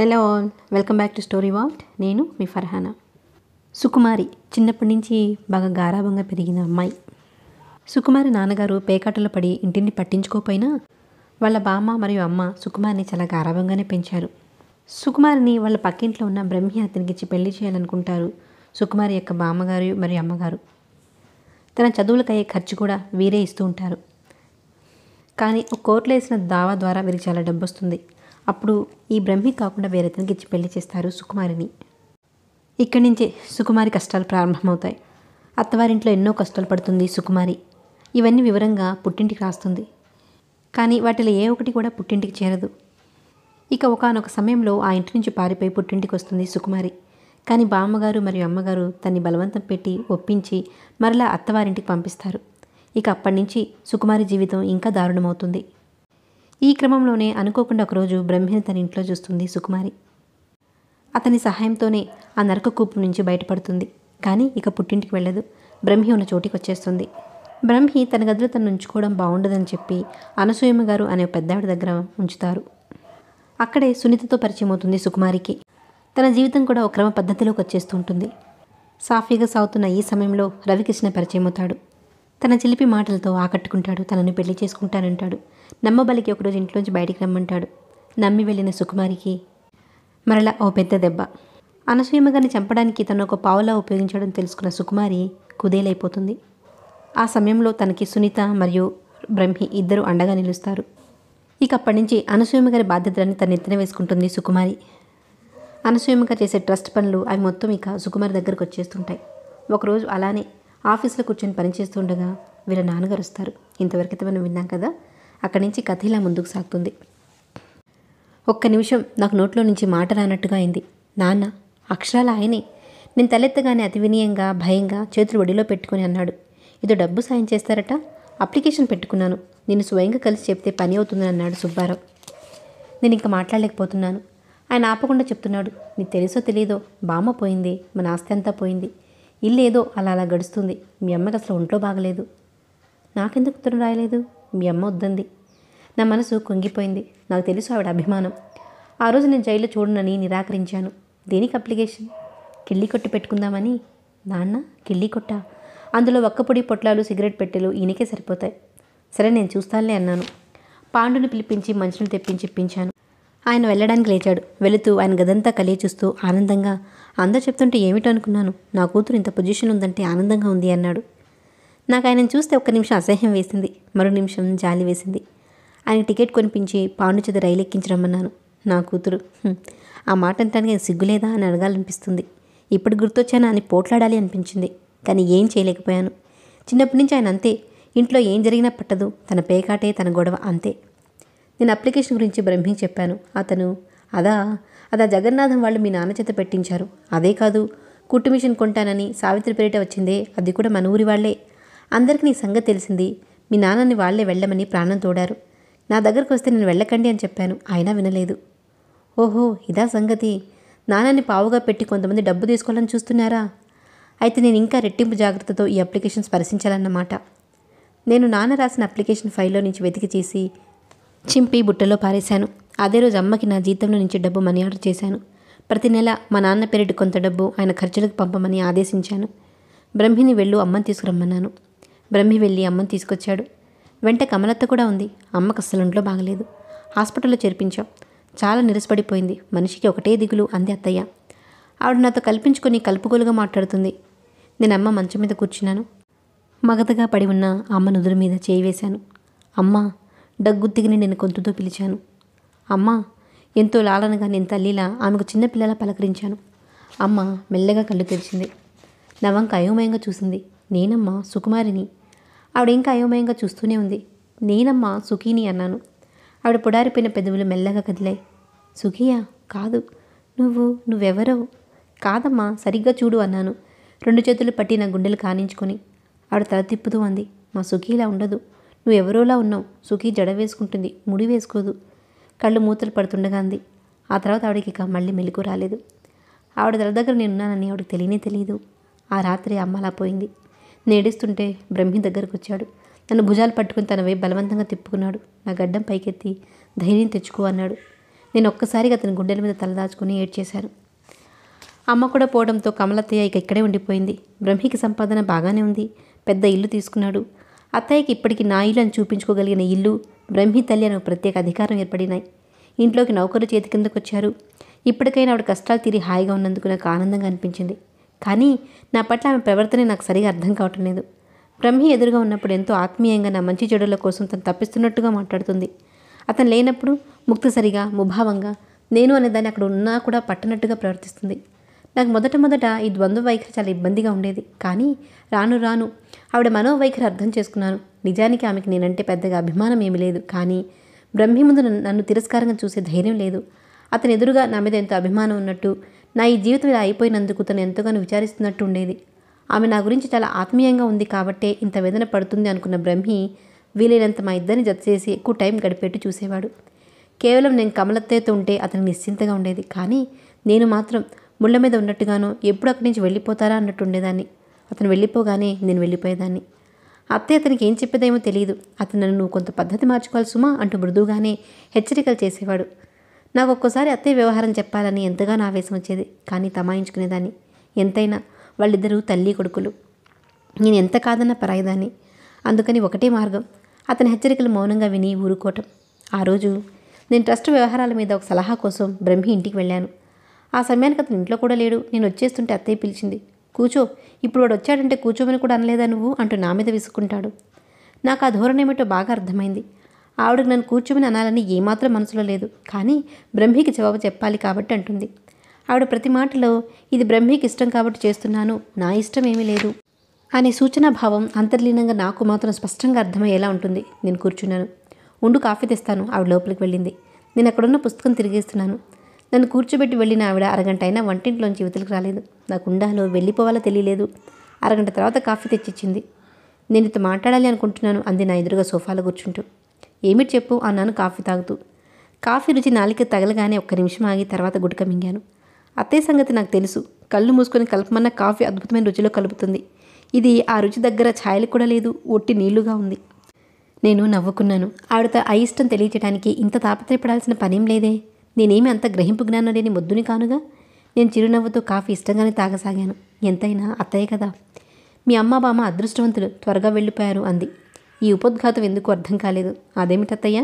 hello all welcome back to story vault నేను మీ ఫర్హానా సుకుమారి చిన్నప్పటి నుంచి బాగా గారాభంగా పెరిగిన అమ్మాయి సుకుమారి నాన్నగారు పేకాటలో పడి ఇంటిని పట్టించుకోకపోయినా వాళ్ళ బామ్మ మరియు అమ్మ సుకుమారిని చాలా గారాభంగానే పెంచారు సుకుమారిని వాళ్ళ పక్కింట్లో ఉన్న బ్రహ్మి అతనికి ఇచ్చి పెళ్లి చేయాలనుకుంటారు సుకుమారి యొక్క బామ్మగారు మరియు అమ్మగారు తన చదువులకు అయ్యే ఖర్చు కూడా వీరే ఇస్తూ ఉంటారు కానీ ఒక కోర్టులో వేసిన దావా ద్వారా వీరికి చాలా డబ్బు వస్తుంది అప్పుడు ఈ బ్రహ్మి కాకుండా వేరేతనికి ఇచ్చి పెళ్లి చేస్తారు సుకుమారిని ఇక్కడి నుంచే సుకుమారి కష్టాలు ప్రారంభమవుతాయి అత్తవారింట్లో ఎన్నో కష్టాలు పడుతుంది సుకుమారి ఇవన్నీ వివరంగా పుట్టింటికి రాస్తుంది కానీ వాటిలో ఏ ఒకటి కూడా పుట్టింటికి చేరదు ఇక ఒకనొక సమయంలో ఆ ఇంటి నుంచి పారిపోయి పుట్టింటికి వస్తుంది సుకుమారి కానీ బామ్మగారు మరియు అమ్మగారు తన్ని బలవంతం పెట్టి ఒప్పించి మరలా అత్తవారింటికి పంపిస్తారు ఇక అప్పటి నుంచి సుకుమారి జీవితం ఇంకా దారుణమవుతుంది ఈ క్రమంలోనే అనుకోకుండా ఒకరోజు బ్రహ్మిని తన ఇంట్లో చూస్తుంది సుకుమారి అతని సహాయంతోనే ఆ నరక కూపు నుంచి బయటపడుతుంది కానీ ఇక పుట్టింటికి వెళ్ళదు బ్రహ్మి ఉన్న చోటికి వచ్చేస్తుంది బ్రహ్మి తన గదిలో తను ఉంచుకోవడం బాగుండదని చెప్పి అనసూయమ్మ గారు అనే పెద్దావిడ దగ్గర ఉంచుతారు అక్కడే సునీతతో పరిచయం అవుతుంది సుకుమారికి తన జీవితం కూడా ఒక క్రమ పద్ధతిలోకి వచ్చేస్తుంటుంది సాఫీగా సాగుతున్న ఈ సమయంలో రవికృష్ణ పరిచయం అవుతాడు తన చిలిపి మాటలతో ఆకట్టుకుంటాడు తనను పెళ్లి చేసుకుంటానంటాడు నమ్మబలికి ఒకరోజు ఇంట్లోంచి బయటికి రమ్మంటాడు నమ్మి వెళ్ళిన సుకుమారికి మరలా ఓ పెద్ద దెబ్బ అనసూయమ్మగారిని చంపడానికి తను ఒక పావులా ఉపయోగించడం తెలుసుకున్న సుకుమారి కుదేలైపోతుంది ఆ సమయంలో తనకి సునీత మరియు బ్రహ్మి ఇద్దరు అండగా నిలుస్తారు ఇక అప్పటి నుంచి అనసూయమ్మ బాధ్యతలన్నీ తన ఎత్తిన వేసుకుంటుంది సుకుమారి అనసూయమ్మ చేసే ట్రస్ట్ పనులు అవి మొత్తం ఇక సుకుమారి దగ్గరకు వచ్చేస్తుంటాయి ఒకరోజు అలానే ఆఫీస్లో కూర్చొని పనిచేస్తుండగా వీళ్ళ నాన్నగారు వస్తారు ఇంతవరకైతే మనం విన్నాం కదా అక్కడి నుంచి కథ ఇలా ముందుకు సాగుతుంది ఒక్క నిమిషం నాకు నోట్లో నుంచి మాట రానట్టుగా అయింది నాన్న అక్షరాలు ఆయనే నేను తలెత్తగానే అతి వినయంగా భయంగా చేతులు ఒడిలో పెట్టుకుని అన్నాడు ఇదో డబ్బు సాయం చేస్తారట అప్లికేషన్ పెట్టుకున్నాను నేను స్వయంగా కలిసి చెప్తే పని అవుతుందని అన్నాడు సుబ్బారావు నేను ఇంకా మాట్లాడలేకపోతున్నాను ఆయన ఆపకుండా చెప్తున్నాడు నీకు తెలుసో తెలియదో బామ్మ పోయింది మన ఆస్తి అంతా పోయింది ఇల్లేదో అలా అలా గడుస్తుంది మీ అమ్మకి అసలు ఒంట్లో బాగలేదు నాకెందుకు ఉత్తరం రాయలేదు మీ అమ్మ వద్దంది నా మనసు కుంగిపోయింది నాకు తెలుసు ఆవిడ అభిమానం ఆ రోజు నేను జైల్లో చూడనని నిరాకరించాను దేనికి అప్లికేషన్ కిళ్ళి కొట్టు పెట్టుకుందామని నాన్న కిళ్ళి కొట్ట అందులో ఒక్కపొడి పొట్లాలు సిగరెట్ పెట్టెలు ఈయనకే సరిపోతాయి సరే నేను చూస్తానులే అన్నాను పాండుని పిలిపించి మంచిని తెప్పించి ఇప్పించాను ఆయన వెళ్ళడానికి లేచాడు వెళుతూ ఆయన గదంతా కలిగి చూస్తూ ఆనందంగా అందరూ చెప్తుంటే ఏమిటో అనుకున్నాను నా కూతురు ఇంత పొజిషన్ ఉందంటే ఆనందంగా ఉంది అన్నాడు నాకు ఆయనను చూస్తే ఒక్క నిమిషం అసహ్యం వేసింది మరో నిమిషం జాలి వేసింది ఆయన టికెట్ కొనిపించి పాండుచేత రైలు ఎక్కించరమ్మన్నాను నా కూతురు ఆ మాట అంటానికి సిగ్గులేదా అని అడగాలనిపిస్తుంది ఇప్పుడు గుర్తొచ్చానా అని పోట్లాడాలి అనిపించింది కానీ ఏం చేయలేకపోయాను చిన్నప్పటి నుంచి ఆయన అంతే ఇంట్లో ఏం జరిగినా పట్టదు తన పేకాటే తన గొడవ అంతే నేను అప్లికేషన్ గురించి బ్రహ్మి చెప్పాను అతను అదా అదా జగన్నాథం వాళ్ళు మీ నాన్న చేత పెట్టించారు అదే కాదు కుట్టు మిషన్ కొంటానని సావిత్రి పేరిట వచ్చిందే అది కూడా మన ఊరి వాళ్లే అందరికీ నీ సంగతి తెలిసింది మీ నాన్నని వాళ్లే వెళ్ళమని ప్రాణం తోడారు నా దగ్గరకు వస్తే నేను వెళ్ళకండి అని చెప్పాను ఆయన వినలేదు ఓహో ఇదా సంగతి నాన్నని పావుగా పెట్టి కొంతమంది డబ్బు తీసుకోవాలని చూస్తున్నారా అయితే నేను ఇంకా రెట్టింపు జాగ్రత్తతో ఈ అప్లికేషన్ స్పర్శించాలన్నమాట నేను నాన్న రాసిన అప్లికేషన్ ఫైల్లో నుంచి వెతికి చేసి చింపి బుట్టలో పారేశాను అదే రోజు అమ్మకి నా జీతంలో నుంచి డబ్బు మనీ ఆర్డర్ చేశాను ప్రతి నెల మా నాన్న పేరిటి కొంత డబ్బు ఆయన ఖర్చులకు పంపమని ఆదేశించాను బ్రహ్మిని వెళ్ళు అమ్మని తీసుకురమ్మన్నాను బ్రహ్మి వెళ్ళి అమ్మని తీసుకొచ్చాడు వెంట కమలత్త కూడా ఉంది అమ్మకు అస్సలు ఒంట్లో బాగలేదు హాస్పిటల్లో చేర్పించాం చాలా నిరసపడిపోయింది మనిషికి ఒకటే దిగులు అంది అత్తయ్య ఆవిడ నాతో కల్పించుకొని కలుపుగోలుగా మాట్లాడుతుంది నేను అమ్మ మంచం మీద కూర్చున్నాను మగతగా పడి ఉన్న అమ్మ నుదురు మీద చేయి వేశాను అమ్మ దగ్గుతిగిని నేను గొంతుతో పిలిచాను అమ్మ ఎంతో లాలనగా నేను తల్లిలా ఆమెకు చిన్నపిల్లల పలకరించాను అమ్మ మెల్లగా కళ్ళు తెరిచింది నవంక అయోమయంగా చూసింది నేనమ్మా సుకుమారిని ఆవిడ ఇంకా అయోమయంగా చూస్తూనే ఉంది నేనమ్మా సుఖీని అన్నాను ఆవిడ పొడారిపోయిన పెదవులు మెల్లగా కదిలాయి సుఖియా కాదు నువ్వు నువ్వెవరో కాదమ్మా సరిగ్గా చూడు అన్నాను రెండు చేతులు పట్టి నా గుండెలు కానించుకొని ఆవిడ తల తిప్పుతూ అంది మా సుఖీలా ఉండదు నువ్వెవరోలా ఉన్నావు సుఖీ జడ వేసుకుంటుంది ముడి వేసుకోదు కళ్ళు మూతలు పడుతుండగా అంది ఆ తర్వాత ఆవిడకి ఇక మళ్ళీ మెలకు రాలేదు ఆవిడ తల దగ్గర నేనున్నానని ఆవిడకి తెలియనే తెలియదు ఆ రాత్రి అమ్మలా పోయింది నేడుస్తుంటే బ్రహ్మి దగ్గరకు వచ్చాడు నన్ను భుజాలు పట్టుకుని తన వైపు బలవంతంగా తిప్పుకున్నాడు నా గడ్డం పైకెత్తి ధైర్యం తెచ్చుకో అన్నాడు నేను ఒక్కసారిగా అతని గుండెల మీద తలదాచుకుని ఏడ్చేశాను అమ్మ కూడా పోవడంతో కమలతయ్య ఇక ఇక్కడే ఉండిపోయింది బ్రహ్మికి సంపాదన బాగానే ఉంది పెద్ద ఇల్లు తీసుకున్నాడు అత్తయ్యకి ఇప్పటికి నా ఇల్లు అని చూపించుకోగలిగిన ఇల్లు బ్రహ్మి తల్లి ఒక ప్రత్యేక అధికారం ఏర్పడినాయి ఇంట్లోకి నౌకరు చేతి కిందకు వచ్చారు ఇప్పటికైనా ఆవిడ కష్టాలు తీరి హాయిగా ఉన్నందుకు నాకు ఆనందంగా అనిపించింది కానీ నా పట్ల ఆమె ప్రవర్తన నాకు సరిగా అర్థం కావటం లేదు బ్రహ్మి ఎదురుగా ఉన్నప్పుడు ఎంతో ఆత్మీయంగా నా మంచి చెడుల కోసం తను తప్పిస్తున్నట్టుగా మాట్లాడుతుంది అతను లేనప్పుడు ముక్తసరిగా ముభావంగా నేను అనేదాన్ని అక్కడ ఉన్నా కూడా పట్టనట్టుగా ప్రవర్తిస్తుంది నాకు మొదట మొదట ఈ ద్వంద్వ వైఖరి చాలా ఇబ్బందిగా ఉండేది కానీ రాను రాను ఆవిడ మనోవైఖరి అర్థం చేసుకున్నాను నిజానికి ఆమెకి నేనంటే పెద్దగా అభిమానం ఏమీ లేదు కానీ బ్రహ్మి ముందు నన్ను తిరస్కారంగా చూసే ధైర్యం లేదు అతని ఎదురుగా నా మీద ఎంతో అభిమానం ఉన్నట్టు నా ఈ జీవితం ఇలా అయిపోయినందుకు తను ఎంతగానో విచారిస్తున్నట్టు ఉండేది ఆమె నా గురించి చాలా ఆత్మీయంగా ఉంది కాబట్టే ఇంత వేదన పడుతుంది అనుకున్న బ్రహ్మి వీలైనంత మా ఇద్దరిని జత చేసి ఎక్కువ టైం గడిపేట్టు చూసేవాడు కేవలం నేను కమలత్తేతో ఉంటే అతను నిశ్చింతగా ఉండేది కానీ నేను మాత్రం ముళ్ళ మీద ఉన్నట్టుగానో ఎప్పుడు అక్కడి నుంచి వెళ్ళిపోతారా అన్నట్టు ఉండేదాన్ని అతను వెళ్ళిపోగానే నేను వెళ్ళిపోయేదాన్ని అత్తయ్య అతనికి ఏం చెప్పేదేమో తెలియదు అతను నన్ను నువ్వు కొంత పద్ధతి మార్చుకోవాలి సుమా అంటూ మృదువుగానే హెచ్చరికలు చేసేవాడు నాకు ఒక్కోసారి అత్తయ్య వ్యవహారం చెప్పాలని ఎంతగానో ఆవేశం వచ్చేది కానీ తమాయించుకునేదాన్ని ఎంతైనా వాళ్ళిద్దరూ తల్లి కొడుకులు నేను ఎంత కాదన్నా పరాయిదాన్ని అందుకని ఒకటే మార్గం అతని హెచ్చరికలు మౌనంగా విని ఊరుకోవటం ఆ రోజు నేను ట్రస్ట్ వ్యవహారాల మీద ఒక సలహా కోసం బ్రహ్మి ఇంటికి వెళ్ళాను ఆ సమయానికి అతను ఇంట్లో కూడా లేడు నేను వచ్చేస్తుంటే అత్తయ్య పిలిచింది కూచో ఇప్పుడు వాడు వచ్చాడంటే కూచోమని కూడా అనలేదా నువ్వు అంటూ నా మీద విసుక్కుంటాడు నాకు ఆ ధోరణ ఏమిటో బాగా అర్థమైంది ఆవిడకు నన్ను కూర్చోమని అనాలని ఏమాత్రం మనసులో లేదు కానీ బ్రహ్మికి జవాబు చెప్పాలి కాబట్టి అంటుంది ఆవిడ ప్రతి మాటలో ఇది బ్రహ్మికి ఇష్టం కాబట్టి చేస్తున్నాను నా ఇష్టం ఏమీ లేదు అనే సూచనా భావం అంతర్లీనంగా నాకు మాత్రం స్పష్టంగా అర్థమయ్యేలా ఉంటుంది నేను కూర్చున్నాను ఉండు కాఫీ తెస్తాను ఆవిడ లోపలికి వెళ్ళింది నేను అక్కడున్న పుస్తకం తిరిగేస్తున్నాను నన్ను కూర్చోబెట్టి వెళ్ళిన ఆవిడ అరగంట అయినా వంటింట్లోంచి యువతలకు రాలేదు నాకు ఉండాలో వెళ్ళిపోవాలో తెలియలేదు అరగంట తర్వాత కాఫీ తెచ్చిచ్చింది నేను ఇంత మాట్లాడాలి అనుకుంటున్నాను అంది నా ఎదురుగా సోఫాలో కూర్చుంటూ ఏమిటి చెప్పు అన్నాను కాఫీ తాగుతూ కాఫీ రుచి నాలిక తగలగానే ఒక్క నిమిషం ఆగి తర్వాత గుడక మింగాను అత్తే సంగతి నాకు తెలుసు కళ్ళు మూసుకొని కలపమన్న కాఫీ అద్భుతమైన రుచిలో కలుపుతుంది ఇది ఆ రుచి దగ్గర ఛాయలు కూడా లేదు ఒట్టి నీళ్లుగా ఉంది నేను నవ్వుకున్నాను ఆవిడతో అయిష్టం తెలియచేయడానికి ఇంత తాపత్రయపడాల్సిన పనేం లేదే నేనేమి అంత గ్రహింపు జ్ఞానం లేని ముద్దుని కానుగా నేను చిరునవ్వుతో కాఫీ ఇష్టంగానే తాగసాగాను ఎంతైనా అత్తయ్య కదా మీ అమ్మ బామ్మ అదృష్టవంతులు త్వరగా వెళ్ళిపోయారు అంది ఈ ఉపోద్ఘాతం ఎందుకు అర్థం కాలేదు అదేమిటత్తయ్య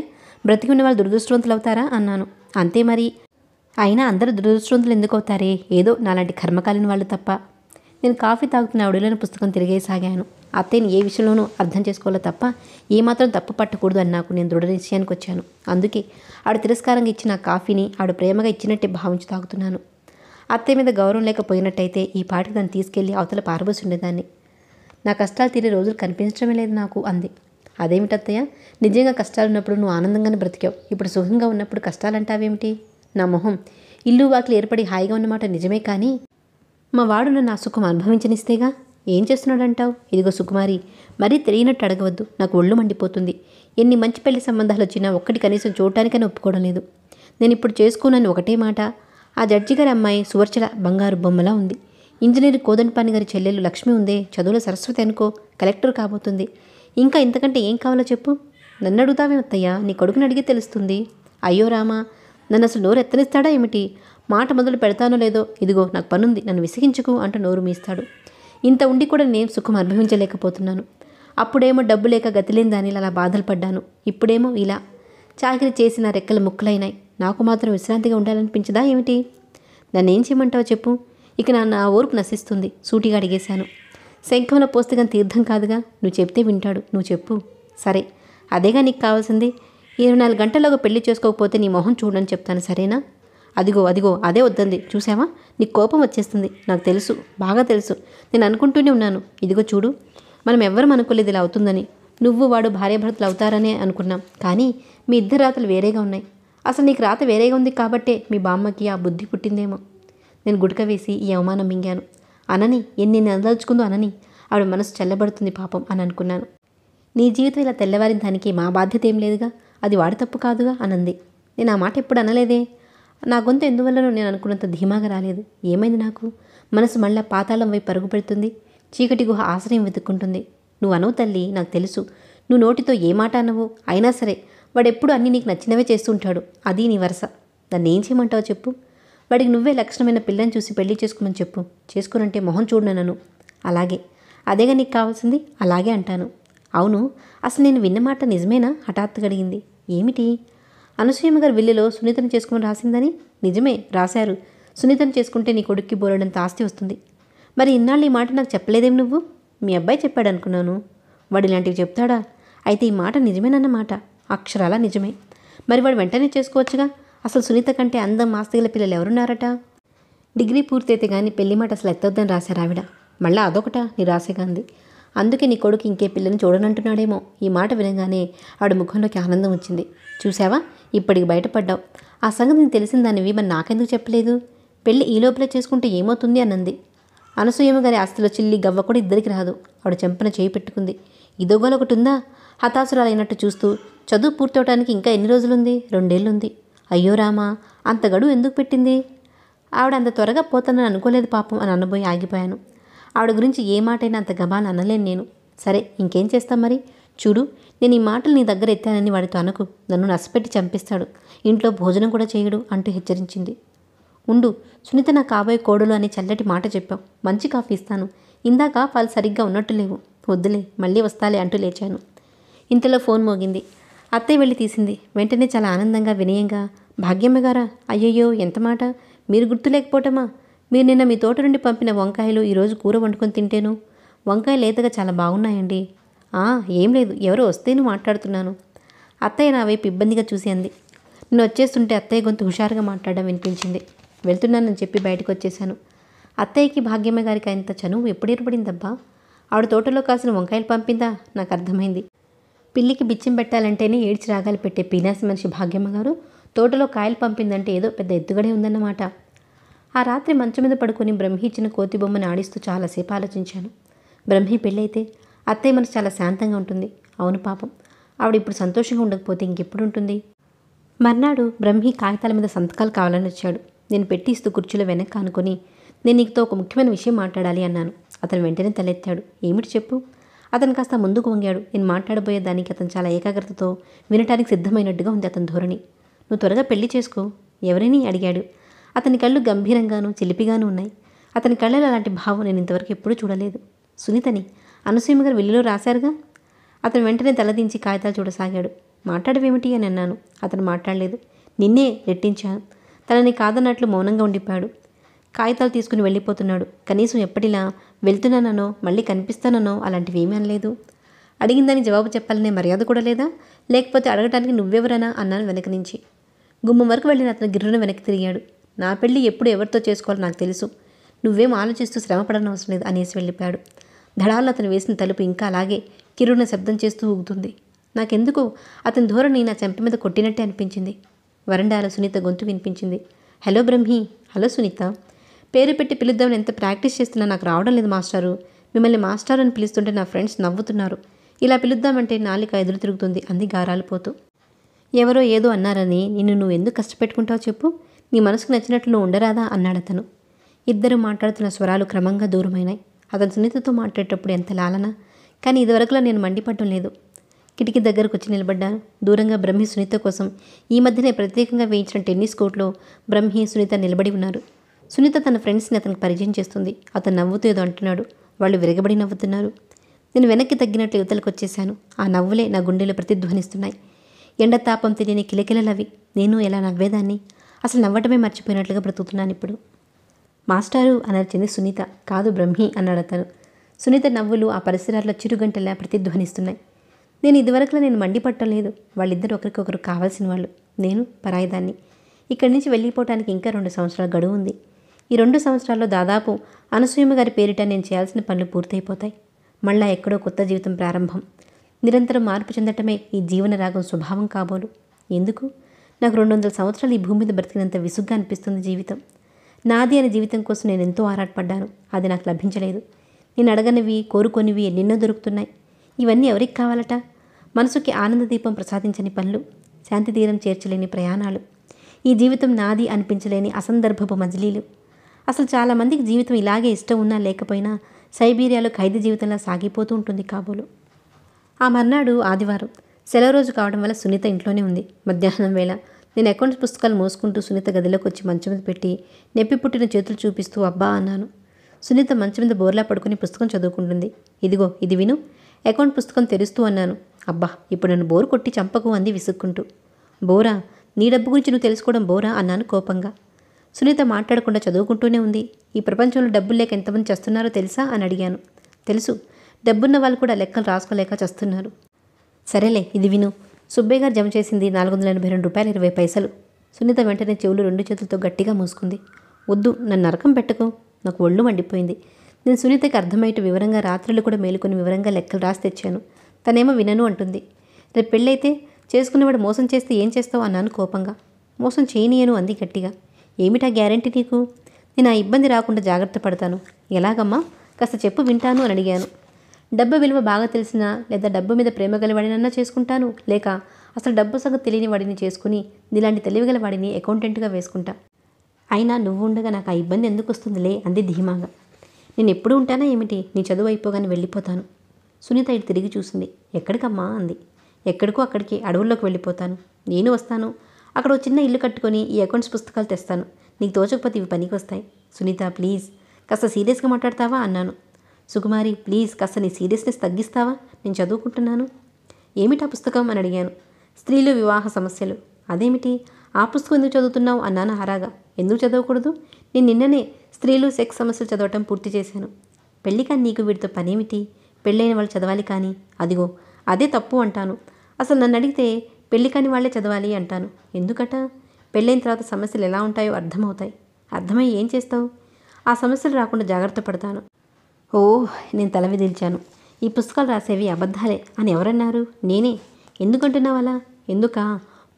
బ్రతికి ఉన్న వాళ్ళు దురదృష్టవంతులు అవుతారా అన్నాను అంతే మరి అయినా అందరూ దురదృష్టవంతులు ఎందుకు అవుతారే ఏదో నాలాంటి కర్మకాలిన వాళ్ళు తప్ప నేను కాఫీ తాగుతున్న ఆవిడలోని పుస్తకం తిరిగేసాగాను అత్తయ్యని ఏ విషయంలోనూ అర్థం చేసుకోవాలో తప్ప ఏమాత్రం తప్పు పట్టకూడదు అని నాకు నేను దృఢ నిశ్చయానికి వచ్చాను అందుకే ఆడు తిరస్కారంగా ఇచ్చిన కాఫీని ఆడు ప్రేమగా ఇచ్చినట్టే భావించి తాగుతున్నాను అత్తయ్య మీద గౌరవం లేకపోయినట్టయితే ఈ పాటికి దాన్ని తీసుకెళ్లి అవతల పారబోసి ఉండేదాన్ని నా కష్టాలు తీరే రోజులు కనిపించడమే లేదు నాకు అంది అదేమిటత్తయ్య నిజంగా కష్టాలున్నప్పుడు నువ్వు ఆనందంగానే బ్రతికావు ఇప్పుడు సుఖంగా ఉన్నప్పుడు కష్టాలంటావేమిటి నా మొహం ఇల్లు వాకిలు ఏర్పడి హాయిగా ఉన్నమాట నిజమే కానీ మా వాడు నా సుఖం అనుభవించనిస్తేగా ఏం చేస్తున్నాడంటావు ఇదిగో సుకుమారి మరీ తెలియనట్టు అడగవద్దు నాకు ఒళ్ళు మండిపోతుంది ఎన్ని మంచి పెళ్లి సంబంధాలు వచ్చినా ఒక్కటి కనీసం చూడటానికైనా ఒప్పుకోవడం లేదు నేను ఇప్పుడు చేసుకున్నాను ఒకటే మాట ఆ జడ్జి గారి అమ్మాయి సువర్చల బంగారు బొమ్మలా ఉంది ఇంజనీర్ కోదండపాని గారి చెల్లెలు లక్ష్మి ఉందే చదువుల సరస్వతి అనుకో కలెక్టర్ కాబోతుంది ఇంకా ఇంతకంటే ఏం కావాలో చెప్పు నన్ను అడుగుతావే అత్తయ్యా నీ కొడుకుని అడిగి తెలుస్తుంది అయ్యో రామా నన్ను అసలు నోరు ఎత్తనిస్తాడా ఏమిటి మాట మొదలు పెడతానో లేదో ఇదిగో నాకు పనుంది నన్ను విసిగించుకు అంటూ నోరు మీస్తాడు ఇంత ఉండి కూడా నేను సుఖం అనుభవించలేకపోతున్నాను అప్పుడేమో డబ్బు లేక గతిలేని దాని అలా బాధలు పడ్డాను ఇప్పుడేమో ఇలా చాకరీ చేసిన రెక్కలు ముక్కలైనాయి నాకు మాత్రం విశ్రాంతిగా ఉండాలనిపించదా ఏమిటి నన్ను ఏం చెప్పు ఇక నా నా ఓర్పు నశిస్తుంది సూటిగా అడిగేశాను శంఖంలో పోస్తకం తీర్థం కాదుగా నువ్వు చెప్తే వింటాడు నువ్వు చెప్పు సరే అదేగా నీకు కావాల్సింది ఇరవై నాలుగు గంటల్లోగా పెళ్లి చేసుకోకపోతే నీ మొహం చూడని చెప్తాను సరేనా అదిగో అదిగో అదే వద్దంది చూసావా నీకు కోపం వచ్చేస్తుంది నాకు తెలుసు బాగా తెలుసు నేను అనుకుంటూనే ఉన్నాను ఇదిగో చూడు మనం ఎవ్వరం అనుకోలేదు ఇలా అవుతుందని నువ్వు వాడు భార్యాభర్తలు అవుతారనే అనుకున్నాం కానీ మీ ఇద్దరు రాతలు వేరేగా ఉన్నాయి అసలు నీకు రాత వేరేగా ఉంది కాబట్టే మీ బామ్మకి ఆ బుద్ధి పుట్టిందేమో నేను గుడక వేసి ఈ అవమానం మింగాను అనని ఎన్ని అందలుచుకుందో అనని ఆవిడ మనసు చల్లబడుతుంది పాపం అని అనుకున్నాను నీ జీవితం ఇలా తెల్లవారిన దానికి మా బాధ్యత ఏం లేదుగా అది వాడి తప్పు కాదుగా అనంది నేను ఆ మాట ఎప్పుడు అనలేదే నా గొంతు ఎందువల్లనో నేను అనుకున్నంత ధీమాగా రాలేదు ఏమైంది నాకు మనసు మళ్ళా పాతాళం వైపు పరుగు పెడుతుంది చీకటి గుహ ఆశ్రయం వెతుక్కుంటుంది నువ్వు అనవు తల్లి నాకు తెలుసు నువ్వు నోటితో ఏ మాట అనవు అయినా సరే వాడెప్పుడు అన్నీ నీకు నచ్చినవే చేస్తుంటాడు అది నీ వరస దాన్ని ఏం చేయమంటావు చెప్పు వాడికి నువ్వే లక్షణమైన పిల్లని చూసి పెళ్లి చేసుకోమని చెప్పు చేసుకునంటే మొహం చూడనను అలాగే అదేగా నీకు కావాల్సింది అలాగే అంటాను అవును అసలు నేను విన్న మాట నిజమేనా హఠాత్తు అడిగింది ఏమిటి అనసూయమ్మ గారు విల్లులో సునీతను చేసుకుని రాసిందని నిజమే రాశారు సునీతను చేసుకుంటే నీ కొడుక్కి బోలడంత ఆస్తి వస్తుంది మరి ఇన్నాళ్ళు ఈ మాట నాకు చెప్పలేదేం నువ్వు మీ అబ్బాయి చెప్పాడు అనుకున్నాను వాడు ఇలాంటివి చెప్తాడా అయితే ఈ మాట నిజమేనన్నమాట అక్షరాల నిజమే మరి వాడు వెంటనే చేసుకోవచ్చుగా అసలు సునీత కంటే అందం గల పిల్లలు ఎవరున్నారట డిగ్రీ పూర్తయితే కానీ పెళ్లి మాట అసలు ఎత్తొద్దని రాశారు ఆవిడ మళ్ళీ అదొకట నిరాశగా ఉంది అందుకే నీ కొడుకు ఇంకే పిల్లని చూడనంటున్నాడేమో ఈ మాట వినగానే ఆవిడ ముఖంలోకి ఆనందం వచ్చింది చూసావా ఇప్పటికి బయటపడ్డావు ఆ సంగతి నీకు తెలిసిన దాన్ని మరి నాకెందుకు చెప్పలేదు పెళ్ళి ఈ లోపల చేసుకుంటే ఏమవుతుంది అన్నంది అనసూయమ్మ గారి ఆస్తిలో చిల్లి గవ్వ కూడా ఇద్దరికి రాదు ఆవిడ చెంపన చేయి పెట్టుకుంది ఇదోగోలు ఒకటి ఉందా హతాసురాలైనట్టు చూస్తూ చదువు పూర్తవటానికి ఇంకా ఎన్ని రోజులుంది రెండేళ్ళుంది అయ్యో రామా అంత గడువు ఎందుకు పెట్టింది ఆవిడ అంత త్వరగా పోతానని అనుకోలేదు పాపం అని అనబోయి ఆగిపోయాను ఆవిడ గురించి ఏ మాటైనా అంత గబాన్ అనలేను నేను సరే ఇంకేం చేస్తాం మరి చూడు నేను ఈ మాటలు నీ దగ్గర ఎత్తానని వాడితో అనకు నన్ను నసిపెట్టి చంపిస్తాడు ఇంట్లో భోజనం కూడా చేయడు అంటూ హెచ్చరించింది ఉండు సునీత నా కాబోయే కోడలు అనే చల్లటి మాట చెప్పాం మంచి కాఫీ ఇస్తాను ఇందాక పాలు సరిగ్గా ఉన్నట్టు లేవు వద్దులే మళ్ళీ వస్తాలే అంటూ లేచాను ఇంతలో ఫోన్ మోగింది అత్తయ్య వెళ్ళి తీసింది వెంటనే చాలా ఆనందంగా వినయంగా భాగ్యమ్మ గారా అయ్యయ్యో ఎంత మాట మీరు గుర్తులేకపోవటమా మీరు నిన్న మీ తోట నుండి పంపిన వంకాయలు ఈరోజు కూర వండుకొని తింటేను వంకాయ లేతగా చాలా బాగున్నాయండి ఏం లేదు ఎవరో వస్తేను మాట్లాడుతున్నాను అత్తయ్య నా వైపు ఇబ్బందిగా చూసి అంది నిన్న వచ్చేస్తుంటే అత్తయ్య గొంతు హుషారుగా మాట్లాడడం వినిపించింది వెళ్తున్నానని చెప్పి బయటకు వచ్చేశాను అత్తయ్యకి భాగ్యమ్మ గారికి అంత చనువు ఏర్పడిందబ్బా ఆవిడ తోటలో కాసిన వంకాయలు పంపిందా నాకు అర్థమైంది పిల్లికి బిచ్చం పెట్టాలంటేనే ఏడ్చి రాగాలు పెట్టే పీనాసి మనిషి భాగ్యమ్మ గారు తోటలో కాయలు పంపిందంటే ఏదో పెద్ద ఎత్తుగడే ఉందన్నమాట ఆ రాత్రి మంచం మీద పడుకొని బ్రహ్మి ఇచ్చిన కోతి బొమ్మని ఆడిస్తూ చాలాసేపు ఆలోచించాను బ్రహ్మి పెళ్ళైతే అత్తయ్య మనసు చాలా శాంతంగా ఉంటుంది అవును పాపం ఆవిడ ఇప్పుడు సంతోషంగా ఉండకపోతే ఇంకెప్పుడు ఉంటుంది మర్నాడు బ్రహ్మి కాగితాల మీద సంతకాలు కావాలని వచ్చాడు నేను పెట్టి ఇస్తూ కుర్చీలో వెనక్కి అనుకుని నేను నీకుతో ఒక ముఖ్యమైన విషయం మాట్లాడాలి అన్నాను అతను వెంటనే తలెత్తాడు ఏమిటి చెప్పు అతను కాస్త ముందుకు వంగాడు నేను మాట్లాడబోయే దానికి అతను చాలా ఏకాగ్రతతో వినటానికి సిద్ధమైనట్టుగా ఉంది అతని ధోరణి నువ్వు త్వరగా పెళ్లి చేసుకో ఎవరిని అడిగాడు అతని కళ్ళు గంభీరంగానూ చిలిపిగానూ ఉన్నాయి అతని కళ్ళలో అలాంటి భావం నేను ఇంతవరకు ఎప్పుడూ చూడలేదు సునీతని అనసూయమ గారు వెళ్ళిలో రాశారుగా అతను వెంటనే తలదించి కాగితాలు చూడసాగాడు మాట్లాడవేమిటి అని అన్నాను అతను మాట్లాడలేదు నిన్నే రెట్టించాను తనని కాదన్నట్లు మౌనంగా ఉండిపోయాడు కాగితాలు తీసుకుని వెళ్ళిపోతున్నాడు కనీసం ఎప్పటిలా వెళ్తున్నానో మళ్ళీ కనిపిస్తాననో అలాంటివి ఏమీ అనలేదు అడిగిందని జవాబు చెప్పాలనే మర్యాద కూడా లేదా లేకపోతే అడగటానికి నువ్వెవరనా అన్నాను వెనక నుంచి గుమ్మం వరకు వెళ్ళిన అతను గిర్రును వెనక్కి తిరిగాడు నా పెళ్ళి ఎప్పుడు ఎవరితో చేసుకోవాలో నాకు తెలుసు నువ్వేం ఆలోచిస్తూ శ్రమపడనవసరం అవసరం లేదు అనేసి వెళ్ళిపోయాడు దడాలు అతను వేసిన తలుపు ఇంకా అలాగే కిరుణ శబ్దం చేస్తూ ఊగుతుంది నాకెందుకు అతని ధోరణి నా చెంప మీద కొట్టినట్టే అనిపించింది వరండాలో సునీత గొంతు వినిపించింది హలో బ్రహ్మి హలో సునీత పేరు పెట్టి పిలుద్దామని ఎంత ప్రాక్టీస్ చేస్తున్నా నాకు రావడం లేదు మాస్టారు మిమ్మల్ని మాస్టర్ అని పిలుస్తుంటే నా ఫ్రెండ్స్ నవ్వుతున్నారు ఇలా పిలుద్దామంటే నాలిక ఎదురు తిరుగుతుంది అంది గారాలిపోతూ ఎవరో ఏదో అన్నారని నిన్ను నువ్వు ఎందుకు కష్టపెట్టుకుంటావు చెప్పు నీ మనసుకు నచ్చినట్లు ఉండరాదా అన్నాడు అతను ఇద్దరు మాట్లాడుతున్న స్వరాలు క్రమంగా దూరమైనాయి అతను సునీతతో మాట్లాడేటప్పుడు ఎంత లాలన కానీ ఇదివరకులా నేను మండిపడడం లేదు కిటికీ దగ్గరకు వచ్చి నిలబడ్డాను దూరంగా బ్రహ్మి సునీత కోసం ఈ మధ్యనే ప్రత్యేకంగా వేయించిన టెన్నిస్ కోర్టులో బ్రహ్మి సునీత నిలబడి ఉన్నారు సునీత తన ఫ్రెండ్స్ని అతనికి పరిచయం చేస్తుంది అతను నవ్వుతూ ఏదో అంటున్నాడు వాళ్ళు విరగబడి నవ్వుతున్నారు నేను వెనక్కి తగ్గినట్లు యువతలకు వచ్చేశాను ఆ నవ్వులే నా గుండెలో ప్రతిధ్వనిస్తున్నాయి ఎండతాపం తెలియని కిలకిలలవి నేను ఎలా నవ్వేదాన్ని అసలు నవ్వటమే మర్చిపోయినట్లుగా బ్రతుకుతున్నాను ఇప్పుడు మాస్టారు అనర్చింది సునీత కాదు బ్రహ్మి అన్నాడు అతను సునీత నవ్వులు ఆ పరిసరాల్లో చిరుగంటలా ప్రతిధ్వనిస్తున్నాయి నేను ఇదివరకులా నేను మండిపట్టడం లేదు వాళ్ళిద్దరు ఒకరికొకరు కావాల్సిన వాళ్ళు నేను పరాయిదాన్ని ఇక్కడి నుంచి వెళ్ళిపోవటానికి ఇంకా రెండు సంవత్సరాల గడువు ఉంది ఈ రెండు సంవత్సరాల్లో దాదాపు అనసూయమ్మ గారి పేరిట నేను చేయాల్సిన పనులు పూర్తయిపోతాయి మళ్ళా ఎక్కడో కొత్త జీవితం ప్రారంభం నిరంతరం మార్పు చెందటమే ఈ జీవన రాగం స్వభావం కాబోలు ఎందుకు నాకు రెండు వందల సంవత్సరాలు ఈ భూమి మీద బ్రతికినంత విసుగ్గా అనిపిస్తుంది జీవితం నాది అనే జీవితం కోసం నేను ఎంతో ఆరాటపడ్డాను అది నాకు లభించలేదు నేను అడగనివి కోరుకొనివి ఎన్నెన్నో దొరుకుతున్నాయి ఇవన్నీ ఎవరికి కావాలట మనసుకి ఆనందదీపం ప్రసాదించని పనులు శాంతి తీరం చేర్చలేని ప్రయాణాలు ఈ జీవితం నాది అనిపించలేని అసందర్భపు మజిలీలు అసలు చాలామందికి జీవితం ఇలాగే ఇష్టం ఉన్నా లేకపోయినా సైబీరియాలో ఖైదీ జీవితంలో సాగిపోతూ ఉంటుంది కాబోలు ఆ మర్నాడు ఆదివారం సెలవు రోజు కావడం వల్ల సునీత ఇంట్లోనే ఉంది మధ్యాహ్నం వేళ నేను అకౌంట్స్ పుస్తకాలు మోసుకుంటూ సునీత గదిలోకి వచ్చి మంచం మీద పెట్టి నెప్పి పుట్టిన చేతులు చూపిస్తూ అబ్బా అన్నాను సునీత మంచం మీద బోర్లా పడుకుని పుస్తకం చదువుకుంటుంది ఇదిగో ఇది విను అకౌంట్ పుస్తకం తెరుస్తూ అన్నాను అబ్బా ఇప్పుడు నన్ను బోరు కొట్టి చంపకు అంది విసుక్కుంటూ బోరా నీ డబ్బు గురించి నువ్వు తెలుసుకోవడం బోరా అన్నాను కోపంగా సునీత మాట్లాడకుండా చదువుకుంటూనే ఉంది ఈ ప్రపంచంలో డబ్బులు లేక ఎంతమంది చేస్తున్నారో తెలుసా అని అడిగాను తెలుసు డబ్బున్న వాళ్ళు కూడా లెక్కలు రాసుకోలేక చేస్తున్నారు సరేలే ఇది విను సుబ్బయ్య గారు జమ చేసింది నాలుగు వందల ఎనభై రెండు రూపాయలు ఇరవై పైసలు సున్నిత వెంటనే చెవులు రెండు చేతులతో గట్టిగా మూసుకుంది వద్దు నన్ను నరకం పెట్టకు నాకు ఒళ్ళు మండిపోయింది నేను సునీతకి అర్థమయ్యేట వివరంగా రాత్రులు కూడా మేలుకొని వివరంగా లెక్కలు రాసి తెచ్చాను తనేమో వినను అంటుంది రేపు పెళ్ళైతే చేసుకునేవాడు మోసం చేస్తే ఏం చేస్తావు అన్నాను కోపంగా మోసం చేయనీయను అంది గట్టిగా ఏమిటా గ్యారంటీ నీకు నేను ఆ ఇబ్బంది రాకుండా జాగ్రత్త పడతాను ఎలాగమ్మా కాస్త చెప్పు వింటాను అని అడిగాను డబ్బు విలువ బాగా తెలిసినా లేదా డబ్బు మీద ప్రేమ గలవాడినన్నా చేసుకుంటాను లేక అసలు డబ్బు సగం తెలియని వాడిని చేసుకుని నీలాంటి తెలివిగల వాడిని అకౌంటెంట్గా వేసుకుంటా అయినా నువ్వు ఉండగా నాకు ఆ ఇబ్బంది ఎందుకు వస్తుందిలే అంది ధీమాగా నేను ఎప్పుడు ఉంటానా ఏమిటి నీ చదువు అయిపోగానే వెళ్ళిపోతాను సునీత ఇటు తిరిగి చూసింది ఎక్కడికమ్మా అంది ఎక్కడికో అక్కడికి అడవుల్లోకి వెళ్ళిపోతాను నేను వస్తాను అక్కడ ఒక చిన్న ఇల్లు కట్టుకొని ఈ అకౌంట్స్ పుస్తకాలు తెస్తాను నీకు తోచకపోతే ఇవి పనికి వస్తాయి సునీత ప్లీజ్ కాస్త సీరియస్గా మాట్లాడతావా అన్నాను సుకుమారి ప్లీజ్ కాస్త నీ సీరియస్నెస్ తగ్గిస్తావా నేను చదువుకుంటున్నాను ఏమిటా పుస్తకం అని అడిగాను స్త్రీలు వివాహ సమస్యలు అదేమిటి ఆ పుస్తకం ఎందుకు చదువుతున్నావు అన్నాను హరాగా ఎందుకు చదవకూడదు నేను నిన్ననే స్త్రీలు సెక్స్ సమస్యలు చదవటం పూర్తి చేశాను పెళ్ళి కానీ నీకు వీటితో పనేమిటి పెళ్ళైన వాళ్ళు చదవాలి కానీ అదిగో అదే తప్పు అంటాను అసలు నన్ను అడిగితే పెళ్ళి కాని వాళ్ళే చదవాలి అంటాను ఎందుకట పెళ్ళైన తర్వాత సమస్యలు ఎలా ఉంటాయో అర్థమవుతాయి అర్థమై ఏం చేస్తావు ఆ సమస్యలు రాకుండా జాగ్రత్త పడతాను ఓ నేను తల విదిల్చాను ఈ పుస్తకాలు రాసేవి అబద్ధాలే అని ఎవరన్నారు నేనే ఎందుకంటున్నావు అలా ఎందుక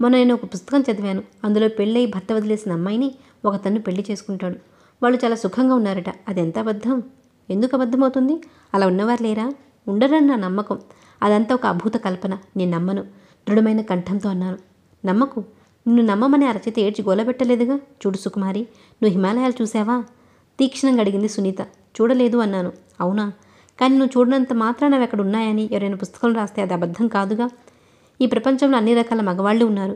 మొన్న నేను ఒక పుస్తకం చదివాను అందులో పెళ్ళై భర్త వదిలేసిన అమ్మాయిని ఒక తన్ను పెళ్లి చేసుకుంటాడు వాళ్ళు చాలా సుఖంగా ఉన్నారట అది ఎంత అబద్ధం ఎందుకు అబద్ధమవుతుంది అలా ఉన్నవారు లేరా ఉండరని నా నమ్మకం అదంతా ఒక అభూత కల్పన నేను నమ్మను దృఢమైన కంఠంతో అన్నాను నమ్మకు నిన్ను నమ్మమని అరచేత ఏడ్చి గోలబెట్టలేదుగా చూడు సుకుమారి నువ్వు హిమాలయాలు చూసావా తీక్షణంగా అడిగింది సునీత చూడలేదు అన్నాను అవునా కానీ నువ్వు చూడనంత మాత్రాన అవి అక్కడ ఉన్నాయని ఎవరైనా పుస్తకం రాస్తే అది అబద్ధం కాదుగా ఈ ప్రపంచంలో అన్ని రకాల మగవాళ్ళు ఉన్నారు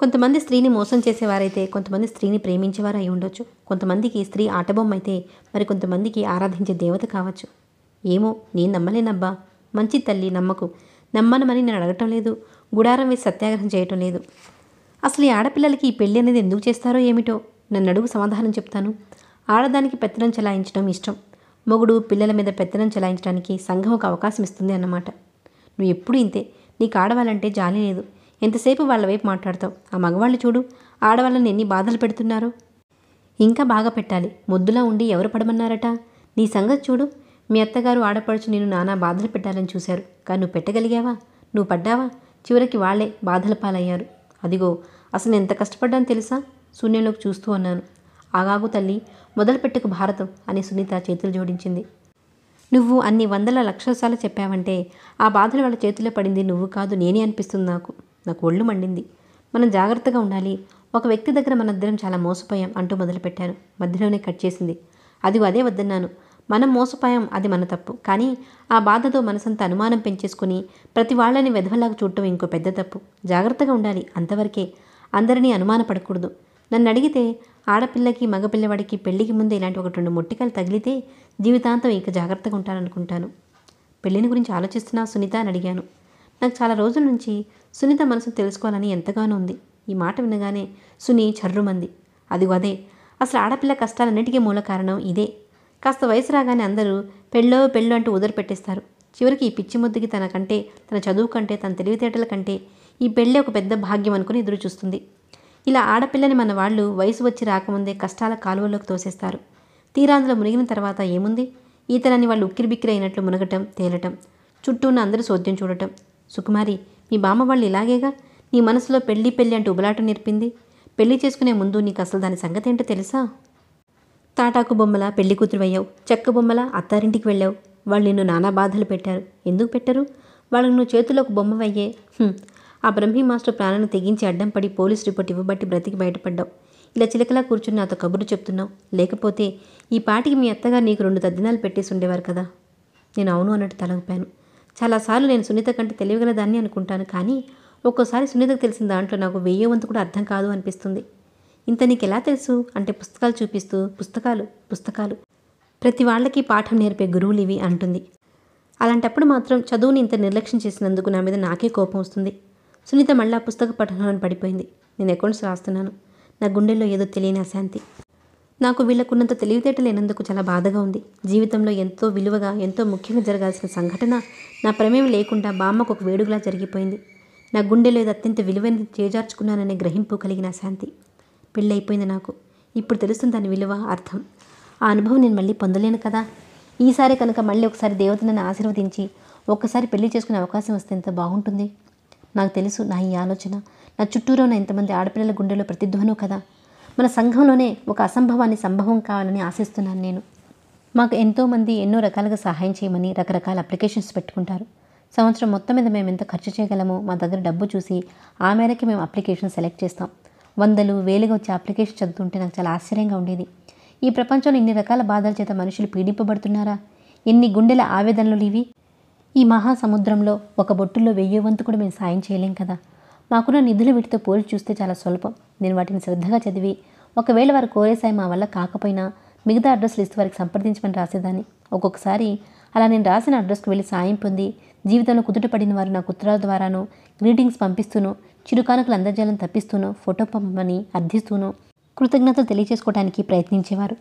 కొంతమంది స్త్రీని మోసం చేసేవారైతే కొంతమంది స్త్రీని ప్రేమించేవారు అయి ఉండొచ్చు కొంతమందికి స్త్రీ ఆటబొమ్మ అయితే మరి కొంతమందికి ఆరాధించే దేవత కావచ్చు ఏమో నేను నమ్మలేనబ్బా మంచి తల్లి నమ్మకు నమ్మనమని నేను అడగటం లేదు గుడారం వేసి సత్యాగ్రహం చేయటం లేదు అసలు ఈ ఆడపిల్లలకి ఈ పెళ్ళి అనేది ఎందుకు చేస్తారో ఏమిటో నన్ను అడుగు సమాధానం చెప్తాను ఆడదానికి పెత్తనం చెలాయించడం ఇష్టం మొగుడు పిల్లల మీద పెత్తనం చెలాయించడానికి సంఘం ఒక అవకాశం ఇస్తుంది అన్నమాట నువ్వు ఎప్పుడు ఇంతే నీకు ఆడవాళ్ళంటే జాలి లేదు ఎంతసేపు వాళ్ళ వైపు మాట్లాడతావు ఆ మగవాళ్ళు చూడు ఆడవాళ్ళని ఎన్ని బాధలు పెడుతున్నారు ఇంకా బాగా పెట్టాలి ముద్దులా ఉండి ఎవరు పడమన్నారట నీ సంగతి చూడు మీ అత్తగారు ఆడపడుచు నేను నానా బాధలు పెట్టాలని చూశారు కానీ నువ్వు పెట్టగలిగావా నువ్వు పడ్డావా చివరికి వాళ్లే బాధల పాలయ్యారు అదిగో అసలు ఎంత కష్టపడ్డాను తెలుసా శూన్యంలోకి చూస్తూ అన్నాను ఆగాగు తల్లి మొదలుపెట్టుకు భారతం అని సునీత చేతులు జోడించింది నువ్వు అన్ని వందల లక్షసార్లు చెప్పావంటే ఆ బాధలు వాళ్ళ చేతిలో పడింది నువ్వు కాదు నేనే అనిపిస్తుంది నాకు నాకు ఒళ్ళు మండింది మనం జాగ్రత్తగా ఉండాలి ఒక వ్యక్తి దగ్గర మనిద్దరం చాలా మోసపోయాం అంటూ మొదలుపెట్టాను మధ్యలోనే కట్ చేసింది అది అదే వద్దన్నాను మనం మోసపోయాం అది మన తప్పు కానీ ఆ బాధతో మనసంత అనుమానం పెంచేసుకుని ప్రతి వాళ్ళని వెధవలాగా చూడటం ఇంకో పెద్ద తప్పు జాగ్రత్తగా ఉండాలి అంతవరకే అందరినీ అనుమానపడకూడదు నన్ను అడిగితే ఆడపిల్లకి మగపిల్లవాడికి పెళ్లికి ముందు ఇలాంటి ఒక రెండు మొట్టికలు తగిలితే జీవితాంతం ఇంక జాగ్రత్తగా ఉంటాననుకుంటాను పెళ్ళిని గురించి ఆలోచిస్తున్నావు సునీత అని అడిగాను నాకు చాలా రోజుల నుంచి సునీత మనసు తెలుసుకోవాలని ఎంతగానో ఉంది ఈ మాట వినగానే సునీ చర్రుమంది అదిగో అదే అసలు ఆడపిల్ల కష్టాలన్నిటికీ మూల కారణం ఇదే కాస్త వయసు రాగానే అందరూ పెళ్ళో పెళ్ళో అంటూ ఉదరు పెట్టేస్తారు చివరికి ఈ పిచ్చి ముద్దుకి తన కంటే తన చదువు కంటే తన తెలివితేటల కంటే ఈ పెళ్ళే ఒక పెద్ద భాగ్యం అనుకుని ఎదురు చూస్తుంది ఇలా ఆడపిల్లని మన వాళ్ళు వయసు వచ్చి రాకముందే కష్టాల కాలువల్లోకి తోసేస్తారు తీరాంధ్రలో మునిగిన తర్వాత ఏముంది ఈతనని వాళ్ళు అయినట్లు మునగటం తేలటం చుట్టూ ఉన్న అందరూ సోద్యం చూడటం సుకుమారి మీ బామ్మ వాళ్ళు ఇలాగేగా నీ మనసులో పెళ్లి పెళ్ళి అంటూ ఉబలాట నేర్పింది పెళ్లి చేసుకునే ముందు నీకు అసలు దాని సంగతి ఏంటో తెలుసా తాటాకు బొమ్మల పెళ్లి అయ్యావు చెక్క బొమ్మల అత్తారింటికి వెళ్ళావు వాళ్ళు నిన్ను నానా బాధలు పెట్టారు ఎందుకు పెట్టరు వాళ్ళకు నువ్వు చేతిలోకి వయ్యే ఆ బ్రహ్మీ మాస్టర్ ప్రాణాన్ని తెగించి అడ్డం పడి పోలీస్ రిపోర్ట్ ఇవ్వబట్టి బ్రతికి బయటపడ్డావు ఇలా చిలకలా కూర్చుని నాతో కబుర్లు చెప్తున్నావు లేకపోతే ఈ పాటికి మీ అత్తగారు నీకు రెండు తద్దినాలు పెట్టేసి ఉండేవారు కదా నేను అవును అన్నట్టు తలగపాను చాలాసార్లు నేను సునీత కంటే తెలియగలదాన్ని అనుకుంటాను కానీ ఒక్కోసారి సునీతకు తెలిసిన దాంట్లో నాకు వెయ్యే వంతు కూడా అర్థం కాదు అనిపిస్తుంది ఇంత నీకు ఎలా తెలుసు అంటే పుస్తకాలు చూపిస్తూ పుస్తకాలు పుస్తకాలు ప్రతి వాళ్ళకి పాఠం నేర్పే గురువులు ఇవి అంటుంది అలాంటప్పుడు మాత్రం చదువుని ఇంత నిర్లక్ష్యం చేసినందుకు నా మీద నాకే కోపం వస్తుంది సునీత మళ్ళా పుస్తక పఠనాలను పడిపోయింది నేను అకౌంట్స్ రాస్తున్నాను నా గుండెల్లో ఏదో తెలియని అశాంతి నాకు వీళ్లకున్నంత తెలివితేట లేనందుకు చాలా బాధగా ఉంది జీవితంలో ఎంతో విలువగా ఎంతో ముఖ్యంగా జరగాల్సిన సంఘటన నా ప్రమేయం లేకుండా బామ్మకు ఒక వేడుగులా జరిగిపోయింది నా గుండెలో ఏదో అత్యంత విలువైన చేజార్చుకున్నాననే గ్రహింపు కలిగిన అశాంతి పెళ్ళైపోయింది నాకు ఇప్పుడు తెలుస్తుంది దాని విలువ అర్థం ఆ అనుభవం నేను మళ్ళీ పొందలేను కదా ఈసారి కనుక మళ్ళీ ఒకసారి దేవత నన్ను ఆశీర్వదించి ఒక్కసారి పెళ్లి చేసుకునే అవకాశం వస్తే ఎంత బాగుంటుంది నాకు తెలుసు నా ఈ ఆలోచన నా చుట్టూరో ఉన్న ఇంతమంది ఆడపిల్లల గుండెలో ప్రతిధ్వను కదా మన సంఘంలోనే ఒక అసంభవాన్ని సంభవం కావాలని ఆశిస్తున్నాను నేను మాకు ఎంతోమంది ఎన్నో రకాలుగా సహాయం చేయమని రకరకాల అప్లికేషన్స్ పెట్టుకుంటారు సంవత్సరం మొత్తం మీద మేము ఎంత ఖర్చు చేయగలమో మా దగ్గర డబ్బు చూసి ఆ మేరకి మేము అప్లికేషన్ సెలెక్ట్ చేస్తాం వందలు వేలుగా వచ్చే అప్లికేషన్ చదువుతుంటే నాకు చాలా ఆశ్చర్యంగా ఉండేది ఈ ప్రపంచంలో ఇన్ని రకాల బాధల చేత మనుషులు పీడింపబడుతున్నారా ఎన్ని గుండెల ఆవేదనలు ఇవి ఈ మహాసముద్రంలో ఒక బొట్టులో వెయ్యి వంతు కూడా మేము సాయం చేయలేం కదా మాకున్న నిధులు వీటితో పోల్చి చూస్తే చాలా సులభం నేను వాటిని శ్రద్ధగా చదివి ఒకవేళ వారు కోరే సాయం మా వల్ల కాకపోయినా మిగతా అడ్రస్ లిస్ట్ వారికి సంప్రదించమని రాసేదాన్ని ఒక్కొక్కసారి అలా నేను రాసిన అడ్రస్కి వెళ్ళి సాయం పొంది జీవితంలో కుదుటపడిన వారు నా కుత్రాల ద్వారాను గ్రీటింగ్స్ పంపిస్తూను చిరుకానుకలు అందజాలను తప్పిస్తూను ఫోటో పంపమని అర్థిస్తూను కృతజ్ఞతలు తెలియచేసుకోవడానికి ప్రయత్నించేవారు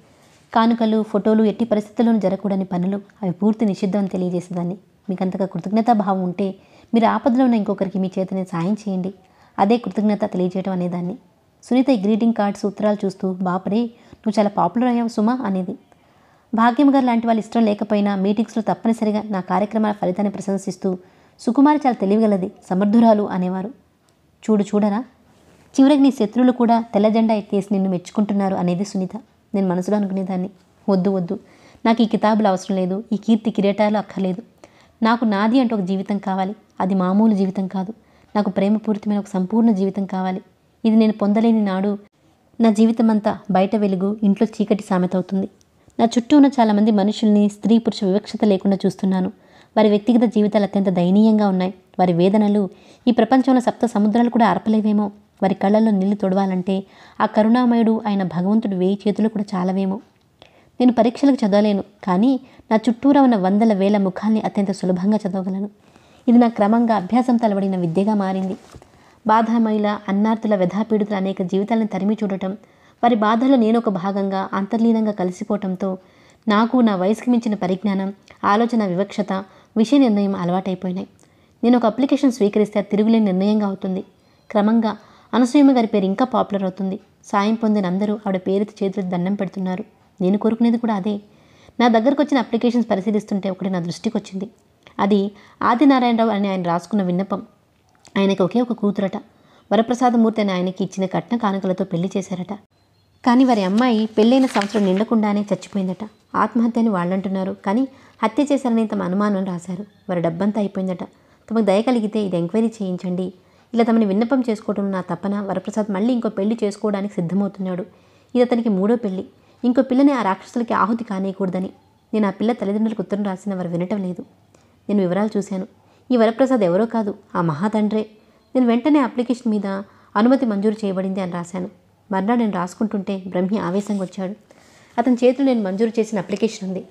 కానుకలు ఫోటోలు ఎట్టి పరిస్థితుల్లోనూ జరగకూడని పనులు అవి పూర్తి నిషిద్ధం అని తెలియజేసేదాన్ని మీకు అంతగా కృతజ్ఞతాభావం ఉంటే మీరు ఆపదలో ఉన్న ఇంకొకరికి మీ చేతనే సాయం చేయండి అదే కృతజ్ఞత తెలియజేయడం అనేదాన్ని సునీత ఈ గ్రీటింగ్ కార్డ్ సూత్రాలు చూస్తూ బాపరే నువ్వు చాలా పాపులర్ అయ్యావు సుమా అనేది భాగ్యం గారు లాంటి వాళ్ళు ఇష్టం లేకపోయినా మీటింగ్స్లో తప్పనిసరిగా నా కార్యక్రమాల ఫలితాన్ని ప్రశంసిస్తూ సుకుమారి చాలా తెలివిగలది సమర్థురాలు అనేవారు చూడు చూడరా చివరికి నీ శత్రువులు కూడా తెల్ల జెండా ఎత్తేసి నిన్ను మెచ్చుకుంటున్నారు అనేది సునీత నేను మనసులో అనుకునేదాన్ని వద్దు వద్దు నాకు ఈ కితాబులు అవసరం లేదు ఈ కీర్తి కిరీటాలు అక్కర్లేదు నాకు నాది అంటే ఒక జీవితం కావాలి అది మామూలు జీవితం కాదు నాకు ప్రేమపూరితమైన ఒక సంపూర్ణ జీవితం కావాలి ఇది నేను పొందలేని నాడు నా జీవితం అంతా బయట వెలుగు ఇంట్లో చీకటి సామెత అవుతుంది నా చుట్టూ ఉన్న చాలామంది మనుషుల్ని స్త్రీ పురుష వివక్షత లేకుండా చూస్తున్నాను వారి వ్యక్తిగత జీవితాలు అత్యంత దయనీయంగా ఉన్నాయి వారి వేదనలు ఈ ప్రపంచంలో సప్త సముద్రాలు కూడా ఆర్పలేవేమో వారి కళ్ళల్లో నీళ్లు తొడవాలంటే ఆ కరుణామయుడు ఆయన భగవంతుడు వేయి చేతులు కూడా చాలవేమో నేను పరీక్షలకు చదవలేను కానీ నా చుట్టూరా ఉన్న వందల వేల ముఖాల్ని అత్యంత సులభంగా చదవగలను ఇది నా క్రమంగా అభ్యాసం తలబడిన విద్యగా మారింది బాధామయుల అన్నార్థుల వ్యధాపీడితుల అనేక జీవితాలను తరిమి చూడటం వారి బాధలో నేను ఒక భాగంగా అంతర్లీనంగా కలిసిపోవటంతో నాకు నా వయసుకు మించిన పరిజ్ఞానం ఆలోచన వివక్షత విషయ నిర్ణయం అలవాటైపోయినాయి నేను ఒక అప్లికేషన్ స్వీకరిస్తే తిరుగులేని నిర్ణయంగా అవుతుంది క్రమంగా అనసూయమ్మ గారి పేరు ఇంకా పాపులర్ అవుతుంది సాయం పొందిన అందరూ ఆవిడ పేరుతో చేతులు దండం పెడుతున్నారు నేను కోరుకునేది కూడా అదే నా దగ్గరకు వచ్చిన అప్లికేషన్స్ పరిశీలిస్తుంటే ఒకటి నా దృష్టికి వచ్చింది అది ఆదినారాయణరావు అని ఆయన రాసుకున్న విన్నపం ఆయనకు ఒకే ఒక కూతురట వరప్రసాదమూర్తి అని ఆయనకి ఇచ్చిన కట్న కానుకలతో పెళ్లి చేశారట కానీ వారి అమ్మాయి పెళ్ళైన సంవత్సరం నిండకుండానే చచ్చిపోయిందట ఆత్మహత్య అని వాళ్ళంటున్నారు కానీ హత్య చేశారని తమ అనుమానం రాశారు వారి డబ్బంతా అయిపోయిందట తమకు దయ కలిగితే ఇది ఎంక్వైరీ చేయించండి ఇలా తమని విన్నపం చేసుకోవడం నా తపన వరప్రసాద్ మళ్ళీ ఇంకో పెళ్లి చేసుకోవడానికి సిద్ధమవుతున్నాడు ఇది అతనికి మూడో పెళ్లి ఇంకో పిల్లని ఆ రాక్షసులకి ఆహుతి కానియకూడదని నేను ఆ పిల్ల తల్లిదండ్రులకు ఉత్తరం రాసిన వారు వినటం లేదు నేను వివరాలు చూశాను ఈ వరప్రసాద్ ఎవరో కాదు ఆ మహాతండ్రే నేను వెంటనే అప్లికేషన్ మీద అనుమతి మంజూరు చేయబడింది అని రాశాను మర్నాడు నేను రాసుకుంటుంటే బ్రహ్మి ఆవేశంగా వచ్చాడు అతని చేతిలో నేను మంజూరు చేసిన అప్లికేషన్ ఉంది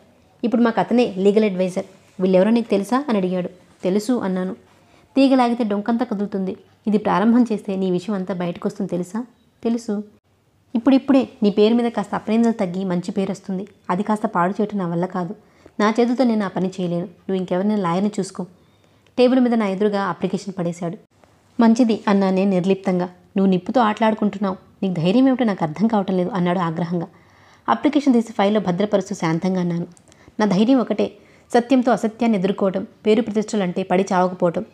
ఇప్పుడు మాకు అతనే లీగల్ అడ్వైజర్ వీళ్ళెవరో నీకు తెలుసా అని అడిగాడు తెలుసు అన్నాను తీగలాగితే డొంకంతా కదులుతుంది ఇది ప్రారంభం చేస్తే నీ విషయం అంతా బయటకు వస్తుంది తెలుసా తెలుసు ఇప్పుడిప్పుడే నీ పేరు మీద కాస్త అప్రేందలు తగ్గి మంచి పేరు వస్తుంది అది కాస్త పాడు చేయటం నా వల్ల కాదు నా చేతితో నేను ఆ పని చేయలేను నువ్వు ఇంకెవరిని లాయర్ని చూసుకో టేబుల్ మీద నా ఎదురుగా అప్లికేషన్ పడేశాడు మంచిది అన్నా నేను నిర్లిప్తంగా నువ్వు నిప్పుతో ఆటలాడుకుంటున్నావు నీకు ధైర్యం ఏమిటో నాకు అర్థం కావటం లేదు అన్నాడు ఆగ్రహంగా అప్లికేషన్ తీసి ఫైల్లో భద్రపరుస్తూ శాంతంగా అన్నాను నా ధైర్యం ఒకటే సత్యంతో అసత్యాన్ని ఎదుర్కోవటం పేరు ప్రతిష్టలు అంటే పడి చావకపోవటం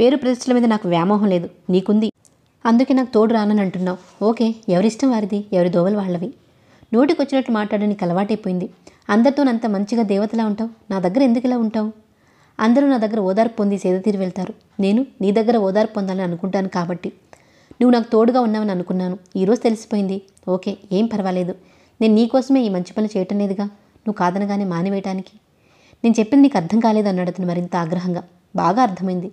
పేరు ప్రతిష్టల మీద నాకు వ్యామోహం లేదు నీకుంది అందుకే నాకు తోడు రానని అంటున్నావు ఓకే ఎవరిష్టం వారిది ఎవరి దోవలు వాళ్ళవి నోటికొచ్చినట్టు మాట్లాడడానికి అలవాటైపోయింది అందరితోనంత మంచిగా దేవతలా ఉంటావు నా దగ్గర ఎందుకు ఇలా ఉంటావు అందరూ నా దగ్గర ఓదార్పు పొంది సేద వెళ్తారు నేను నీ దగ్గర ఓదార్పు పొందాలని అనుకుంటాను కాబట్టి నువ్వు నాకు తోడుగా ఉన్నావని అనుకున్నాను ఈరోజు తెలిసిపోయింది ఓకే ఏం పర్వాలేదు నేను నీకోసమే ఈ మంచి పని చేయటం లేదుగా నువ్వు కాదనగానే మానివేయటానికి నేను చెప్పింది నీకు అర్థం కాలేదు అన్నాడు అతను మరింత ఆగ్రహంగా బాగా అర్థమైంది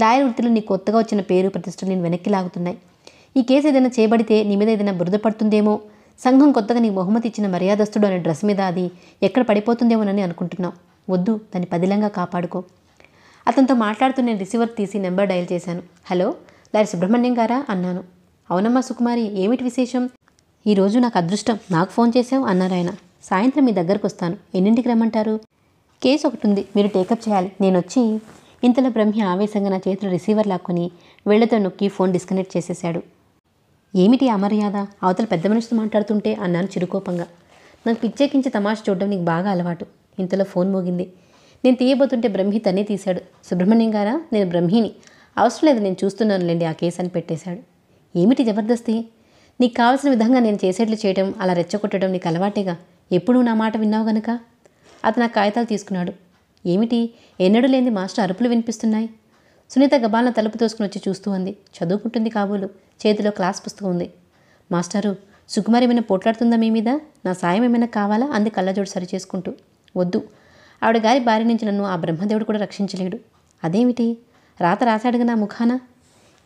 దాయ వృత్తిలో నీ కొత్తగా వచ్చిన పేరు ప్రతిష్టలు నేను వెనక్కి లాగుతున్నాయి ఈ కేసు ఏదైనా చేయబడితే నీ మీద ఏదైనా బురద పడుతుందేమో సంఘం కొత్తగా నీకు బహుమతి ఇచ్చిన మర్యాదస్తుడు అనే డ్రెస్ మీద అది ఎక్కడ పడిపోతుందేమోనని అనుకుంటున్నావు వద్దు దాన్ని పదిలంగా కాపాడుకో అతనితో మాట్లాడుతూ నేను రిసీవర్ తీసి నెంబర్ డయల్ చేశాను హలో లారి సుబ్రహ్మణ్యం గారా అన్నాను అవునమ్మా సుకుమారి ఏమిటి విశేషం ఈరోజు నాకు అదృష్టం నాకు ఫోన్ చేసావు అన్నారు ఆయన సాయంత్రం మీ దగ్గరకు వస్తాను ఎన్నింటికి రమ్మంటారు కేసు ఒకటి ఉంది మీరు టేకప్ చేయాలి నేను వచ్చి ఇంతలో బ్రహ్మి ఆవేశంగా నా చేతిలో రిసీవర్ లాక్కొని వెళ్లతో నొక్కి ఫోన్ డిస్కనెక్ట్ చేసేశాడు ఏమిటి అమర్యాద అవతల పెద్ద మనిషితో మాట్లాడుతుంటే అన్నాను చిరుకోపంగా నాకు పిచ్చేకించి తమాష చూడడం నీకు బాగా అలవాటు ఇంతలో ఫోన్ మోగింది నేను తీయబోతుంటే బ్రహ్మి తనే తీశాడు సుబ్రహ్మణ్యం గారా నేను బ్రహ్మిని అవసరం లేదు నేను చూస్తున్నాను లేండి ఆ కేసు అని పెట్టేశాడు ఏమిటి జబర్దస్తి నీకు కావాల్సిన విధంగా నేను చేసేట్లు చేయడం అలా రెచ్చగొట్టడం నీకు అలవాటేగా ఎప్పుడూ నా మాట విన్నావు గనుక అతను ఆ కాగితాలు తీసుకున్నాడు ఏమిటి ఎన్నడూ లేని మాస్టర్ అరుపులు వినిపిస్తున్నాయి సునీత గబాలను తలుపు తోసుకుని వచ్చి చూస్తూ ఉంది చదువుకుంటుంది కాబోలు చేతిలో క్లాస్ పుస్తకం ఉంది మాస్టారు సుకుమార్ ఏమైనా పోట్లాడుతుందా మీ మీద నా సాయం ఏమైనా కావాలా అంది కళ్ళజోడు సరి చేసుకుంటూ వద్దు ఆవిడ గారి భార్య నుంచి నన్ను ఆ బ్రహ్మదేవుడు కూడా రక్షించలేడు అదేమిటి రాత రాశాడుగా నా ముఖాన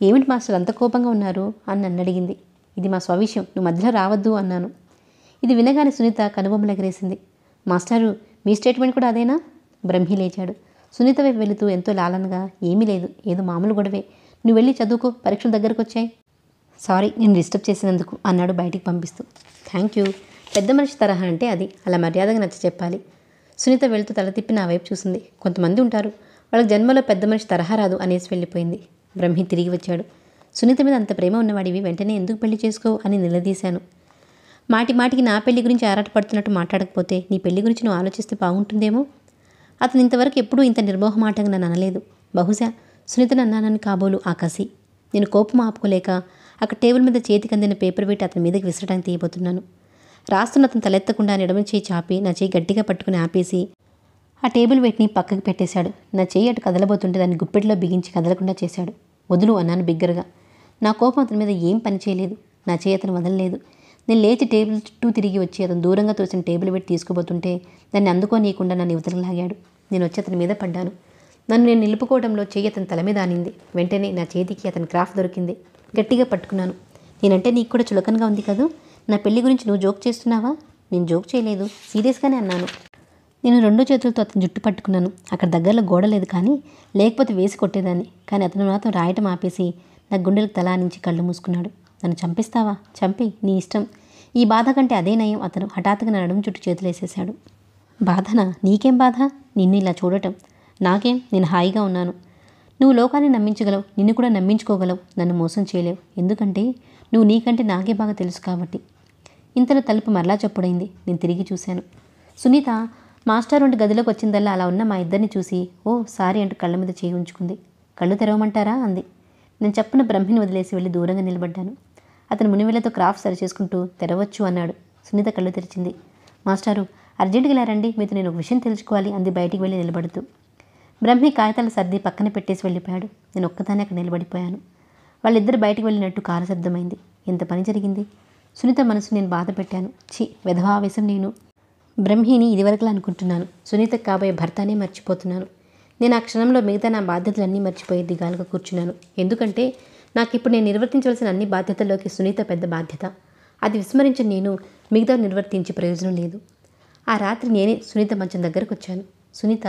ఏమిటి మాస్టర్ అంత కోపంగా ఉన్నారు అని నన్ను అడిగింది ఇది మా స్వవిషయం నువ్వు మధ్యలో రావద్దు అన్నాను ఇది వినగానే సునీత కనుబొమ్మలెగరేసింది మాస్టారు మీ స్టేట్మెంట్ కూడా అదేనా బ్రహ్మి లేచాడు సునీత వైపు వెళుతూ ఎంతో లాలనగా ఏమీ లేదు ఏదో మామూలు గొడవే నువ్వు వెళ్ళి చదువుకో పరీక్షలు దగ్గరకు వచ్చాయి సారీ నేను డిస్టర్బ్ చేసినందుకు అన్నాడు బయటికి పంపిస్తూ థ్యాంక్ యూ పెద్ద మనిషి తరహా అంటే అది అలా మర్యాదగా నచ్చ చెప్పాలి సునీత వెళుతూ తల తిప్పి నా వైపు చూసింది కొంతమంది ఉంటారు వాళ్ళకి జన్మలో పెద్ద మనిషి తరహా రాదు అనేసి వెళ్ళిపోయింది బ్రహ్మి తిరిగి వచ్చాడు సునీత మీద అంత ప్రేమ ఉన్నవాడివి వెంటనే ఎందుకు పెళ్లి చేసుకో అని నిలదీశాను మాటి మాటికి నా పెళ్లి గురించి ఆరాటపడుతున్నట్టు మాట్లాడకపోతే నీ పెళ్లి గురించి నువ్వు ఆలోచిస్తే బాగుంటుందేమో అతను ఇంతవరకు ఎప్పుడూ ఇంత నిర్మోహమాటంగా నన్ను అనలేదు బహుశా సునీతనన్నానని కాబోలు ఆ కసి నేను కోపం ఆపుకోలేక అక్కడ టేబుల్ మీద చేతికి అందిన పేపర్ వేటి అతని మీదకి విసరడానికి తీయబోతున్నాను రాస్తున్న అతను తలెత్తకుండా నిడమ చేయి చాపి నా చేయి గట్టిగా పట్టుకుని ఆపేసి ఆ టేబుల్ వెయిట్ని పక్కకు పెట్టేశాడు నా చేయి అటు కదలబోతుంటే దాన్ని గుప్పెట్లో బిగించి కదలకుండా చేశాడు వదులు అన్నాను బిగ్గరగా నా కోపం అతని మీద ఏం పని చేయలేదు నా చేయి అతను వదలలేదు నేను లేచి టేబుల్ చుట్టూ తిరిగి వచ్చి అతను దూరంగా తోసిన టేబుల్ పెట్టి తీసుకుపోతుంటే దాన్ని అందుకోనీయకుండా నన్ను ఇవతలలాగాడు లాగాడు నేను వచ్చి అతని మీద పడ్డాను నన్ను నేను నిలుపుకోవడంలో చేయి అతని తల మీద ఆనింది వెంటనే నా చేతికి అతని క్రాఫ్ట్ దొరికింది గట్టిగా పట్టుకున్నాను నేనంటే నీకు కూడా చులకనగా ఉంది కదూ నా పెళ్లి గురించి నువ్వు జోక్ చేస్తున్నావా నేను జోక్ చేయలేదు సీరియస్గానే అన్నాను నేను రెండు చేతులతో అతను జుట్టు పట్టుకున్నాను అక్కడ దగ్గరలో గోడ లేదు కానీ లేకపోతే వేసి కొట్టేదాన్ని కానీ అతను మాత్రం రాయటం ఆపేసి నా గుండెలకు తలానించి కళ్ళు మూసుకున్నాడు నన్ను చంపిస్తావా చంపి నీ ఇష్టం ఈ బాధ కంటే అదే నయం అతను హఠాత్తుగా నా నడుము చుట్టూ చేతులేసేశాడు బాధనా నీకేం బాధ నిన్ను ఇలా చూడటం నాకేం నేను హాయిగా ఉన్నాను నువ్వు లోకాన్ని నమ్మించగలవు నిన్ను కూడా నమ్మించుకోగలవు నన్ను మోసం చేయలేవు ఎందుకంటే నువ్వు నీకంటే నాకే బాగా తెలుసు కాబట్టి ఇంతలో తలుపు మరలా చెప్పుడైంది నేను తిరిగి చూశాను సునీత మాస్టర్ వంటి గదిలోకి వచ్చిందల్లా అలా ఉన్న మా ఇద్దరిని చూసి ఓ సారీ అంటూ కళ్ళ మీద చేయి ఉంచుకుంది కళ్ళు తెరవమంటారా అంది నేను చెప్పిన బ్రహ్మిని వదిలేసి వెళ్ళి దూరంగా నిలబడ్డాను అతను మునివేలతో క్రాఫ్ట్ చేసుకుంటూ తెరవచ్చు అన్నాడు సునీత కళ్ళు తెరిచింది మాస్టారు అర్జెంటుగా రండి మీతో నేను ఒక విషయం తెలుసుకోవాలి అంది బయటికి వెళ్ళి నిలబడుతూ బ్రహ్మి కాగితాల సర్ది పక్కన పెట్టేసి వెళ్ళిపోయాడు నేను ఒక్కదాన్ని అక్కడ నిలబడిపోయాను వాళ్ళిద్దరు బయటికి వెళ్ళినట్టు కారు శబ్దమైంది ఎంత పని జరిగింది సునీత మనసు నేను బాధ పెట్టాను ఛీ విధవావేశం నేను బ్రహ్మిని ఇదివరకులా అనుకుంటున్నాను సునీత కాబోయే భర్తనే మర్చిపోతున్నాను నేను ఆ క్షణంలో మిగతా నా బాధ్యతలన్నీ మర్చిపోయే దిగాలుగా కూర్చున్నాను ఎందుకంటే నాకు ఇప్పుడు నేను నిర్వర్తించవలసిన అన్ని బాధ్యతల్లోకి సునీత పెద్ద బాధ్యత అది విస్మరించి నేను మిగతా నిర్వర్తించి ప్రయోజనం లేదు ఆ రాత్రి నేనే సునీత మంచం దగ్గరకు వచ్చాను సునీత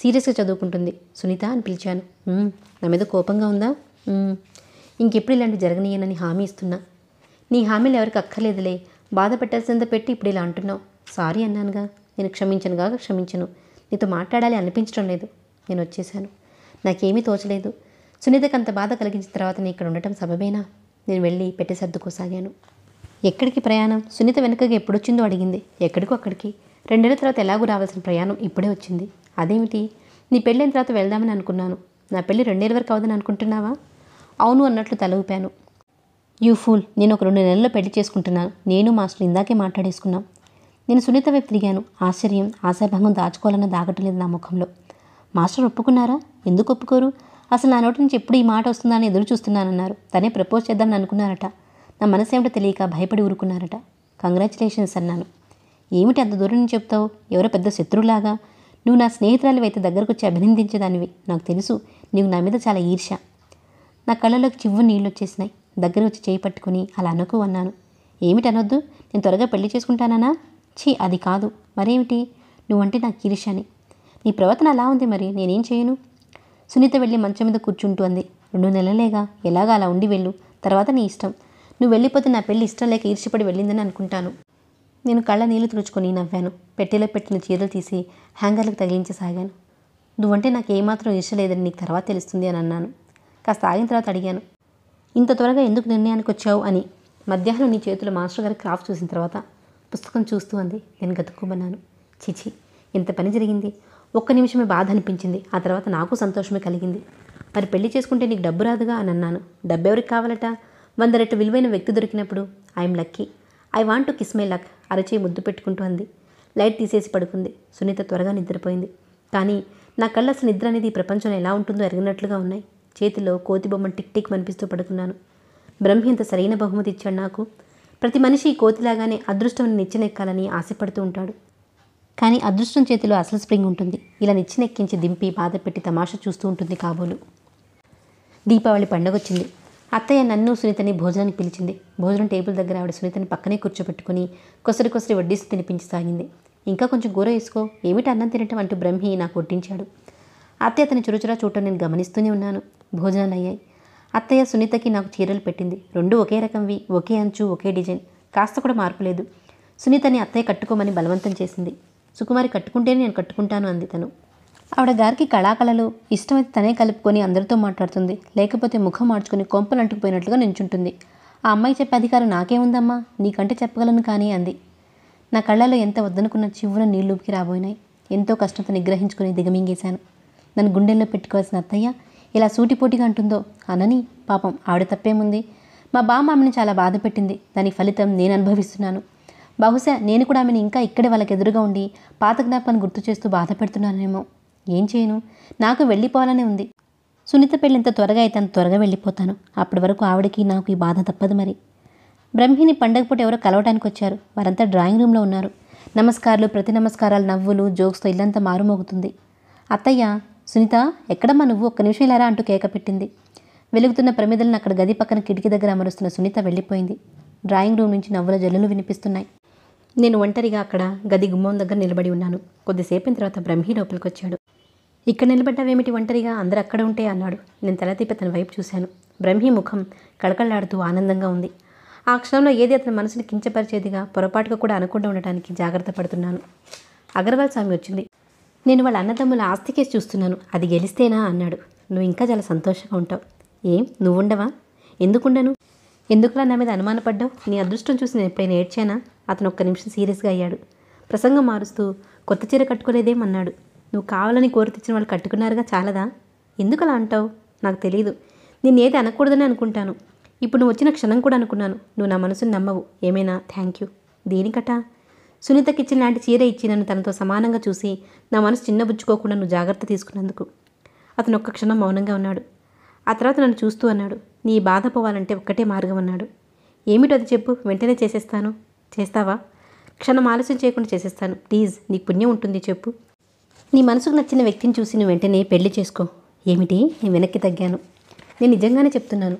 సీరియస్గా చదువుకుంటుంది సునీత అని పిలిచాను నా మీద కోపంగా ఉందా ఇంకెప్పుడు ఇలాంటివి జరగనీయనని హామీ ఇస్తున్నా నీ హామీలు ఎవరికి అక్కర్లేదులే బాధ పెట్టాల్సింద పెట్టి ఇప్పుడు ఇలా అంటున్నావు సారీ అన్నానుగా నేను క్షమించను కాక క్షమించను నీతో మాట్లాడాలి అనిపించడం లేదు నేను వచ్చేసాను నాకేమీ తోచలేదు సునీతకు అంత బాధ కలిగించిన తర్వాత నేను ఇక్కడ ఉండటం సబబేనా నేను వెళ్ళి పెట్టే సర్దుకోసాగాను ఎక్కడికి ప్రయాణం సునీత వెనుకగా ఎప్పుడొచ్చిందో అడిగింది ఎక్కడికో అక్కడికి రెండేళ్ల తర్వాత ఎలాగూ రావాల్సిన ప్రయాణం ఇప్పుడే వచ్చింది అదేమిటి నీ పెళ్ళైన తర్వాత వెళ్దామని అనుకున్నాను నా పెళ్ళి రెండేళ్ళ వరకు అవుదని అనుకుంటున్నావా అవును అన్నట్లు తల ఊపాను యూ ఫూల్ నేను ఒక రెండు నెలల్లో పెళ్లి చేసుకుంటున్నాను నేను మాస్టర్ ఇందాకే మాట్లాడేసుకున్నాం నేను సునీత వైపు తిరిగాను ఆశ్చర్యం ఆశాభంగం దాచుకోవాలన్న లేదు నా ముఖంలో మాస్టర్ ఒప్పుకున్నారా ఎందుకు ఒప్పుకోరు అసలు నా నోటి నుంచి ఎప్పుడు ఈ మాట వస్తుందని ఎదురు చూస్తున్నానన్నారు తనే ప్రపోజ్ చేద్దామని అనుకున్నారట నా మనసు ఏమిటో తెలియక భయపడి ఊరుకున్నారట కంగ్రాచులేషన్స్ అన్నాను ఏమిటి అంత దూరం నుంచి చెప్తావు ఎవరో పెద్ద శత్రువులాగా నువ్వు నా అయితే దగ్గరకు వచ్చి అభినందించేదానివి నాకు తెలుసు నీకు నా మీద చాలా ఈర్ష నా కళ్ళలోకి చివ్వు నీళ్ళు వచ్చేసినాయి దగ్గర వచ్చి చేయి పట్టుకుని అలా అనుకు అన్నాను ఏమిటి అనొద్దు నేను త్వరగా పెళ్లి చేసుకుంటానా ఛీ అది కాదు మరేమిటి నువ్వంటే నాకు ఈర్ష అని నీ ప్రవర్తన అలా ఉంది మరి నేనేం చేయను సునీత వెళ్ళి మంచం మీద కూర్చుంటూ అంది రెండు నెలలేగా ఎలాగా అలా ఉండి వెళ్ళు తర్వాత నీ ఇష్టం నువ్వు వెళ్ళిపోతే నా పెళ్ళి ఇష్టం లేక ఈర్చిపడి వెళ్ళిందని అనుకుంటాను నేను కళ్ళ నీళ్లు తుడుచుకొని నవ్వాను పెట్టెలో పెట్టిన చీరలు తీసి హ్యాంగర్లకు తగిలించసాగాను నువ్వంటే నాకు ఏమాత్రం లేదని నీకు తర్వాత తెలుస్తుంది అని అన్నాను కాస్త ఆగిన తర్వాత అడిగాను ఇంత త్వరగా ఎందుకు నిర్ణయానికి వచ్చావు అని మధ్యాహ్నం నీ చేతులు మాస్టర్ గారి క్రాఫ్ట్ చూసిన తర్వాత పుస్తకం చూస్తూ అంది నేను గతుక్కోమన్నాను చిచి ఎంత పని జరిగింది ఒక్క నిమిషమే బాధ అనిపించింది ఆ తర్వాత నాకు సంతోషమే కలిగింది మరి పెళ్లి చేసుకుంటే నీకు డబ్బు రాదుగా అని అన్నాను డబ్బెవరికి కావాలట వంద రెట్టు విలువైన వ్యక్తి దొరికినప్పుడు I'm lucky I want to kiss my luck అరచేయి ముద్దు పెట్టుకుంటూ అంది లైట్ తీసేసి పడుకుంది సునీత త్వరగా నిద్రపోయింది కానీ నా కళ్ళ అసలు నిద్ర అనేది ప్రపంచం ఎలా ఉంటుందో ఎరగినట్లుగా ఉన్నాయి చేతిలో కోతి బొమ్మ టిక్ టిక్ అనిపిస్తూ పడుకున్నాను బ్రహ్మ ఇంత సరైన బహుమతి ఇచ్చాడు నాకు ప్రతి మనిషి కోతిలాగానే అదృష్టం నిచ్చెనెక్కాలని ఆశపడుతూ ఉంటాడు కానీ అదృష్టం చేతిలో అసలు స్ప్రింగ్ ఉంటుంది ఇలా నిచ్చినెక్కించి దింపి బాధ పెట్టి తమాషా చూస్తూ ఉంటుంది కాబోలు దీపావళి పండుగ వచ్చింది అత్తయ్య నన్ను సునీతని భోజనానికి పిలిచింది భోజనం టేబుల్ దగ్గర ఆవిడ సునీతని పక్కనే కూర్చోబెట్టుకుని కొసరి కొసరి వడ్డీసి తినిపించసాగింది ఇంకా కొంచెం కూర వేసుకో ఏమిటి అన్నం తినటం అంటూ బ్రహ్మి నాకు వడ్డించాడు అత్తయ్య అతని చురుచురా చూడటం నేను గమనిస్తూనే ఉన్నాను భోజనాలు అయ్యాయి అత్తయ్య సునీతకి నాకు చీరలు పెట్టింది రెండు ఒకే రకంవి ఒకే అంచు ఒకే డిజైన్ కాస్త కూడా మార్పు లేదు సునీతని అత్తయ్య కట్టుకోమని బలవంతం చేసింది సుకుమారి కట్టుకుంటేనే నేను కట్టుకుంటాను అంది తను ఆవిడ గారికి కళాకళలు ఇష్టమైతే తనే కలుపుకొని అందరితో మాట్లాడుతుంది లేకపోతే ముఖం మార్చుకుని కొంపలు అంటుకుపోయినట్లుగా నించుంటుంది ఆ అమ్మాయి చెప్పే అధికారం నాకే ఉందమ్మా నీకంటే చెప్పగలను కానీ అంది నా కళ్ళలో ఎంత వద్దనుకున్న చివున నీళ్ళూపికి రాబోయినాయి ఎంతో కష్టంతో నిగ్రహించుకుని దిగమింగేశాను నన్ను గుండెల్లో పెట్టుకోవాల్సిన అత్తయ్య ఇలా సూటిపోటిగా అంటుందో అనని పాపం ఆవిడ తప్పేముంది మా బామ్మ ఆమెను చాలా బాధ పెట్టింది దాని ఫలితం నేను అనుభవిస్తున్నాను బహుశా నేను కూడా ఆమెను ఇంకా ఇక్కడే వాళ్ళకి ఎదురుగా ఉండి పాత జ్ఞాపకాన్ని గుర్తు చేస్తూ బాధ పెడుతున్నానేమో ఏం చేయను నాకు వెళ్ళిపోవాలనే ఉంది సునీత పెళ్ళింత త్వరగా అయితే అంత త్వరగా వెళ్ళిపోతాను అప్పటి వరకు ఆవిడకి నాకు ఈ బాధ తప్పదు మరి బ్రహ్మిని పండగ పూట ఎవరో కలవడానికి వచ్చారు వారంతా డ్రాయింగ్ రూమ్లో ఉన్నారు నమస్కారాలు ప్రతి నమస్కారాలు నవ్వులు జోక్స్తో ఇల్లంతా మారుమోగుతుంది అత్తయ్య సునీత ఎక్కడమ్మా నువ్వు ఒక్క నిమిషం ఇలారా అంటూ కేక పెట్టింది వెలుగుతున్న ప్రమిదలను అక్కడ గది పక్కన కిటికీ దగ్గర అమరుస్తున్న సునీత వెళ్ళిపోయింది డ్రాయింగ్ రూమ్ నుంచి నవ్వుల జల్లులు వినిపిస్తున్నాయి నేను ఒంటరిగా అక్కడ గది గుమ్మం దగ్గర నిలబడి ఉన్నాను కొద్దిసేపిన తర్వాత బ్రహ్మి లోపలికి వచ్చాడు ఇక్కడ నిలబడ్డావేమిటి ఒంటరిగా అందరు అక్కడ ఉంటే అన్నాడు నేను తల తిప్పి అతని వైపు చూశాను బ్రహ్మి ముఖం కళకళలాడుతూ ఆనందంగా ఉంది ఆ క్షణంలో ఏది అతని మనసుని కించపరిచేదిగా పొరపాటుగా కూడా అనకుండా ఉండటానికి జాగ్రత్త పడుతున్నాను అగర్వాల్ స్వామి వచ్చింది నేను వాళ్ళ అన్నదమ్ముల ఆస్తికే చూస్తున్నాను అది గెలిస్తేనా అన్నాడు నువ్వు ఇంకా చాలా సంతోషంగా ఉంటావు ఏం నువ్వుండవా ఎందుకుండను ఎందుకులా నా మీద అనుమానపడ్డావు నీ అదృష్టం చూసి నేను ఎప్పుడైనా ఏడ్చానా అతను ఒక్క నిమిషం సీరియస్గా అయ్యాడు ప్రసంగం మారుస్తూ కొత్త చీర కట్టుకోలేదేమన్నాడు నువ్వు కావాలని కోరి తెచ్చిన వాళ్ళు కట్టుకున్నారుగా చాలదా ఎందుకు అలా అంటావు నాకు తెలియదు నేను ఏది అనకూడదని అనుకుంటాను ఇప్పుడు నువ్వు వచ్చిన క్షణం కూడా అనుకున్నాను నువ్వు నా మనసును నమ్మవు ఏమైనా థ్యాంక్ యూ దేనికట సునీతకిచ్చిన లాంటి చీర ఇచ్చి నన్ను తనతో సమానంగా చూసి నా మనసు చిన్నబుచ్చుకోకుండా నువ్వు జాగ్రత్త తీసుకున్నందుకు అతను ఒక్క క్షణం మౌనంగా ఉన్నాడు ఆ తర్వాత నన్ను చూస్తూ అన్నాడు నీ బాధ పోవాలంటే ఒక్కటే మార్గం అన్నాడు ఏమిటో అది చెప్పు వెంటనే చేసేస్తాను చేస్తావా క్షణం ఆలస్యం చేయకుండా చేసేస్తాను ప్లీజ్ నీకు పుణ్యం ఉంటుంది చెప్పు నీ మనసుకు నచ్చిన వ్యక్తిని చూసి నువ్వు వెంటనే పెళ్లి చేసుకో ఏమిటి నేను వెనక్కి తగ్గాను నేను నిజంగానే చెప్తున్నాను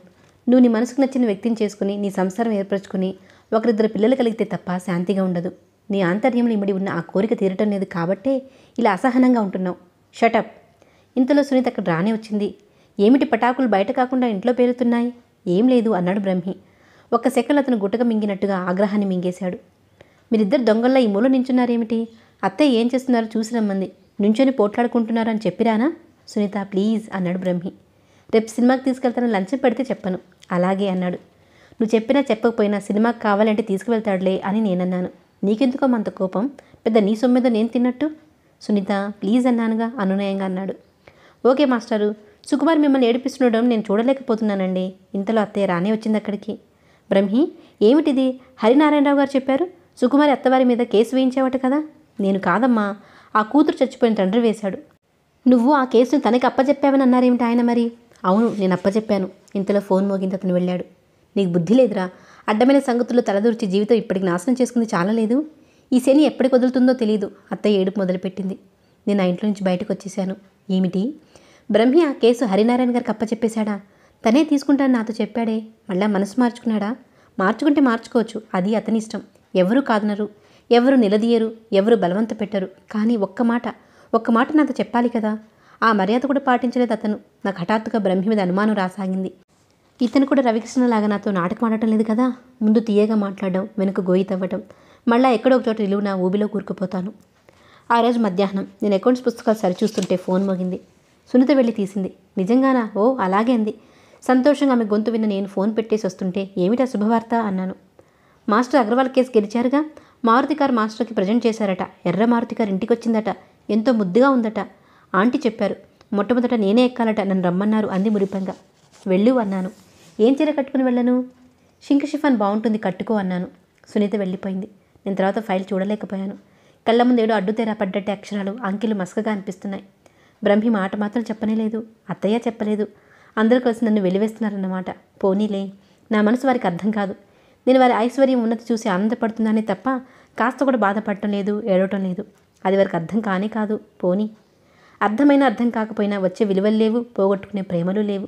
నువ్వు నీ మనసుకు నచ్చిన వ్యక్తిని చేసుకుని నీ సంసారం ఏర్పరచుకుని ఒకరిద్దరు పిల్లలు కలిగితే తప్ప శాంతిగా ఉండదు నీ ఆంతర్యంలో ఇమిడి ఉన్న ఆ కోరిక తీరటం లేదు కాబట్టే ఇలా అసహనంగా ఉంటున్నావు షటప్ ఇంతలో సునీత అక్కడ రానే వచ్చింది ఏమిటి పటాకులు బయట కాకుండా ఇంట్లో పేరుతున్నాయి ఏం లేదు అన్నాడు బ్రహ్మి ఒక సెకండ్ అతను గుట్టక మింగినట్టుగా ఆగ్రహాన్ని మింగేశాడు మీరిద్దరు దొంగల్లో ఈ మూల నించున్నారేమిటి అత్తయ్య ఏం చేస్తున్నారో చూసి రమ్మంది నుంచొని పోట్లాడుకుంటున్నారని చెప్పిరానా సునీత ప్లీజ్ అన్నాడు బ్రహ్మి రేపు సినిమాకి తీసుకెళ్తాను లంచం పెడితే చెప్పను అలాగే అన్నాడు నువ్వు చెప్పినా చెప్పకపోయినా సినిమాకి కావాలంటే తీసుకువెళ్తాడులే అని నేనన్నాను నీకెందుకో అంత కోపం పెద్ద నీ మీద నేను తిన్నట్టు సునీత ప్లీజ్ అన్నానుగా అనునయంగా అన్నాడు ఓకే మాస్టారు సుకుమార్ మిమ్మల్ని ఏడిపిస్తుండడం నేను చూడలేకపోతున్నానండి ఇంతలో అత్తయ్య రానే వచ్చింది అక్కడికి బ్రహ్మి ఏమిటిది హరినారాయణరావు గారు చెప్పారు సుకుమారి అత్తవారి మీద కేసు వేయించేవాటి కదా నేను కాదమ్మా ఆ కూతురు చచ్చిపోయిన తండ్రి వేశాడు నువ్వు ఆ కేసును తనకి అప్పచెప్పావని అన్నారేమిటి ఆయన మరి అవును నేను అప్పచెప్పాను ఇంతలో ఫోన్ మోగింది అతను వెళ్ళాడు నీకు బుద్ధి లేదురా అడ్డమైన సంగతుల్లో తలదూర్చి జీవితం ఇప్పటికి నాశనం చేసుకుంది చాలా లేదు ఈ శని ఎప్పటికి వదులుతుందో తెలియదు అత్తయ్య ఏడుపు మొదలుపెట్టింది నేను ఆ ఇంట్లో నుంచి బయటకు వచ్చేసాను ఏమిటి బ్రహ్మి ఆ కేసు హరినారాయణ గారికి అప్పచెప్పేశాడా తనే తీసుకుంటాను నాతో చెప్పాడే మళ్ళా మనసు మార్చుకున్నాడా మార్చుకుంటే మార్చుకోవచ్చు అది అతని ఇష్టం ఎవరు కాదనరు ఎవరు నిలదీయరు ఎవరు బలవంత పెట్టరు కానీ ఒక్క మాట ఒక్క మాట నాతో చెప్పాలి కదా ఆ మర్యాద కూడా పాటించలేదు అతను నాకు హఠాత్తుగా బ్రహ్మ మీద అనుమానం రాసాగింది ఇతను కూడా రవికృష్ణలాగా నాతో నాటకం ఆడటం లేదు కదా ముందు తీయగా మాట్లాడడం వెనుక గోయి తవ్వడం మళ్ళా ఎక్కడో ఒక చోట నిలువు నా ఊబిలో కూరుకుపోతాను ఆ రోజు మధ్యాహ్నం నేను అకౌంట్స్ పుస్తకాలు సరిచూస్తుంటే ఫోన్ మోగింది సునీత వెళ్ళి తీసింది నిజంగానా ఓ అలాగే అంది సంతోషంగా ఆమె గొంతు విన్న నేను ఫోన్ పెట్టేసి వస్తుంటే ఏమిటా శుభవార్త అన్నాను మాస్టర్ అగర్వాల్ కేసు గెలిచారుగా మారుతి కార్ మాస్టర్కి ప్రజెంట్ చేశారట ఎర్ర మారుతి కార్ ఇంటికి వచ్చిందట ఎంతో ముద్దుగా ఉందట ఆంటీ చెప్పారు మొట్టమొదట నేనే ఎక్కాలట నన్ను రమ్మన్నారు అంది మురిపంగా వెళ్ళు అన్నాను ఏం చీర కట్టుకుని వెళ్ళను షింక్ షిఫాన్ బాగుంటుంది కట్టుకో అన్నాను సునీత వెళ్ళిపోయింది నేను తర్వాత ఫైల్ చూడలేకపోయాను కళ్ళ ముందు ఏడో అడ్డుతేరా పడ్డట్టే అక్షరాలు అంకిలు మసకగా అనిపిస్తున్నాయి బ్రహ్మి మాట మాత్రం చెప్పనేలేదు అత్తయ్య చెప్పలేదు అందరూ కలిసి నన్ను వెలివేస్తున్నారన్నమాట పోనీలే నా మనసు వారికి అర్థం కాదు నేను వారి ఐశ్వర్యం ఉన్నతి చూసి ఆనందపడుతున్నానే తప్ప కాస్త కూడా బాధపడటం లేదు ఏడవటం లేదు అది వారికి అర్థం కానే కాదు పోనీ అర్థమైన అర్థం కాకపోయినా వచ్చే విలువలు లేవు పోగొట్టుకునే ప్రేమలు లేవు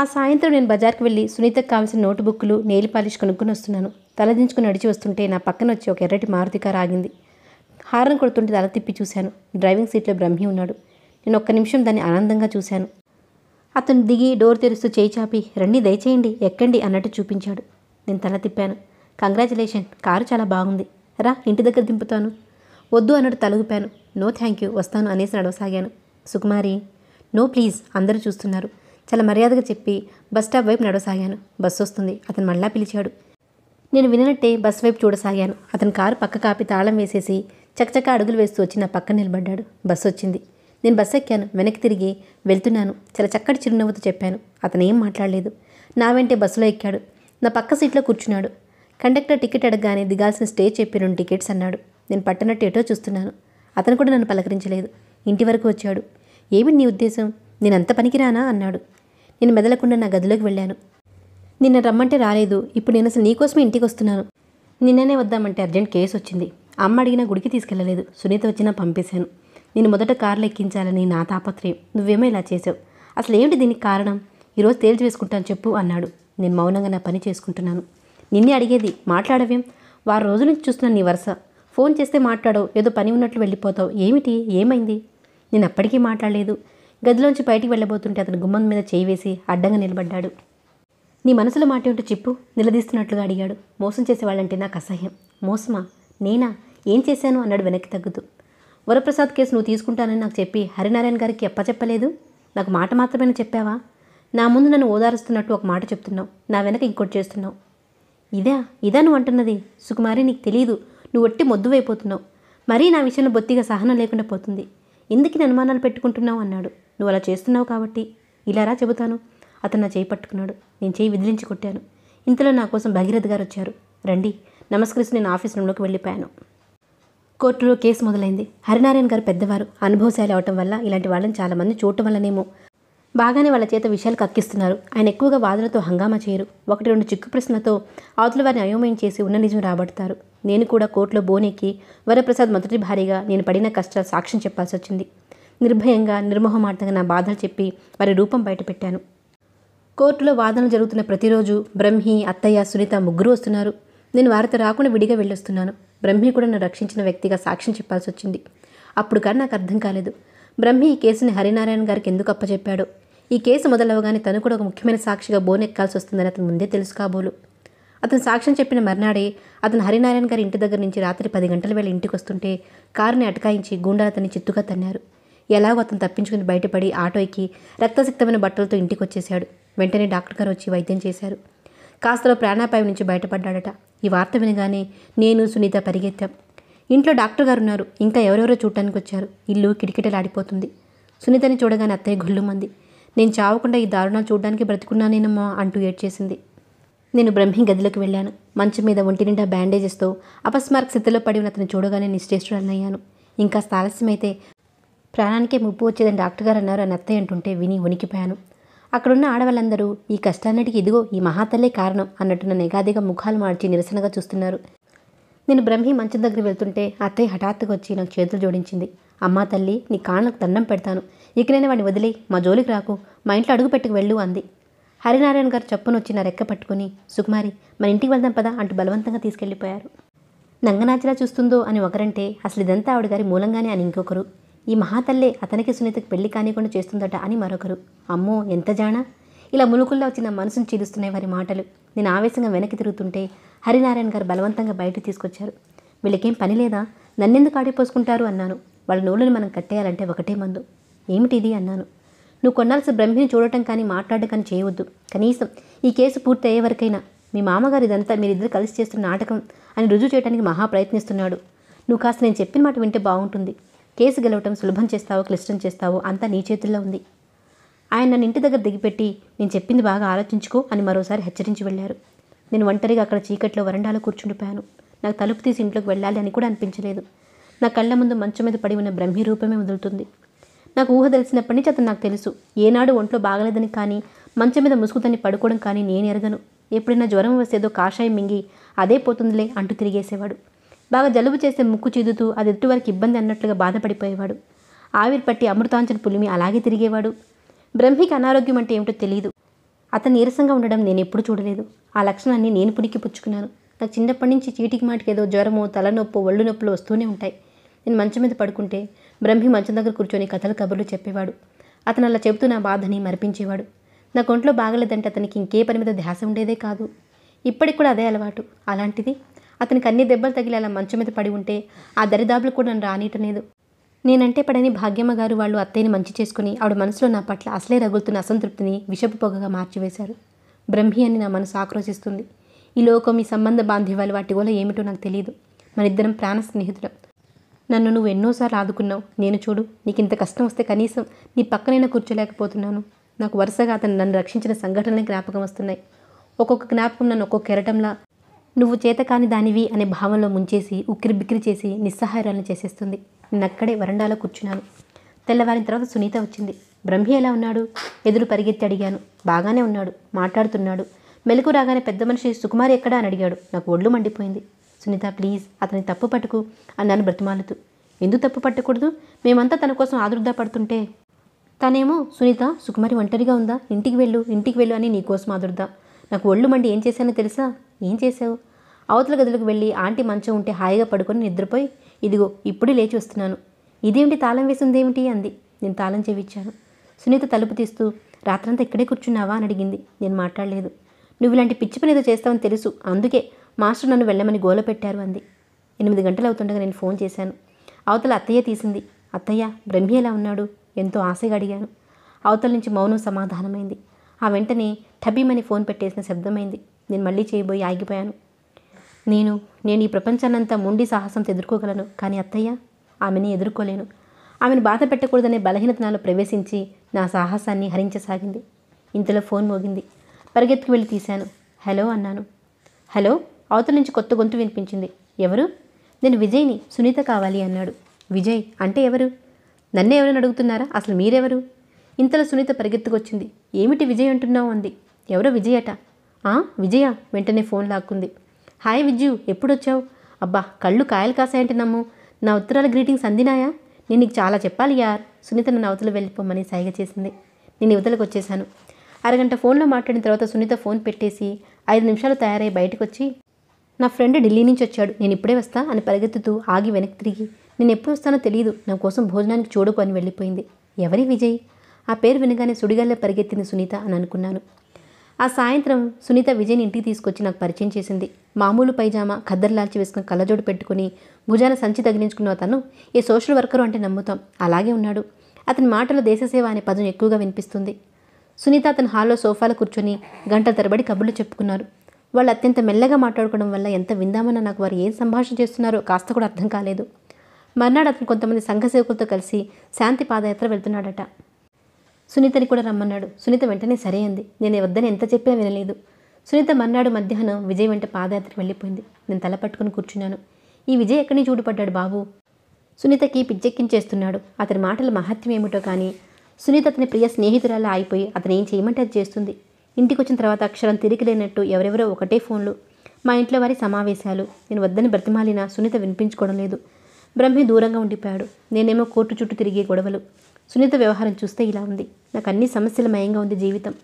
ఆ సాయంత్రం నేను బజార్కి వెళ్ళి సునీతకు కావాల్సిన నోటుబుక్కులు నేలి పాలిష్ కొనుక్కొని వస్తున్నాను తలదించుకుని నడిచి వస్తుంటే నా పక్కన వచ్చి ఒక ఎర్రటి మారుతి కారు ఆగింది హారం కొడుతుంటే తల తిప్పి చూశాను డ్రైవింగ్ సీట్లో బ్రహ్మి ఉన్నాడు నేను ఒక్క నిమిషం దాన్ని ఆనందంగా చూశాను అతను దిగి డోర్ తెరుస్తూ చేయి చాపి రండి దయచేయండి ఎక్కండి అన్నట్టు చూపించాడు నేను తల తిప్పాను కంగ్రాచులేషన్ కారు చాలా బాగుంది రా ఇంటి దగ్గర దింపుతాను వద్దు అన్నట్టు తలుగుపాను నో థ్యాంక్ యూ వస్తాను అనేసి నడవసాగాను సుకుమారి నో ప్లీజ్ అందరూ చూస్తున్నారు చాలా మర్యాదగా చెప్పి బస్ స్టాప్ వైపు నడవసాగాను బస్సు వస్తుంది అతను మళ్ళా పిలిచాడు నేను విననట్టే బస్ వైపు చూడసాగాను అతను కారు పక్క కాపి తాళం వేసేసి చకచక అడుగులు వేస్తూ వచ్చి నా పక్కన నిలబడ్డాడు బస్సు వచ్చింది నేను బస్ ఎక్కాను వెనక్కి తిరిగి వెళ్తున్నాను చాలా చక్కటి చిరునవ్వుతో చెప్పాను అతను ఏం మాట్లాడలేదు నా వెంటే బస్సులో ఎక్కాడు నా పక్క సీట్లో కూర్చున్నాడు కండక్టర్ టికెట్ అడగగానే దిగాల్సిన స్టే చెప్పి రెండు టికెట్స్ అన్నాడు నేను పట్టనట్టు ఎటో చూస్తున్నాను అతను కూడా నన్ను పలకరించలేదు ఇంటి వరకు వచ్చాడు ఏమిటి నీ ఉద్దేశం నేను అంత పనికిరానా అన్నాడు నేను మెదలకుండా నా గదిలోకి వెళ్ళాను నిన్న రమ్మంటే రాలేదు ఇప్పుడు నేను అసలు నీకోసమే ఇంటికి వస్తున్నాను నిన్ననే వద్దామంటే అర్జెంట్ కేసు వచ్చింది అమ్మ అడిగిన గుడికి తీసుకెళ్ళలేదు సునీత వచ్చినా పంపేశాను నేను మొదట కార్లు ఎక్కించాలని నా తాపత్రయం నువ్వేమో ఇలా చేసావు అసలు ఏమిటి దీనికి కారణం ఈరోజు తేల్చి వేసుకుంటాను చెప్పు అన్నాడు నేను మౌనంగా నా పని చేసుకుంటున్నాను నిన్నే అడిగేది మాట్లాడవేం వారం రోజుల నుంచి చూస్తున్నాను నీ వరుస ఫోన్ చేస్తే మాట్లాడవు ఏదో పని ఉన్నట్లు వెళ్ళిపోతావు ఏమిటి ఏమైంది నేను అప్పటికీ మాట్లాడలేదు గదిలోంచి బయటికి వెళ్ళబోతుంటే అతను గుమ్మం మీద చేయి వేసి అడ్డంగా నిలబడ్డాడు నీ మనసులో మాట ఏమిటో చెప్పు నిలదీస్తున్నట్లుగా అడిగాడు మోసం చేసేవాళ్ళంటే నాకు అసహ్యం మోసమా నేనా ఏం చేశాను అన్నాడు వెనక్కి తగ్గుతూ వరప్రసాద్ కేసు నువ్వు తీసుకుంటానని నాకు చెప్పి హరినారాయణ గారికి ఎప్పచెప్పలేదు నాకు మాట మాత్రమేనా చెప్పావా నా ముందు నన్ను ఓదారుస్తున్నట్టు ఒక మాట చెప్తున్నావు నా వెనక ఇంకోటి చేస్తున్నావు ఇదా ఇదా నువ్వు అంటున్నది సుకుమారి నీకు తెలియదు నువ్వు ఒట్టి మొద్దువైపోతున్నావు మరీ నా విషయంలో బొత్తిగా సహనం లేకుండా పోతుంది ఎందుకు అనుమానాలు పెట్టుకుంటున్నావు అన్నాడు నువ్వు అలా చేస్తున్నావు కాబట్టి ఇలా చెబుతాను అతను నా చేయి పట్టుకున్నాడు నేను చేయి విదిలించి కొట్టాను ఇంతలో నా కోసం భగీరథ్ గారు వచ్చారు రండి నమస్కరిస్తూ నేను ఆఫీస్ రూమ్లోకి వెళ్ళిపోయాను కోర్టులో కేసు మొదలైంది హరినారాయణ గారు పెద్దవారు అనుభవశాలి అవటం వల్ల ఇలాంటి వాళ్ళని చాలామంది చూడటం వల్లనేమో బాగానే వాళ్ళ చేత విషయాలు కక్కిస్తున్నారు ఆయన ఎక్కువగా వాదనతో హంగామా చేయరు ఒకటి రెండు చిక్కు ప్రశ్నలతో అవతల వారిని అయోమయం చేసి ఉన్న నిజం రాబడతారు నేను కూడా కోర్టులో బోనెక్కి వరప్రసాద్ మొదటి భారీగా నేను పడిన కష్టాలు సాక్ష్యం చెప్పాల్సి వచ్చింది నిర్భయంగా నిర్మోహమార్థంగా నా బాధలు చెప్పి వారి రూపం బయటపెట్టాను కోర్టులో వాదనలు జరుగుతున్న ప్రతిరోజు బ్రహ్మి అత్తయ్య సునీత ముగ్గురు వస్తున్నారు నేను వారితో రాకుండా విడిగా వెళ్ళొస్తున్నాను బ్రహ్మి కూడా నన్ను రక్షించిన వ్యక్తిగా సాక్ష్యం చెప్పాల్సి వచ్చింది అప్పుడు కానీ నాకు అర్థం కాలేదు బ్రహ్మి ఈ కేసుని హరినారాయణ గారికి ఎందుకు అప్పచెప్పాడో ఈ కేసు మొదలవగానే తను కూడా ఒక ముఖ్యమైన సాక్షిగా బోనెక్కాల్సి వస్తుందని అతను ముందే తెలుసు కాబోలు అతను సాక్ష్యం చెప్పిన మర్నాడే అతను హరినారాయణ గారి ఇంటి దగ్గర నుంచి రాత్రి పది గంటల వేళ ఇంటికి వస్తుంటే కారుని అటకాయించి గుండాలు అతన్ని చిత్తుగా తన్నారు ఎలాగో అతను తప్పించుకుని బయటపడి ఆటో ఎక్కి రక్తసిక్తమైన బట్టలతో ఇంటికి వచ్చేశాడు వెంటనే డాక్టర్ గారు వచ్చి వైద్యం చేశారు కాస్తలో ప్రాణాపాయం నుంచి బయటపడ్డాడట ఈ వార్త వినగానే నేను సునీత పరిగెత్తాం ఇంట్లో డాక్టర్ గారు ఉన్నారు ఇంకా ఎవరెవరో చూడటానికి వచ్చారు ఇల్లు కిటకిటలాడిపోతుంది సునీతని చూడగానే అత్తయ్య మంది నేను చావకుండా ఈ దారుణాలు చూడడానికి బ్రతుకున్నానేనమ్మా అంటూ ఏడ్చేసింది నేను బ్రహ్మి గదిలోకి వెళ్ళాను మంచం మీద ఒంటి నిండా బ్యాండేజెస్తో అపస్మార్క్ స్థితిలో పడి ఉన్న అతను చూడగానే నిశ్చేష్టుడనయ్యాను ఇంకా స్థాలస్యమైతే ప్రాణానికే ముప్పు వచ్చేదని డాక్టర్ గారు అన్నారు అని అత్తయ్య అంటుంటే విని ఉనికిపోయాను అక్కడున్న ఆడవాళ్ళందరూ ఈ కష్టాన్నిటికి ఇదిగో ఈ మహాతల్లే కారణం అన్నట్టున్న నెగాదిగా ముఖాలు మార్చి నిరసనగా చూస్తున్నారు నేను బ్రహ్మి మంచం దగ్గర వెళ్తుంటే అత్తయ్య హఠాత్తుగా వచ్చి నాకు చేతులు జోడించింది అమ్మా తల్లి నీ కాళ్ళకు దండం పెడతాను నేను వాడిని వదిలే మా జోలికి రాకు మా ఇంట్లో అడుగు పెట్టుకు వెళ్ళు అంది హరినారాయణ గారు వచ్చి నా రెక్క పట్టుకుని సుకుమారి మన ఇంటికి వెళ్దాం పదా అంటూ బలవంతంగా తీసుకెళ్ళిపోయారు నంగనాచిలా చూస్తుందో అని ఒకరంటే అసలు ఇదంతా ఆవిడ గారి మూలంగానే అని ఇంకొకరు ఈ మహాతల్లే అతనికి సునీతకు పెళ్లి కానికుండా చేస్తుందట అని మరొకరు అమ్మో ఎంత జానా ఇలా ములుకుల్లో వచ్చిన మనసును చీలుస్తున్నాయి వారి మాటలు నేను ఆవేశంగా వెనక్కి తిరుగుతుంటే హరినారాయణ గారు బలవంతంగా బయటకు తీసుకొచ్చారు వీళ్ళకేం పని లేదా నన్నెందుకు ఆడిపోసుకుంటారు అన్నాను వాళ్ళ నోళ్ళని మనం కట్టేయాలంటే ఒకటే మందు ఏమిటిది అన్నాను నువ్వు కొన్నాల్సిన బ్రహ్మిని చూడటం కానీ మాట్లాడటం కానీ చేయవద్దు కనీసం ఈ కేసు పూర్తి అయ్యే వరకైనా మీ మామగారు ఇదంతా మీరిద్దరు కలిసి చేస్తున్న నాటకం అని రుజువు చేయడానికి మహా ప్రయత్నిస్తున్నాడు నువ్వు కాస్త నేను చెప్పిన మాట వింటే బాగుంటుంది కేసు గెలవటం సులభం చేస్తావో క్లిష్టం చేస్తావో అంతా నీ చేతుల్లో ఉంది ఆయన నన్ను ఇంటి దగ్గర దిగిపెట్టి నేను చెప్పింది బాగా ఆలోచించుకో అని మరోసారి హెచ్చరించి వెళ్ళారు నేను ఒంటరిగా అక్కడ చీకట్లో వరండాలో కూర్చుండిపోయాను నాకు తలుపు తీసి ఇంట్లోకి వెళ్ళాలి అని కూడా అనిపించలేదు నా కళ్ళ ముందు మంచం మీద పడి ఉన్న బ్రహ్మీ రూపమే వదులుతుంది నాకు ఊహ తెలిసినప్పటి నుంచి అతను నాకు తెలుసు ఏనాడు ఒంట్లో బాగలేదని కానీ మంచం మీద ముసుగుతని పడుకోవడం కానీ నేను ఎరగను ఎప్పుడైనా జ్వరం వస్తేదో కాషాయం మింగి అదే పోతుందిలే అంటూ తిరిగేసేవాడు బాగా జలుబు చేసే ముక్కు చిదుతూ అది ఎదుటివారికి ఇబ్బంది అన్నట్లుగా బాధపడిపోయేవాడు ఆవిరి పట్టి అమృతాంచన పులిమి అలాగే తిరిగేవాడు బ్రహ్మికి అనారోగ్యం అంటే ఏమిటో తెలియదు అతను నీరసంగా ఉండడం నేను ఎప్పుడు చూడలేదు ఆ లక్షణాన్ని నేను పుడికి పుచ్చుకున్నాను నాకు చిన్నప్పటి నుంచి చీటికి మాటికి ఏదో జ్వరమో తలనొప్పి ఒళ్ళు నొప్పులు వస్తూనే ఉంటాయి నేను మంచం మీద పడుకుంటే బ్రహ్మి మంచం దగ్గర కూర్చొని కథలు కబుర్లు చెప్పేవాడు అతను అలా చెబుతూ నా బాధని మరిపించేవాడు నాకు ఒంట్లో బాగలేదంటే అతనికి ఇంకే పని మీద ధ్యాస ఉండేదే కాదు ఇప్పటికి కూడా అదే అలవాటు అలాంటిది అతనికి అన్ని దెబ్బలు తగిలి అలా మంచం మీద పడి ఉంటే ఆ దరిదాపులు కూడా నన్ను రానియటలేదు నేనంటే పడని భాగ్యమ్మ గారు వాళ్ళు అత్తయ్యని మంచి చేసుకుని ఆవిడ మనసులో నా పట్ల అసలే రగులుతున్న అసంతృప్తిని విషపు పొగగా మార్చివేశారు బ్రహ్మి అని నా మనసు ఆక్రోశిస్తుంది ఈ లోకం ఈ సంబంధ బాంధవ్యాలు వాటి వల్ల ఏమిటో నాకు తెలియదు మనిద్దరం ప్రాణ స్నేహితులం నన్ను నువ్వు ఎన్నోసార్లు ఆదుకున్నావు నేను చూడు నీకు ఇంత కష్టం వస్తే కనీసం నీ పక్కనైనా కూర్చోలేకపోతున్నాను నాకు వరుసగా అతను నన్ను రక్షించిన సంఘటనలే జ్ఞాపకం వస్తున్నాయి ఒక్కొక్క జ్ఞాపకం నన్ను ఒక్కొక్క కెరటంలా నువ్వు చేత కాని దానివి అనే భావంలో ముంచేసి ఉక్కిరి బిక్కిరి చేసి నిస్సహాయాలను చేసేస్తుంది నిన్నక్కడే వరండాలో కూర్చున్నాను తెల్లవారిన తర్వాత సునీత వచ్చింది బ్రహ్మి ఎలా ఉన్నాడు ఎదురు పరిగెత్తి అడిగాను బాగానే ఉన్నాడు మాట్లాడుతున్నాడు మెలకు రాగానే పెద్ద మనిషి సుకుమారి ఎక్కడా అని అడిగాడు నాకు ఒళ్ళు మండిపోయింది సునీత ప్లీజ్ అతని తప్పు పట్టుకు అన్నాను బ్రతిమాలుతూ ఎందుకు తప్పు పట్టకూడదు మేమంతా తన కోసం ఆదుర్దా పడుతుంటే తనేమో సునీత సుకుమారి ఒంటరిగా ఉందా ఇంటికి వెళ్ళు ఇంటికి వెళ్ళు అని నీకోసం ఆదుర్దా నాకు ఒళ్ళు మండి ఏం చేశానో తెలుసా ఏం చేశావు అవతల గదులకు వెళ్ళి ఆంటీ మంచం ఉంటే హాయిగా పడుకొని నిద్రపోయి ఇదిగో ఇప్పుడే లేచి వస్తున్నాను ఇదేమిటి తాళం వేసిందేమిటి అంది నేను తాళం చెవిచ్చాను సునీత తలుపు తీస్తూ రాత్రంతా ఇక్కడే కూర్చున్నావా అని అడిగింది నేను మాట్లాడలేదు నువ్వు ఇలాంటి పిచ్చి పని ఏదో చేస్తావని తెలుసు అందుకే మాస్టర్ నన్ను వెళ్ళమని గోల పెట్టారు అంది ఎనిమిది గంటలు అవుతుండగా నేను ఫోన్ చేశాను అవతల అత్తయ్య తీసింది అత్తయ్య బ్రహ్మి ఎలా ఉన్నాడు ఎంతో ఆశగా అడిగాను అవతల నుంచి మౌనం సమాధానమైంది ఆ వెంటనే ఠబీమని ఫోన్ పెట్టేసిన శబ్దమైంది నేను మళ్ళీ చేయబోయి ఆగిపోయాను నేను నేను ఈ ప్రపంచాన్నంతా ముండి సాహసంతో ఎదుర్కోగలను కానీ అత్తయ్య ఆమెని ఎదుర్కోలేను ఆమెను బాధ పెట్టకూడదనే బలహీనత నాలో ప్రవేశించి నా సాహసాన్ని హరించసాగింది ఇంతలో ఫోన్ మోగింది పరిగెత్తుకు వెళ్ళి తీశాను హలో అన్నాను హలో అవతల నుంచి కొత్త గొంతు వినిపించింది ఎవరు నేను విజయ్ని సునీత కావాలి అన్నాడు విజయ్ అంటే ఎవరు నన్నే ఎవరైనా అడుగుతున్నారా అసలు మీరెవరు ఇంతలో సునీత పరిగెత్తుకొచ్చింది ఏమిటి విజయ్ అంటున్నావు అంది ఎవరో విజయట ఆ విజయ వెంటనే ఫోన్ లాక్కుంది హాయ్ విజయు ఎప్పుడొచ్చావు అబ్బా కళ్ళు కాయలు కాసాయంటి నమ్ము నా ఉత్తరాల గ్రీటింగ్స్ అందినాయా నేను నీకు చాలా చెప్పాలి యార్ సునీత నన్ను అవతల వెళ్ళిపోమని సైగ చేసింది నేను ఇవతలకు వచ్చేశాను అరగంట ఫోన్లో మాట్లాడిన తర్వాత సునీత ఫోన్ పెట్టేసి ఐదు నిమిషాలు తయారై బయటకు వచ్చి నా ఫ్రెండ్ ఢిల్లీ నుంచి వచ్చాడు నేను ఇప్పుడే వస్తా అని పరిగెత్తుతూ ఆగి వెనక్కి తిరిగి నేను ఎప్పుడు వస్తానో తెలియదు నా కోసం భోజనానికి చూడకు అని వెళ్ళిపోయింది ఎవరి విజయ్ ఆ పేరు వినగానే సుడిగల్ల పరిగెత్తింది సునీత అని అనుకున్నాను ఆ సాయంత్రం సునీత విజయ్ని ఇంటికి తీసుకొచ్చి నాకు పరిచయం చేసింది మామూలు పైజామా ఖద్దర్లాల్చి వేసుకుని కళ్ళజోడు పెట్టుకుని భుజాన సంచి తగిలించుకున్న అతను ఏ సోషల్ వర్కరు అంటే నమ్ముతాం అలాగే ఉన్నాడు అతని దేశ దేశసేవ అనే పదం ఎక్కువగా వినిపిస్తుంది సునీత అతని హాల్లో సోఫాలో కూర్చొని గంటల తరబడి కబుర్లు చెప్పుకున్నారు వాళ్ళు అత్యంత మెల్లగా మాట్లాడుకోవడం వల్ల ఎంత విందామన్నా నాకు వారు ఏం సంభాషణ చేస్తున్నారో కాస్త కూడా అర్థం కాలేదు మర్నాడు అతను కొంతమంది సంఘసేవకులతో కలిసి శాంతి పాదయాత్ర వెళ్తున్నాడట సునీతని కూడా రమ్మన్నాడు సునీత వెంటనే సరే అంది నేను వద్దని ఎంత చెప్పినా వినలేదు సునీత మర్నాడు మధ్యాహ్నం విజయ్ వెంట పాదయాత్ర వెళ్ళిపోయింది నేను తల పట్టుకుని కూర్చున్నాను ఈ విజయ్ ఎక్కడిని చూడుపడ్డాడు బాబు సునీతకి పిచ్చెక్కించేస్తున్నాడు అతని మాటల మహత్యం ఏమిటో కానీ సునీత అతని ప్రియ స్నేహితురాలా అయిపోయి అతను ఏం చేయమంటే అది చేస్తుంది ఇంటికి వచ్చిన తర్వాత అక్షరం తిరిగి లేనట్టు ఎవరెవరో ఒకటే ఫోన్లు మా ఇంట్లో వారి సమావేశాలు నేను వద్దని బ్రతిమాలినా సునీత వినిపించుకోవడం లేదు బ్రహ్మి దూరంగా ఉండిపోయాడు నేనేమో కోర్టు చుట్టూ తిరిగే గొడవలు సునీత వ్యవహారం చూస్తే ఇలా ఉంది నాకు అన్ని సమస్యలు మయంగా ఉంది జీవితం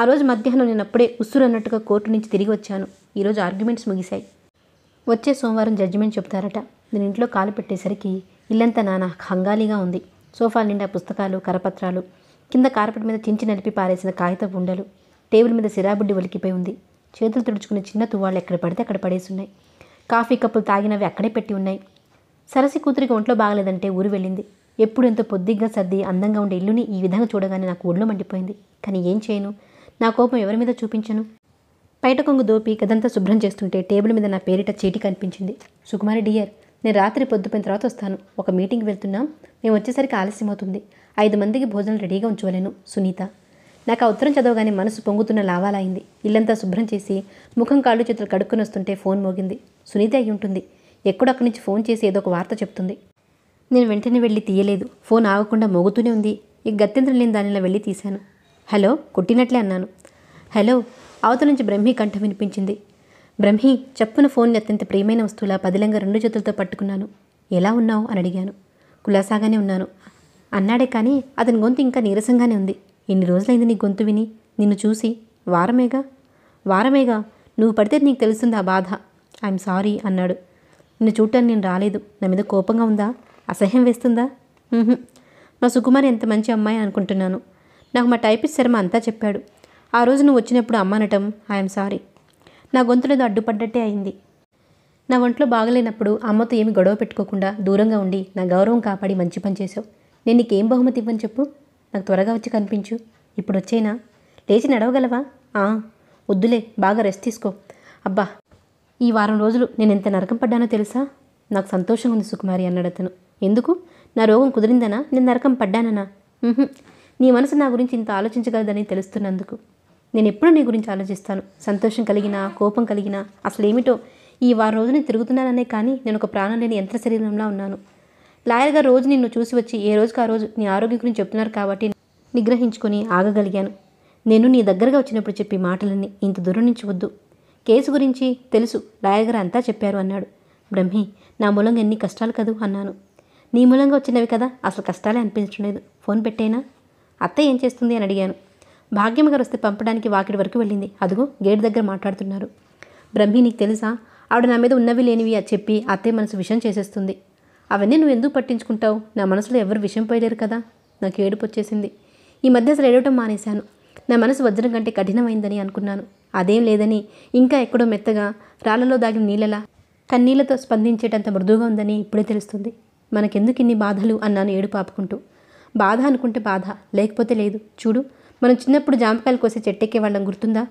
ఆ రోజు మధ్యాహ్నం నేను అప్పుడే ఉస్సురు అన్నట్టుగా కోర్టు నుంచి తిరిగి వచ్చాను ఈరోజు ఆర్గ్యుమెంట్స్ ముగిశాయి వచ్చే సోమవారం జడ్జిమెంట్ చెప్తారట నేను ఇంట్లో కాలు పెట్టేసరికి ఇల్లంతా నానా హంగాలీగా ఉంది సోఫా నిండా పుస్తకాలు కరపత్రాలు కింద కార్పెట్ మీద చించి నలిపి పారేసిన కాగితపు ఉండలు టేబుల్ మీద సిరాబుడ్డి ఒలికిపోయి ఉంది చేతులు తుడుచుకునే చిన్న తువాళ్ళు ఎక్కడ పడితే అక్కడ పడేసి ఉన్నాయి కాఫీ కప్పులు తాగినవి అక్కడే పెట్టి ఉన్నాయి సరసి కూతురికి ఒంట్లో బాగలేదంటే ఊరు వెళ్ళింది ఎప్పుడు ఎంతో పొద్దిగ్గా సర్ది అందంగా ఉండే ఇల్లుని ఈ విధంగా చూడగానే నాకు ఒళ్ళు మండిపోయింది కానీ ఏం చేయను నా కోపం ఎవరి మీద చూపించను పైట కొంగు దోపి గదంతా శుభ్రం చేస్తుంటే టేబుల్ మీద నా పేరిట చీటి కనిపించింది సుకుమారి డియర్ నేను రాత్రి పొద్దుపోయిన తర్వాత వస్తాను ఒక మీటింగ్ వెళ్తున్నాం మేము వచ్చేసరికి ఆలస్యం అవుతుంది ఐదు మందికి భోజనం రెడీగా ఉంచవలేను సునీత నాకు ఆ ఉత్తరం చదవగానే మనసు పొంగుతున్న లావాలైంది ఇల్లంతా శుభ్రం చేసి ముఖం కాళ్ళు చేతులు కడుక్కుని వస్తుంటే ఫోన్ మోగింది సునీత అయి ఉంటుంది ఎక్కడక్కడి నుంచి ఫోన్ చేసి ఏదో ఒక వార్త చెప్తుంది నేను వెంటనే వెళ్ళి తీయలేదు ఫోన్ ఆగకుండా మోగుతూనే ఉంది ఈ గత్యంతరం లేని దానిలో వెళ్ళి తీశాను హలో కొట్టినట్లే అన్నాను హలో అవత నుంచి బ్రహ్మి కంఠం వినిపించింది బ్రహ్మి చప్పున ఫోన్ని అత్యంత ప్రియమైన వస్తువులా పదిలంగా రెండు చేతులతో పట్టుకున్నాను ఎలా ఉన్నావు అని అడిగాను కులాసాగానే ఉన్నాను అన్నాడే కానీ అతని గొంతు ఇంకా నీరసంగానే ఉంది ఇన్ని రోజులైంది నీ గొంతు విని నిన్ను చూసి వారమేగా వారమేగా నువ్వు పడితే నీకు తెలుస్తుంది ఆ బాధ ఐఎమ్ సారీ అన్నాడు నిన్ను చూడటానికి నేను రాలేదు నా మీద కోపంగా ఉందా అసహ్యం వేస్తుందా మా సుకుమారి ఎంత మంచి అమ్మాయి అనుకుంటున్నాను నాకు మా టైపిస్ శర్మ అంతా చెప్పాడు ఆ రోజు నువ్వు వచ్చినప్పుడు అమ్మనటం ఐఎమ్ సారీ నా గొంతులేదో అడ్డుపడ్డట్టే అయింది నా ఒంట్లో బాగలేనప్పుడు అమ్మతో ఏమి గొడవ పెట్టుకోకుండా దూరంగా ఉండి నా గౌరవం కాపాడి మంచి పని చేసావు నేను నీకేం బహుమతి ఇవ్వని చెప్పు నాకు త్వరగా వచ్చి కనిపించు ఇప్పుడు వచ్చేనా లేచి నడవగలవా ఆ వద్దులే బాగా రెస్ట్ తీసుకో అబ్బా ఈ వారం రోజులు నేను ఎంత నరకం పడ్డానో తెలుసా నాకు సంతోషం ఉంది సుకుమారి అన్నాడు అతను ఎందుకు నా రోగం కుదిరిందనా నేను నరకం పడ్డానా నీ మనసు నా గురించి ఇంత ఆలోచించగలదని తెలుస్తున్నందుకు నేను ఎప్పుడు నీ గురించి ఆలోచిస్తాను సంతోషం కలిగినా కోపం కలిగినా అసలేమిటో ఈ వారం రోజుని తిరుగుతున్నాననే కానీ నేను ఒక ప్రాణం లేని యంత్ర శరీరంలో ఉన్నాను లాయర్గా రోజు నిన్ను చూసి వచ్చి ఏ రోజుకు ఆ రోజు నీ ఆరోగ్యం గురించి చెప్తున్నారు కాబట్టి నిగ్రహించుకొని ఆగగలిగాను నేను నీ దగ్గరగా వచ్చినప్పుడు చెప్పి మాటలన్నీ ఇంత దూరం నుంచి వద్దు కేసు గురించి తెలుసు లాయర్ గారు అంతా చెప్పారు అన్నాడు బ్రహ్మి నా మూలంగా ఎన్ని కష్టాలు కదూ అన్నాను నీ మూలంగా వచ్చినవి కదా అసలు కష్టాలే లేదు ఫోన్ పెట్టేనా అత్త ఏం చేస్తుంది అని అడిగాను భాగ్యమ్మ గారు వస్తే పంపడానికి వాకిడి వరకు వెళ్ళింది అదుగో గేట్ దగ్గర మాట్లాడుతున్నారు బ్రహ్మి నీకు తెలుసా ఆవిడ నా మీద ఉన్నవి లేనివి అని చెప్పి అత్తయ్య మనసు విషయం చేసేస్తుంది అవన్నీ నువ్వు ఎందుకు పట్టించుకుంటావు నా మనసులో ఎవరు విషయం పోయలేరు కదా నాకు ఏడుపు వచ్చేసింది ఈ మధ్య అసలు ఏడవటం మానేశాను నా మనసు వజ్రం కంటే కఠినమైందని అనుకున్నాను అదేం లేదని ఇంకా ఎక్కడో మెత్తగా రాళ్లలో దాగిన నీళ్ళలా కన్నీళ్లతో స్పందించేటంత మృదువుగా ఉందని ఇప్పుడే తెలుస్తుంది మనకెందుకు ఇన్ని బాధలు అన్నాను ఏడు పాపుకుంటూ బాధ అనుకుంటే బాధ లేకపోతే లేదు చూడు మనం చిన్నప్పుడు జామకాయలు కోసి చెట్టెక్కేవాళ్ళం గుర్తుందా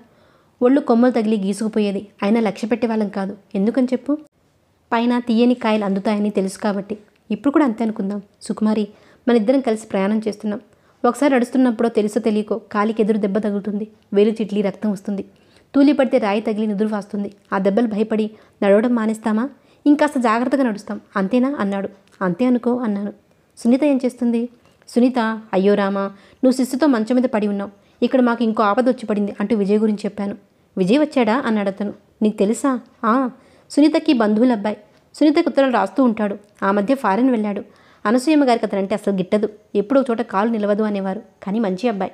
ఒళ్ళు కొమ్మలు తగిలి గీసుకుపోయేది అయినా లక్ష్య పెట్టేవాళ్ళం కాదు ఎందుకని చెప్పు పైన తీయని కాయలు అందుతాయని తెలుసు కాబట్టి ఇప్పుడు కూడా అంతే అనుకుందాం సుకుమారి మన ఇద్దరం కలిసి ప్రయాణం చేస్తున్నాం ఒకసారి నడుస్తున్నప్పుడో తెలుసో తెలియకో కాలికి ఎదురు దెబ్బ తగులుతుంది వేలు చిట్లి రక్తం వస్తుంది తూలి పడితే రాయి తగిలి నిదురు వాస్తుంది ఆ దెబ్బలు భయపడి నడవడం మానేస్తామా ఇంకాస్త జాగ్రత్తగా నడుస్తాం అంతేనా అన్నాడు అంతే అనుకో అన్నాను సునీత ఏం చేస్తుంది సునీత అయ్యో రామా నువ్వు శిస్సుతో మంచం మీద పడి ఉన్నావు ఇక్కడ మాకు ఇంకో ఆపద వచ్చి పడింది అంటూ విజయ్ గురించి చెప్పాను విజయ్ వచ్చాడా అన్నాడు అతను నీకు తెలుసా ఆ సునీతకి బంధువులు అబ్బాయి సునీతకు ఉత్తరాలు రాస్తూ ఉంటాడు ఆ మధ్య ఫారెన్ వెళ్ళాడు అనసూయమ్మ గారికి అతనంటే అసలు గిట్టదు ఎప్పుడో చోట కాలు నిలవదు అనేవారు కానీ మంచి అబ్బాయి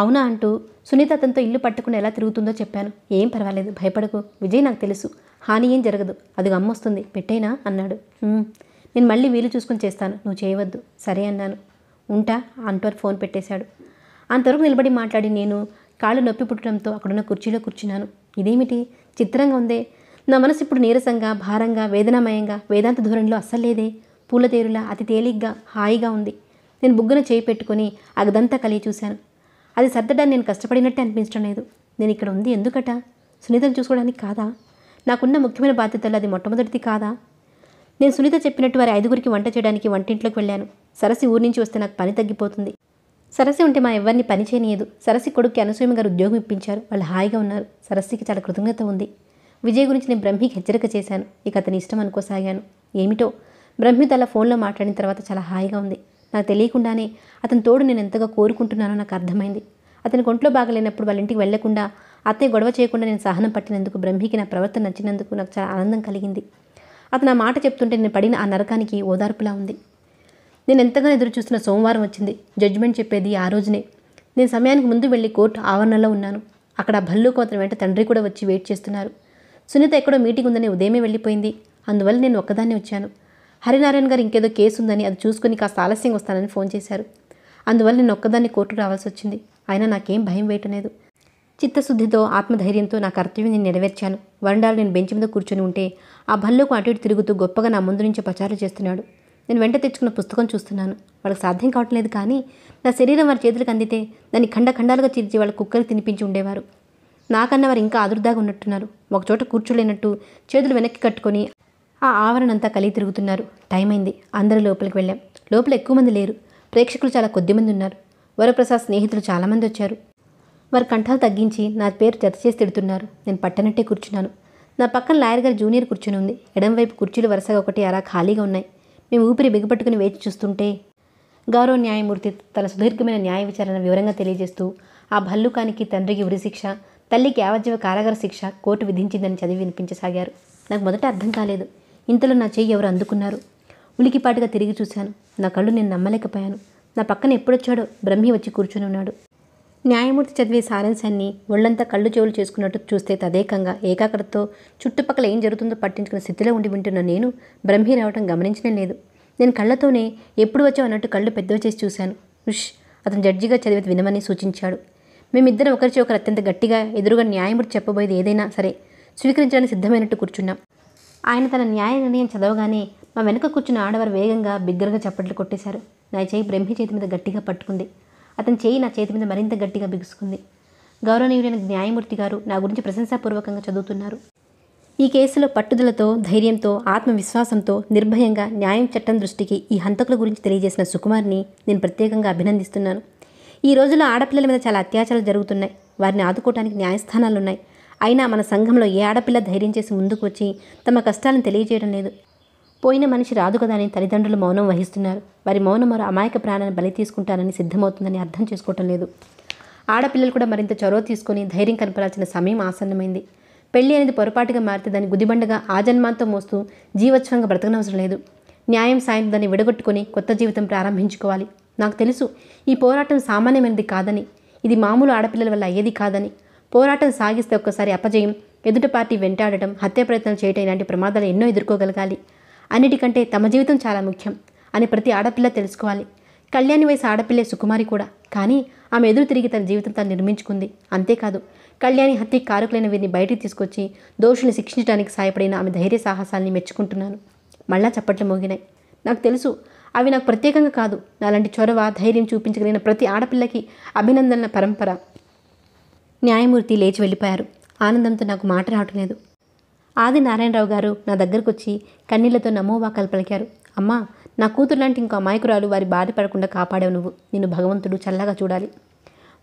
అవునా అంటూ సునీత అతనితో ఇల్లు పట్టుకుని ఎలా తిరుగుతుందో చెప్పాను ఏం పర్వాలేదు భయపడకు విజయ్ నాకు తెలుసు హాని ఏం జరగదు అది గమ్మొస్తుంది పెట్టేనా అన్నాడు నేను మళ్ళీ వీలు చూసుకుని చేస్తాను నువ్వు చేయవద్దు సరే అన్నాను ఉంటా అంటూ ఫోన్ పెట్టేశాడు అంతవరకు నిలబడి మాట్లాడి నేను కాళ్ళు నొప్పి పుట్టడంతో అక్కడున్న కుర్చీలో కూర్చున్నాను ఇదేమిటి చిత్రంగా ఉందే నా మనసు ఇప్పుడు నీరసంగా భారంగా వేదనామయంగా వేదాంత ధోరణిలో అస్సలేదే తేరులా అతి తేలిగ్గా హాయిగా ఉంది నేను బుగ్గన చేయి పెట్టుకుని అగదంతా కలిగి చూశాను అది సర్దడానికి నేను కష్టపడినట్టే అనిపించడం లేదు నేను ఇక్కడ ఉంది ఎందుకట సునీతను చూసుకోవడానికి కాదా నాకున్న ముఖ్యమైన బాధ్యతలు అది మొట్టమొదటిది కాదా నేను సునీత చెప్పినట్టు వారి ఐదుగురికి వంట చేయడానికి వంటింట్లోకి వెళ్ళాను సరసి ఊరి నుంచి వస్తే నాకు పని తగ్గిపోతుంది సరసి ఉంటే మా ఎవరిని పని చేయనీయదు సరసి కొడుక్కి అనసూయమ గారు ఉద్యోగం ఇప్పించారు వాళ్ళు హాయిగా ఉన్నారు సరస్సికి చాలా కృతజ్ఞత ఉంది విజయ్ గురించి నేను బ్రహ్మికి హెచ్చరిక చేశాను ఇక అతని ఇష్టం అనుకోసాగాను ఏమిటో బ్రహ్మి తల ఫోన్లో మాట్లాడిన తర్వాత చాలా హాయిగా ఉంది నాకు తెలియకుండానే అతని తోడు నేను ఎంతగా కోరుకుంటున్నానో నాకు అర్థమైంది అతని ఒంట్లో బాగలేనప్పుడు వాళ్ళ ఇంటికి వెళ్లకుండా అత్తయ్య గొడవ చేయకుండా నేను సహనం పట్టినందుకు బ్రహ్మికి నా ప్రవర్తన నచ్చినందుకు నాకు చాలా ఆనందం కలిగింది అతను ఆ మాట చెప్తుంటే నేను పడిన ఆ నరకానికి ఓదార్పులా ఉంది నేను ఎంతగానో ఎదురు చూస్తున్న సోమవారం వచ్చింది జడ్జిమెంట్ చెప్పేది ఆ రోజునే నేను సమయానికి ముందు వెళ్ళి కోర్టు ఆవరణలో ఉన్నాను అక్కడ భల్లు కోతను వెంట తండ్రి కూడా వచ్చి వెయిట్ చేస్తున్నారు సునీత ఎక్కడో మీటింగ్ ఉందని ఉదయమే వెళ్ళిపోయింది అందువల్ల నేను ఒక్కదాన్నే వచ్చాను హరినారాయణ గారు ఇంకేదో కేసు ఉందని అది చూసుకుని కాస్త ఆలస్యంగా వస్తానని ఫోన్ చేశారు అందువల్ల నేను ఒక్కదాన్ని కోర్టుకు రావాల్సి వచ్చింది అయినా నాకేం భయం వేయటం లేదు చిత్తశుద్ధితో ఆత్మధైర్యంతో నా కర్తవ్యం నేను నెరవేర్చాను వరండాలు నేను బెంచ్ మీద కూర్చొని ఉంటే ఆ భల్లోకి అటు ఇటు తిరుగుతూ గొప్పగా నా ముందు నుంచి ప్రచారం చేస్తున్నాడు నేను వెంట తెచ్చుకున్న పుస్తకం చూస్తున్నాను వాళ్ళకి సాధ్యం కావట్లేదు కానీ నా శరీరం వారి చేతులకు అందితే దాన్ని ఖండఖండాలుగా చీర్చి వాళ్ళ కుక్కలు తినిపించి ఉండేవారు నాకన్నా వారు ఇంకా ఆదుర్దాగా ఉన్నట్టున్నారు ఒకచోట కూర్చోలేనట్టు చేతులు వెనక్కి కట్టుకొని ఆ ఆవరణ అంతా కలిగి తిరుగుతున్నారు టైం అయింది అందరూ లోపలికి వెళ్ళాం లోపల ఎక్కువ మంది లేరు ప్రేక్షకులు చాలా కొద్దిమంది ఉన్నారు వరప్రసాద్ స్నేహితులు చాలామంది వచ్చారు వారు కంఠాలు తగ్గించి నా పేరు జత చేసి తిడుతున్నారు నేను పట్టనట్టే కూర్చున్నాను నా పక్కన లాయర్ గారి జూనియర్ కూర్చుని ఉంది ఎడంవైపు కుర్చీలు వరుసగా ఒకటి అలా ఖాళీగా ఉన్నాయి మేము ఊపిరి బిగపట్టుకుని వేచి చూస్తుంటే గౌరవ న్యాయమూర్తి తన సుదీర్ఘమైన న్యాయ విచారణ వివరంగా తెలియజేస్తూ ఆ భల్లుకానికి తండ్రికి ఉరిశిక్ష తల్లికి యావజ్జీవ కారాగార శిక్ష కోర్టు విధించిందని చదివి వినిపించసాగారు నాకు మొదట అర్థం కాలేదు ఇంతలో నా చేయి ఎవరు అందుకున్నారు ఉలికిపాటుగా తిరిగి చూశాను నా కళ్ళు నేను నమ్మలేకపోయాను నా పక్కన ఎప్పుడొచ్చాడో బ్రహ్మి వచ్చి కూర్చొని ఉన్నాడు న్యాయమూర్తి చదివే సారాంశాన్ని ఒళ్ళంతా కళ్ళు చెవులు చేసుకున్నట్టు చూస్తే తదేకంగా ఏకాగ్రతతో చుట్టుపక్కల ఏం జరుగుతుందో పట్టించుకున్న స్థితిలో ఉండి వింటున్న నేను బ్రహ్మి రావటం గమనించడం లేదు నేను కళ్ళతోనే ఎప్పుడు వచ్చావు అన్నట్టు కళ్ళు పెద్దవి చేసి చూశాను ఉష్ అతను జడ్జిగా చదివేది వినమని సూచించాడు మేమిద్దరం ఒకరిచి ఒకరు అత్యంత గట్టిగా ఎదురుగా న్యాయమూర్తి చెప్పబోయేది ఏదైనా సరే స్వీకరించడానికి సిద్ధమైనట్టు కూర్చున్నాం ఆయన తన న్యాయ నిర్ణయం చదవగానే మా వెనుక కూర్చున్న ఆడవారు వేగంగా బిగ్గరగా చప్పట్లు కొట్టేశారు నా చేయి బ్రహ్మి చేతి మీద గట్టిగా పట్టుకుంది అతని చేయి నా చేతి మీద మరింత గట్టిగా బిగుసుకుంది గౌరవనీయుడైన న్యాయమూర్తి గారు నా గురించి ప్రశంసాపూర్వకంగా చదువుతున్నారు ఈ కేసులో పట్టుదలతో ధైర్యంతో ఆత్మవిశ్వాసంతో నిర్భయంగా న్యాయం చట్టం దృష్టికి ఈ హంతకుల గురించి తెలియజేసిన సుకుమార్ని నేను ప్రత్యేకంగా అభినందిస్తున్నాను ఈ రోజుల్లో ఆడపిల్లల మీద చాలా అత్యాచారాలు జరుగుతున్నాయి వారిని ఆదుకోవడానికి ఉన్నాయి అయినా మన సంఘంలో ఏ ఆడపిల్ల ధైర్యం చేసి ముందుకు వచ్చి తమ కష్టాలను తెలియజేయడం లేదు పోయిన మనిషి రాదు కదా అని తల్లిదండ్రులు మౌనం వహిస్తున్నారు వారి మౌనం మరో అమాయక ప్రాణాన్ని బలి తీసుకుంటారని సిద్ధమవుతుందని అర్థం చేసుకోవటం లేదు ఆడపిల్లలు కూడా మరింత చొరవ తీసుకుని ధైర్యం కనపరాల్సిన సమయం ఆసన్నమైంది పెళ్లి అనేది పొరపాటుగా మారితే దాన్ని గుదిబండగా ఆజన్మాంతం మోస్తూ జీవోత్సవంగా బ్రతకనవసరం లేదు న్యాయం సాయం దాన్ని విడగొట్టుకుని కొత్త జీవితం ప్రారంభించుకోవాలి నాకు తెలుసు ఈ పోరాటం సామాన్యమైనది కాదని ఇది మామూలు ఆడపిల్లల వల్ల అయ్యేది కాదని పోరాటం సాగిస్తే ఒక్కసారి అపజయం ఎదుట పార్టీ వెంటాడటం హత్య ప్రయత్నాలు చేయటం ఇలాంటి ప్రమాదాలు ఎన్నో ఎదుర్కోగలగాలి అన్నిటికంటే తమ జీవితం చాలా ముఖ్యం అని ప్రతి ఆడపిల్ల తెలుసుకోవాలి కళ్యాణి వయసు ఆడపిల్లే సుకుమారి కూడా కానీ ఆమె ఎదురు తిరిగి తన జీవితం తాను నిర్మించుకుంది అంతేకాదు కళ్యాణి హత్య కారకులైన వీరిని బయటికి తీసుకొచ్చి దోషుల్ని శిక్షించడానికి సాయపడిన ఆమె ధైర్య సాహసాల్ని మెచ్చుకుంటున్నాను మళ్ళా చప్పట్లు మోగినాయి నాకు తెలుసు అవి నాకు ప్రత్యేకంగా కాదు నాలాంటి చొరవ ధైర్యం చూపించగలిగిన ప్రతి ఆడపిల్లకి అభినందనల పరంపర న్యాయమూర్తి లేచి వెళ్ళిపోయారు ఆనందంతో నాకు మాట లేదు ఆది నారాయణరావు గారు నా దగ్గరకు వచ్చి కన్నీళ్లతో నమోవాకాలు పలికారు అమ్మా నా కూతురు లాంటి ఇంకో అమాయకురాలు వారి బాధ పడకుండా కాపాడావు నువ్వు నిన్ను భగవంతుడు చల్లగా చూడాలి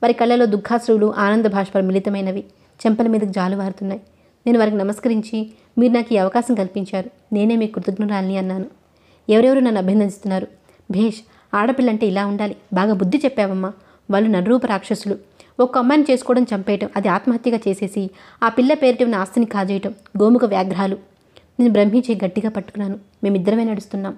వారి కళ్ళలో దుఃఖాశ్రువులు ఆనంద భాష్పాలు మిళితమైనవి చెంపల మీదకు వారుతున్నాయి నేను వారికి నమస్కరించి మీరు నాకు ఈ అవకాశం కల్పించారు నేనే మీ కృతజ్ఞురాలని అన్నాను ఎవరెవరు నన్ను అభినందిస్తున్నారు భేష్ ఆడపిల్లంటే ఇలా ఉండాలి బాగా బుద్ధి చెప్పావమ్మా వాళ్ళు నరూప రాక్షసులు ఒక అమ్మాయిని చేసుకోవడం చంపేయటం అది ఆత్మహత్యగా చేసేసి ఆ పిల్ల ఉన్న ఆస్తిని కాజేయటం గోముఖ వ్యాఘ్రాలు నేను బ్రహ్మించి గట్టిగా పట్టుకున్నాను మేమిద్దరమే నడుస్తున్నాం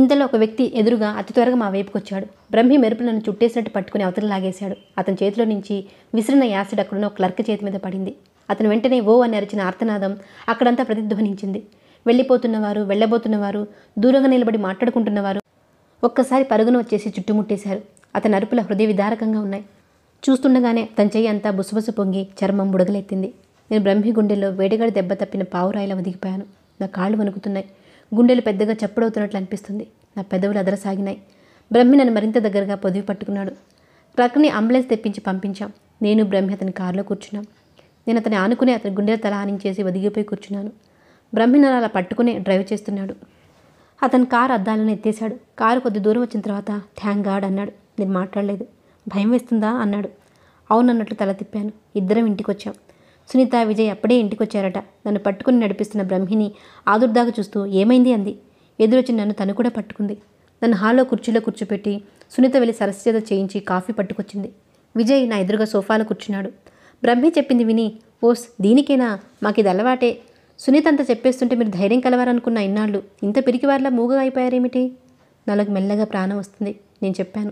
ఇంతలో ఒక వ్యక్తి ఎదురుగా అతి త్వరగా మా వైపుకు వచ్చాడు బ్రహ్మి మెరుపు నన్ను చుట్టేసినట్టు పట్టుకుని అవతల లాగేశాడు అతని చేతిలో నుంచి విసిరిన యాసిడ్ అక్కడున్న క్లర్క్ చేతి మీద పడింది అతను వెంటనే ఓ అని అరిచిన ఆర్తనాదం అక్కడంతా ప్రతిధ్వనించింది వెళ్ళిపోతున్నవారు వెళ్ళబోతున్నవారు దూరంగా నిలబడి మాట్లాడుకుంటున్నవారు ఒక్కసారి పరుగున వచ్చేసి చుట్టుముట్టేశారు అతని అరుపుల హృదయ విదారకంగా ఉన్నాయి చూస్తుండగానే తన చెయ్యి అంతా బుసబుసు పొంగి చర్మం బుడగలెత్తింది నేను బ్రహ్మి గుండెల్లో వేడిగడి దెబ్బ తప్పిన పావురాయిలా వదిగిపోయాను నా కాళ్ళు వణుకుతున్నాయి గుండెలు పెద్దగా చప్పుడవుతున్నట్లు అనిపిస్తుంది నా పెదవులు అదరసాగినాయి బ్రహ్మి నన్ను మరింత దగ్గరగా పొదివి పట్టుకున్నాడు ట్రక్ని అంబులెన్స్ తెప్పించి పంపించాం నేను బ్రహ్మి అతని కారులో కూర్చున్నాం నేను అతని ఆనుకుని అతని గుండెల తల ఆనించేసి వదిగిపోయి కూర్చున్నాను బ్రహ్మి నన్ను అలా పట్టుకుని డ్రైవ్ చేస్తున్నాడు అతని కారు అద్దాలను ఎత్తేశాడు కారు కొద్ది దూరం వచ్చిన తర్వాత థ్యాంక్ గాడ్ అన్నాడు నేను మాట్లాడలేదు భయం వేస్తుందా అన్నాడు అవునన్నట్లు తల తిప్పాను ఇద్దరం ఇంటికొచ్చాం సునీత విజయ్ అప్పుడే ఇంటికొచ్చారట నన్ను పట్టుకుని నడిపిస్తున్న బ్రహ్మిని ఆదుర్దాగా చూస్తూ ఏమైంది అంది ఎదురొచ్చి నన్ను తను కూడా పట్టుకుంది నన్ను హాల్లో కుర్చీలో కూర్చోపెట్టి సునీత వెళ్ళి సరస్యత చేయించి కాఫీ పట్టుకొచ్చింది విజయ్ నా ఎదురుగా సోఫాలో కూర్చున్నాడు బ్రహ్మి చెప్పింది విని ఓస్ దీనికేనా మాకు ఇది అలవాటే సునీత అంత చెప్పేస్తుంటే మీరు ధైర్యం కలవారనుకున్న ఇన్నాళ్ళు ఇంత పిరికివారిలా మూగ అయిపోయారేమిటి నాలోకి మెల్లగా ప్రాణం వస్తుంది నేను చెప్పాను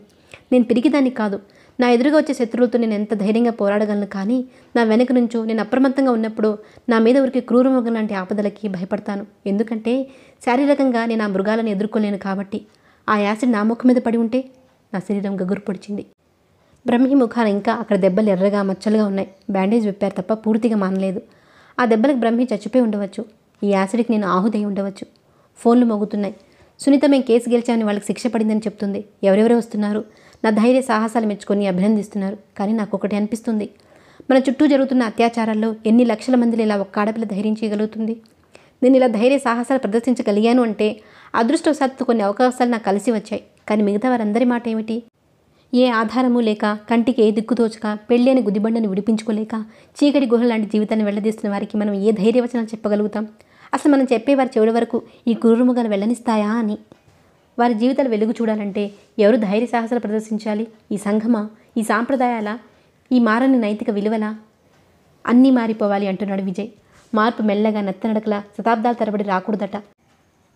నేను పిరిగిదాన్ని కాదు నా ఎదురుగా వచ్చే శత్రువులతో నేను ఎంత ధైర్యంగా పోరాడగలను కానీ నా వెనక నుంచో నేను అప్రమత్తంగా ఉన్నప్పుడు నా మీద ఊరికి క్రూరమగ లాంటి ఆపదలకి భయపడతాను ఎందుకంటే శారీరకంగా నేను ఆ మృగాలను ఎదుర్కోలేను కాబట్టి ఆ యాసిడ్ నా ముఖం మీద పడి ఉంటే నా శరీరం గగురు పొడిచింది బ్రహ్మి ముఖాలు ఇంకా అక్కడ దెబ్బలు ఎర్రగా మచ్చలుగా ఉన్నాయి బ్యాండేజ్ విప్పారు తప్ప పూర్తిగా మానలేదు ఆ దెబ్బలకు బ్రహ్మి చచ్చిపోయి ఉండవచ్చు ఈ యాసిడ్కి నేను ఆహుదై ఉండవచ్చు ఫోన్లు మోగుతున్నాయి సునీత మేము కేసు గెలిచామని వాళ్ళకి శిక్ష పడిందని చెప్తుంది ఎవరెవరే వస్తున్నారు నా ధైర్య సాహసాలు మెచ్చుకొని అభినందిస్తున్నారు కానీ నాకు ఒకటి అనిపిస్తుంది మన చుట్టూ జరుగుతున్న అత్యాచారాల్లో ఎన్ని లక్షల మందిని ఇలా ఒక్క ఆడపిల్ల ధైర్యించగలుగుతుంది నేను ఇలా ధైర్య సాహసాలు ప్రదర్శించగలిగాను అంటే అదృష్టవశాత్తు కొన్ని అవకాశాలు నాకు కలిసి వచ్చాయి కానీ మిగతా వారందరి మాట ఏమిటి ఏ ఆధారము లేక కంటికి ఏ తోచక పెళ్లి అని గుదిబండను విడిపించుకోలేక చీకటి గుహ లాంటి జీవితాన్ని వెళ్ళదీస్తున్న వారికి మనం ఏ ధైర్యవచనాలు చెప్పగలుగుతాం అసలు మనం చెప్పేవారు చెవుడి వరకు ఈ గురుముగాలు వెళ్ళనిస్తాయా అని వారి జీవితాలు వెలుగు చూడాలంటే ఎవరు ధైర్య సాహసాలు ప్రదర్శించాలి ఈ సంఘమా ఈ సాంప్రదాయాల ఈ మారని నైతిక విలువల అన్నీ మారిపోవాలి అంటున్నాడు విజయ్ మార్పు మెల్లగా నత్తనడకలా శతాబ్దాల తరబడి రాకూడదట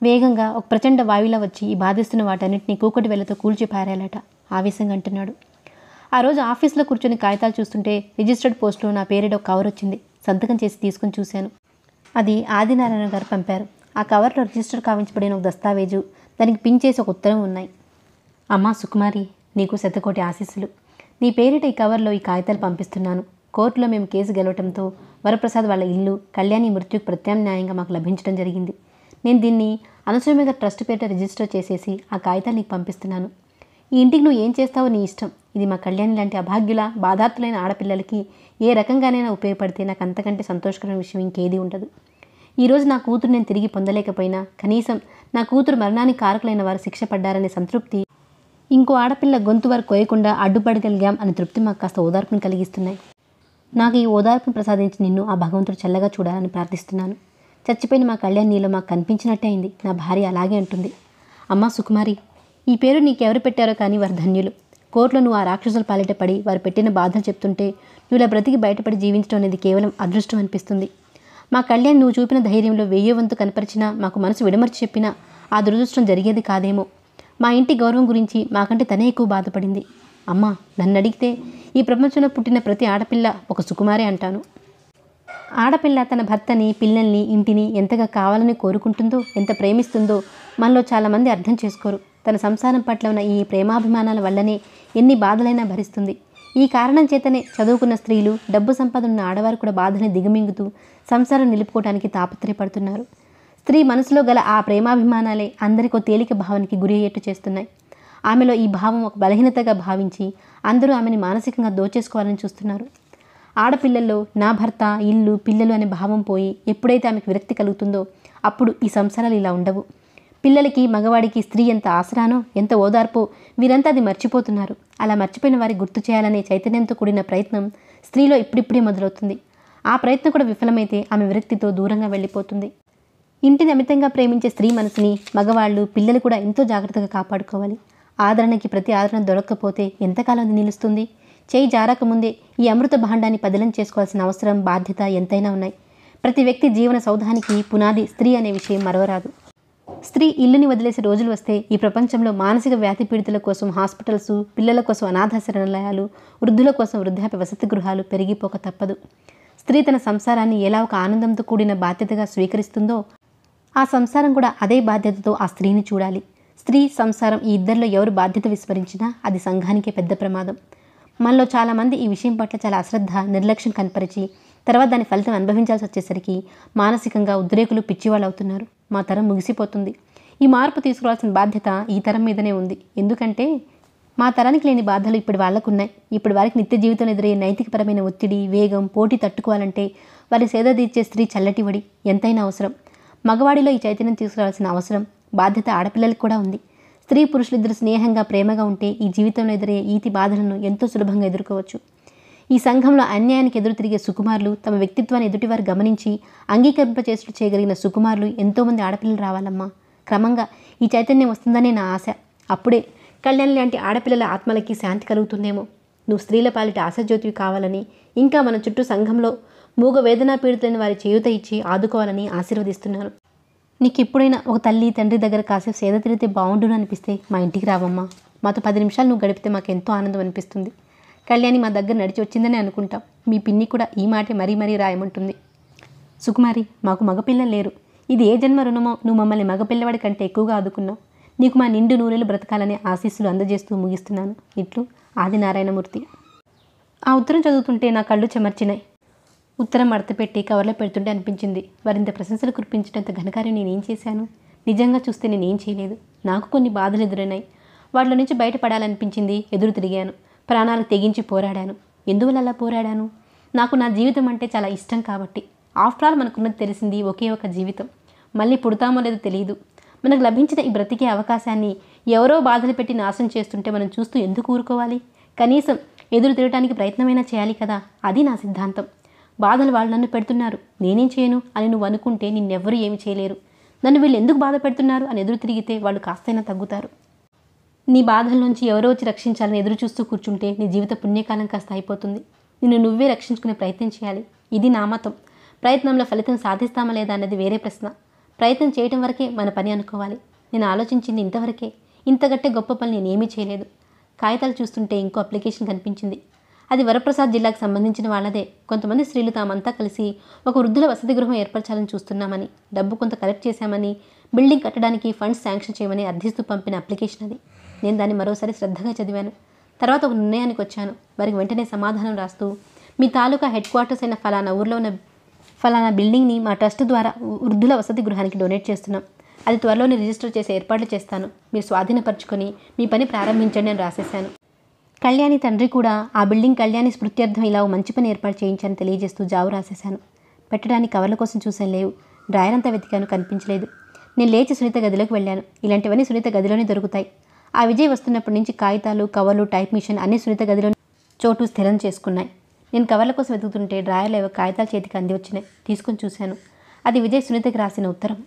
వేగంగా ఒక ప్రచండ వాయువులా వచ్చి ఈ బాధిస్తున్న వాటన్నింటినీ కూకటి వెళ్లతో కూల్చి పారేయాలట ఆవేశంగా అంటున్నాడు ఆ రోజు ఆఫీస్లో కూర్చొని కాగితాలు చూస్తుంటే రిజిస్టర్డ్ పోస్టులో నా పేరేడో కవర్ వచ్చింది సంతకం చేసి తీసుకుని చూశాను అది ఆదినారాయణ గారు పంపారు ఆ కవర్లో రిజిస్టర్ కావించబడిన ఒక దస్తావేజు దానికి పిన్ ఒక ఉత్తరం ఉన్నాయి అమ్మా సుకుమారి నీకు శతకోటి ఆశీస్సులు నీ పేరిట ఈ కవర్లో ఈ కాగితాలు పంపిస్తున్నాను కోర్టులో మేము కేసు గెలవటంతో వరప్రసాద్ వాళ్ళ ఇల్లు కళ్యాణి మృత్యుకు ప్రత్యామ్నాయంగా మాకు లభించడం జరిగింది నేను దీన్ని అనసూయమైన ట్రస్ట్ పేరిట రిజిస్టర్ చేసేసి ఆ కాగితాలు నీకు పంపిస్తున్నాను ఈ ఇంటికి నువ్వు ఏం చేస్తావో నీ ఇష్టం ఇది మా కళ్యాణి లాంటి అభాగ్యుల బాధార్థులైన ఆడపిల్లలకి ఏ రకంగానైనా ఉపయోగపడితే నాకు అంతకంటే సంతోషకరమైన విషయం ఇంకేది ఉండదు ఈరోజు నా కూతురు నేను తిరిగి పొందలేకపోయినా కనీసం నా కూతురు మరణానికి కారకులైన వారు శిక్ష పడ్డారనే సంతృప్తి ఇంకో ఆడపిల్ల గొంతు వారు కోయకుండా అడ్డుపడగలిగాం అనే తృప్తి మాకు కాస్త ఓదార్పును కలిగిస్తున్నాయి నాకు ఈ ఓదార్పును ప్రసాదించి నిన్ను ఆ భగవంతుడు చల్లగా చూడాలని ప్రార్థిస్తున్నాను చచ్చిపోయిన మా కళ్యాణ్ నీలో మాకు కనిపించినట్టే అయింది నా భార్య అలాగే అంటుంది అమ్మ సుకుమారి ఈ పేరు నీకెవరు పెట్టారో కానీ వారు ధన్యులు కోర్టులో నువ్వు ఆ రాక్షసులు పాలిట పడి వారు పెట్టిన బాధలు చెప్తుంటే నువ్వు ఇలా బ్రతికి బయటపడి జీవించడం అనేది కేవలం అదృష్టం అనిపిస్తుంది మా కళ్యాణ్ నువ్వు చూపిన ధైర్యంలో వెయ్యే వంతు కనపరిచినా మాకు మనసు విడమర్చి చెప్పినా ఆ దురదృష్టం జరిగేది కాదేమో మా ఇంటి గౌరవం గురించి మాకంటే తనే ఎక్కువ బాధపడింది అమ్మ నన్ను అడిగితే ఈ ప్రపంచంలో పుట్టిన ప్రతి ఆడపిల్ల ఒక సుకుమారే అంటాను ఆడపిల్ల తన భర్తని పిల్లల్ని ఇంటిని ఎంతగా కావాలని కోరుకుంటుందో ఎంత ప్రేమిస్తుందో మనలో చాలామంది అర్థం చేసుకోరు తన సంసారం పట్ల ఉన్న ఈ ప్రేమాభిమానాల వల్లనే ఎన్ని బాధలైనా భరిస్తుంది ఈ కారణం చేతనే చదువుకున్న స్త్రీలు డబ్బు సంపద ఉన్న ఆడవారు కూడా బాధని దిగమింగుతూ సంసారం నిలుపుకోవడానికి తాపత్రయపడుతున్నారు స్త్రీ మనసులో గల ఆ ప్రేమాభిమానాలే అందరికో తేలిక భావానికి గురి అయ్యేట్టు చేస్తున్నాయి ఆమెలో ఈ భావం ఒక బలహీనతగా భావించి అందరూ ఆమెని మానసికంగా దోచేసుకోవాలని చూస్తున్నారు ఆడపిల్లల్లో నా భర్త ఇల్లు పిల్లలు అనే భావం పోయి ఎప్పుడైతే ఆమెకు విరక్తి కలుగుతుందో అప్పుడు ఈ సంసారాలు ఇలా ఉండవు పిల్లలకి మగవాడికి స్త్రీ ఎంత ఆసరానో ఎంత ఓదార్పో వీరంతా అది మర్చిపోతున్నారు అలా మర్చిపోయిన వారి గుర్తు చేయాలనే చైతన్యంతో కూడిన ప్రయత్నం స్త్రీలో ఇప్పుడిప్పుడే మొదలవుతుంది ఆ ప్రయత్నం కూడా విఫలమైతే ఆమె విరక్తితో దూరంగా వెళ్ళిపోతుంది ఇంటిని అమితంగా ప్రేమించే స్త్రీ మనసుని మగవాళ్ళు పిల్లలు కూడా ఎంతో జాగ్రత్తగా కాపాడుకోవాలి ఆదరణకి ప్రతి ఆదరణ దొరక్కపోతే ఎంతకాలం నిలుస్తుంది చేయి జారకముందే ఈ అమృత భాండాన్ని పదిలం చేసుకోవాల్సిన అవసరం బాధ్యత ఎంతైనా ఉన్నాయి ప్రతి వ్యక్తి జీవన సౌధానికి పునాది స్త్రీ అనే విషయం మరవరాదు స్త్రీ ఇల్లుని వదిలేసే రోజులు వస్తే ఈ ప్రపంచంలో మానసిక వ్యాధి పీడితుల కోసం హాస్పిటల్స్ పిల్లల కోసం అనాథాశరణాలయాలు వృద్ధుల కోసం వృద్ధాప్య వసతి గృహాలు పెరిగిపోక తప్పదు స్త్రీ తన సంసారాన్ని ఎలా ఒక ఆనందంతో కూడిన బాధ్యతగా స్వీకరిస్తుందో ఆ సంసారం కూడా అదే బాధ్యతతో ఆ స్త్రీని చూడాలి స్త్రీ సంసారం ఈ ఇద్దరిలో ఎవరు బాధ్యత విస్మరించినా అది సంఘానికే పెద్ద ప్రమాదం మనలో చాలామంది ఈ విషయం పట్ల చాలా అశ్రద్ధ నిర్లక్ష్యం కనపరిచి తర్వాత దాని ఫలితం అనుభవించాల్సి వచ్చేసరికి మానసికంగా ఉద్రేకులు పిచ్చివాళ్ళు అవుతున్నారు మా తరం ముగిసిపోతుంది ఈ మార్పు తీసుకురావాల్సిన బాధ్యత ఈ తరం మీదనే ఉంది ఎందుకంటే మా తరానికి లేని బాధలు ఇప్పుడు వాళ్ళకున్నాయి ఇప్పుడు వారికి నిత్య జీవితంలో ఎదురయ్యే నైతికపరమైన ఒత్తిడి వేగం పోటీ తట్టుకోవాలంటే వారి సేద తీర్చే స్త్రీ చల్లటివడి ఎంతైనా అవసరం మగవాడిలో ఈ చైతన్యం తీసుకురావాల్సిన అవసరం బాధ్యత ఆడపిల్లలకు కూడా ఉంది స్త్రీ పురుషులిద్దరు స్నేహంగా ప్రేమగా ఉంటే ఈ జీవితంలో ఎదురయ్యే ఈతి బాధలను ఎంతో సులభంగా ఎదుర్కోవచ్చు ఈ సంఘంలో అన్యాయానికి ఎదురు తిరిగే సుకుమారులు తమ వ్యక్తిత్వాన్ని ఎదుటివారు గమనించి అంగీకరింపచేసులు చేయగలిగిన సుకుమారులు ఎంతోమంది ఆడపిల్లలు రావాలమ్మా క్రమంగా ఈ చైతన్యం వస్తుందనే నా ఆశ అప్పుడే కళ్యాణ్ లాంటి ఆడపిల్లల ఆత్మలకి శాంతి కలుగుతుందేమో నువ్వు స్త్రీల పాలిట ఆశాజ్యోతివి కావాలని ఇంకా మన చుట్టూ సంఘంలో మూగ వేదన పీడితులైన వారి చేయూత ఇచ్చి ఆదుకోవాలని ఆశీర్వదిస్తున్నాను నీకు ఎప్పుడైనా ఒక తల్లి తండ్రి దగ్గర కాసేపు సేద తిరిగితే బాగుండును అనిపిస్తే మా ఇంటికి రావమ్మా మాతో పది నిమిషాలు నువ్వు గడిపితే మాకు ఎంతో ఆనందం అనిపిస్తుంది కళ్యాణి మా దగ్గర నడిచి వచ్చిందని అనుకుంటాం మీ పిన్ని కూడా ఈ మాటే మరీ మరీ రాయమంటుంది సుకుమారి మాకు మగపిల్లలు లేరు ఇది ఏ జన్మ రుణమో నువ్వు మమ్మల్ని మగపిల్లవాడి కంటే ఎక్కువగా ఆదుకున్నావు నీకు మా నిండు నూనెలు బ్రతకాలనే ఆశీస్సులు అందజేస్తూ ముగిస్తున్నాను ఇట్లు ఆదినారాయణమూర్తి ఆ ఉత్తరం చదువుతుంటే నా కళ్ళు చెమర్చినాయి ఉత్తరం మడతపెట్టి కవర్లో పెడుతుంటే అనిపించింది వారింత ప్రశంసలు కురిపించినంత ఘనకార్యం నేనేం చేశాను నిజంగా చూస్తే నేనేం చేయలేదు నాకు కొన్ని బాధలు ఎదురైనాయి వాటిలో నుంచి బయటపడాలనిపించింది ఎదురు తిరిగాను ప్రాణాలు తెగించి పోరాడాను ఎందువల్ల అలా పోరాడాను నాకు నా జీవితం అంటే చాలా ఇష్టం కాబట్టి ఆఫ్టర్ ఆల్ మనకున్నది తెలిసింది ఒకే ఒక జీవితం మళ్ళీ పుడతామో లేదో తెలియదు మనకు లభించిన ఈ బ్రతికే అవకాశాన్ని ఎవరో బాధలు పెట్టి నాశనం చేస్తుంటే మనం చూస్తూ ఎందుకు ఊరుకోవాలి కనీసం ఎదురు తిరగటానికి ప్రయత్నమైనా చేయాలి కదా అది నా సిద్ధాంతం బాధలు వాళ్ళు నన్ను పెడుతున్నారు నేనేం చేయను అని నువ్వు అనుకుంటే నిన్నెవ్వరూ ఏమి చేయలేరు నన్ను వీళ్ళు ఎందుకు బాధ పెడుతున్నారు అని ఎదురు తిరిగితే వాళ్ళు కాస్తైనా తగ్గుతారు నీ బాధల నుంచి ఎవరో వచ్చి రక్షించాలని ఎదురు చూస్తూ కూర్చుంటే నీ జీవిత పుణ్యకాలం కాస్త అయిపోతుంది నిన్ను నువ్వే రక్షించుకునే ప్రయత్నం చేయాలి ఇది నా మతం ప్రయత్నంలో ఫలితం సాధిస్తామా లేదా అన్నది వేరే ప్రశ్న ప్రయత్నం చేయటం వరకే మన పని అనుకోవాలి నేను ఆలోచించింది ఇంతవరకే ఇంతకట్టే గొప్ప పని నేనేమీ చేయలేదు కాగితాలు చూస్తుంటే ఇంకో అప్లికేషన్ కనిపించింది అది వరప్రసాద్ జిల్లాకు సంబంధించిన వాళ్ళదే కొంతమంది స్త్రీలు తామంతా కలిసి ఒక వృద్ధుల వసతి గృహం ఏర్పరచాలని చూస్తున్నామని డబ్బు కొంత కలెక్ట్ చేశామని బిల్డింగ్ కట్టడానికి ఫండ్స్ శాంక్షన్ చేయమని అర్థిస్తూ పంపిన అప్లికేషన్ అది నేను దాన్ని మరోసారి శ్రద్ధగా చదివాను తర్వాత ఒక నిర్ణయానికి వచ్చాను వారికి వెంటనే సమాధానం రాస్తూ మీ తాలూకా హెడ్ క్వార్టర్స్ అయిన ఫలానా ఊర్లో ఉన్న ఫలానా బిల్డింగ్ని మా ట్రస్ట్ ద్వారా వృద్ధుల వసతి గృహానికి డొనేట్ చేస్తున్నాం అది త్వరలోనే రిజిస్టర్ చేసే ఏర్పాట్లు చేస్తాను మీరు స్వాధీనపరచుకొని మీ పని ప్రారంభించండి అని రాసేశాను కళ్యాణి తండ్రి కూడా ఆ బిల్డింగ్ కళ్యాణి స్మృత్యర్థం ఇలా మంచి పని ఏర్పాటు చేయించని తెలియజేస్తూ జావు రాసేశాను పెట్టడానికి కవర్ల కోసం చూసాను లేవు డ్రాయర్ అంతా వెతికాను కనిపించలేదు నేను లేచి సునీత గదిలోకి వెళ్ళాను ఇలాంటివన్నీ సునీత గదిలోనే దొరుకుతాయి ఆ విజయ్ వస్తున్నప్పటి నుంచి కాగితాలు కవర్లు టైప్ మిషన్ అన్ని సునీత గదిలో చోటు స్థిరం చేసుకున్నాయి నేను కవర్ల కోసం వెతుకుతుంటే డ్రాయర్లు ఏవో కాగితాలు చేతికి అంది వచ్చినాయి తీసుకొని చూశాను అది విజయ్ సునీతకి రాసిన ఉత్తరం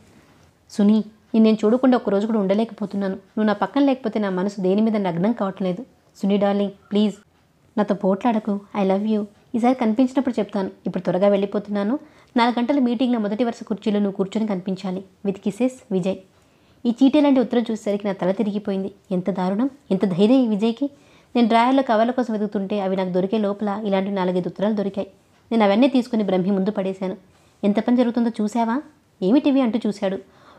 సునీ నేను నేను చూడకుండా రోజు కూడా ఉండలేకపోతున్నాను నువ్వు నా పక్కన లేకపోతే నా మనసు దేని మీద నగ్నం కావట్లేదు సునీ డార్లింగ్ ప్లీజ్ నాతో పోట్లాడకు ఐ లవ్ యూ ఈసారి కనిపించినప్పుడు చెప్తాను ఇప్పుడు త్వరగా వెళ్ళిపోతున్నాను నాలుగు గంటల మీటింగ్లో మొదటి వరుస కుర్చీలో నువ్వు కూర్చొని కనిపించాలి విత్ కిసెస్ విజయ్ ఈ చీటీ లాంటి ఉత్తరం చూసేసరికి నా తల తిరిగిపోయింది ఎంత దారుణం ఎంత ధైర్యం ఈ విజయ్కి నేను డ్రాయర్లో కవర్ల కోసం వెతుకుతుంటే అవి నాకు దొరికే లోపల ఇలాంటి నాలుగైదు ఉత్తరాలు దొరికాయి నేను అవన్నీ తీసుకుని బ్రహ్మి ముందు పడేశాను ఎంత పని జరుగుతుందో చూసావా ఏమిటివి అంటూ చూశాడు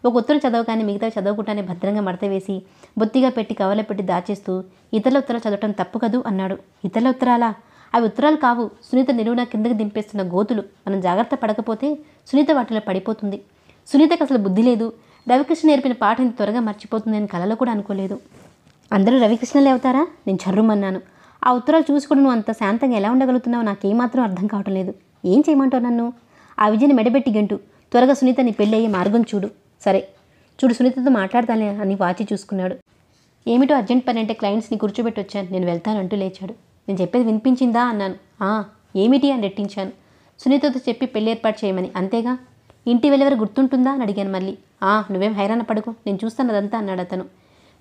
ఒక ఉత్తరం చదవగానే మిగతా చదవకుండానే భద్రంగా మడత వేసి బొత్తిగా పెట్టి కవర్లో పెట్టి దాచేస్తూ ఇతరుల ఉత్తరాలు చదవటం తప్పు కదూ అన్నాడు ఇతరుల ఉత్తరాలా అవి ఉత్తరాలు కావు సునీత నిలువున కిందకి దింపేస్తున్న గోతులు మనం జాగ్రత్త పడకపోతే సునీత వాటిలో పడిపోతుంది సునీతకు అసలు బుద్ధి లేదు రవికృష్ణ నేర్పిన పాఠం త్వరగా మర్చిపోతుందని కలలో కూడా అనుకోలేదు అందరూ రవికృష్ణలే అవుతారా నేను చర్రుమన్నాను ఆ ఉత్తరాలు చూసుకుని నువ్వు అంత శాంతంగా ఎలా ఉండగలుగుతున్నావు నాకేమాత్రం అర్థం కావటం లేదు ఏం చేయమంటావు నన్ను ఆ విజయని మెడబెట్టి గంటు త్వరగా సునీత నీ పెళ్ళి అయ్యే మార్గం చూడు సరే చూడు సునీతతో మాట్లాడతానే అని వాచి చూసుకున్నాడు ఏమిటో అర్జెంట్ పని అంటే క్లయింట్స్ని కూర్చోబెట్టి వచ్చాను నేను అంటూ లేచాడు నేను చెప్పేది వినిపించిందా అన్నాను ఆ ఏమిటి అని రెట్టించాను సునీతతో చెప్పి పెళ్ళి ఏర్పాటు చేయమని అంతేగా ఇంటి వెళ్ళెవరు గుర్తుంటుందా అని అడిగాను మళ్ళీ ఆ నువ్వేం హైరాణ పడుకో నేను చూస్తాను అదంతా అన్నాడు అతను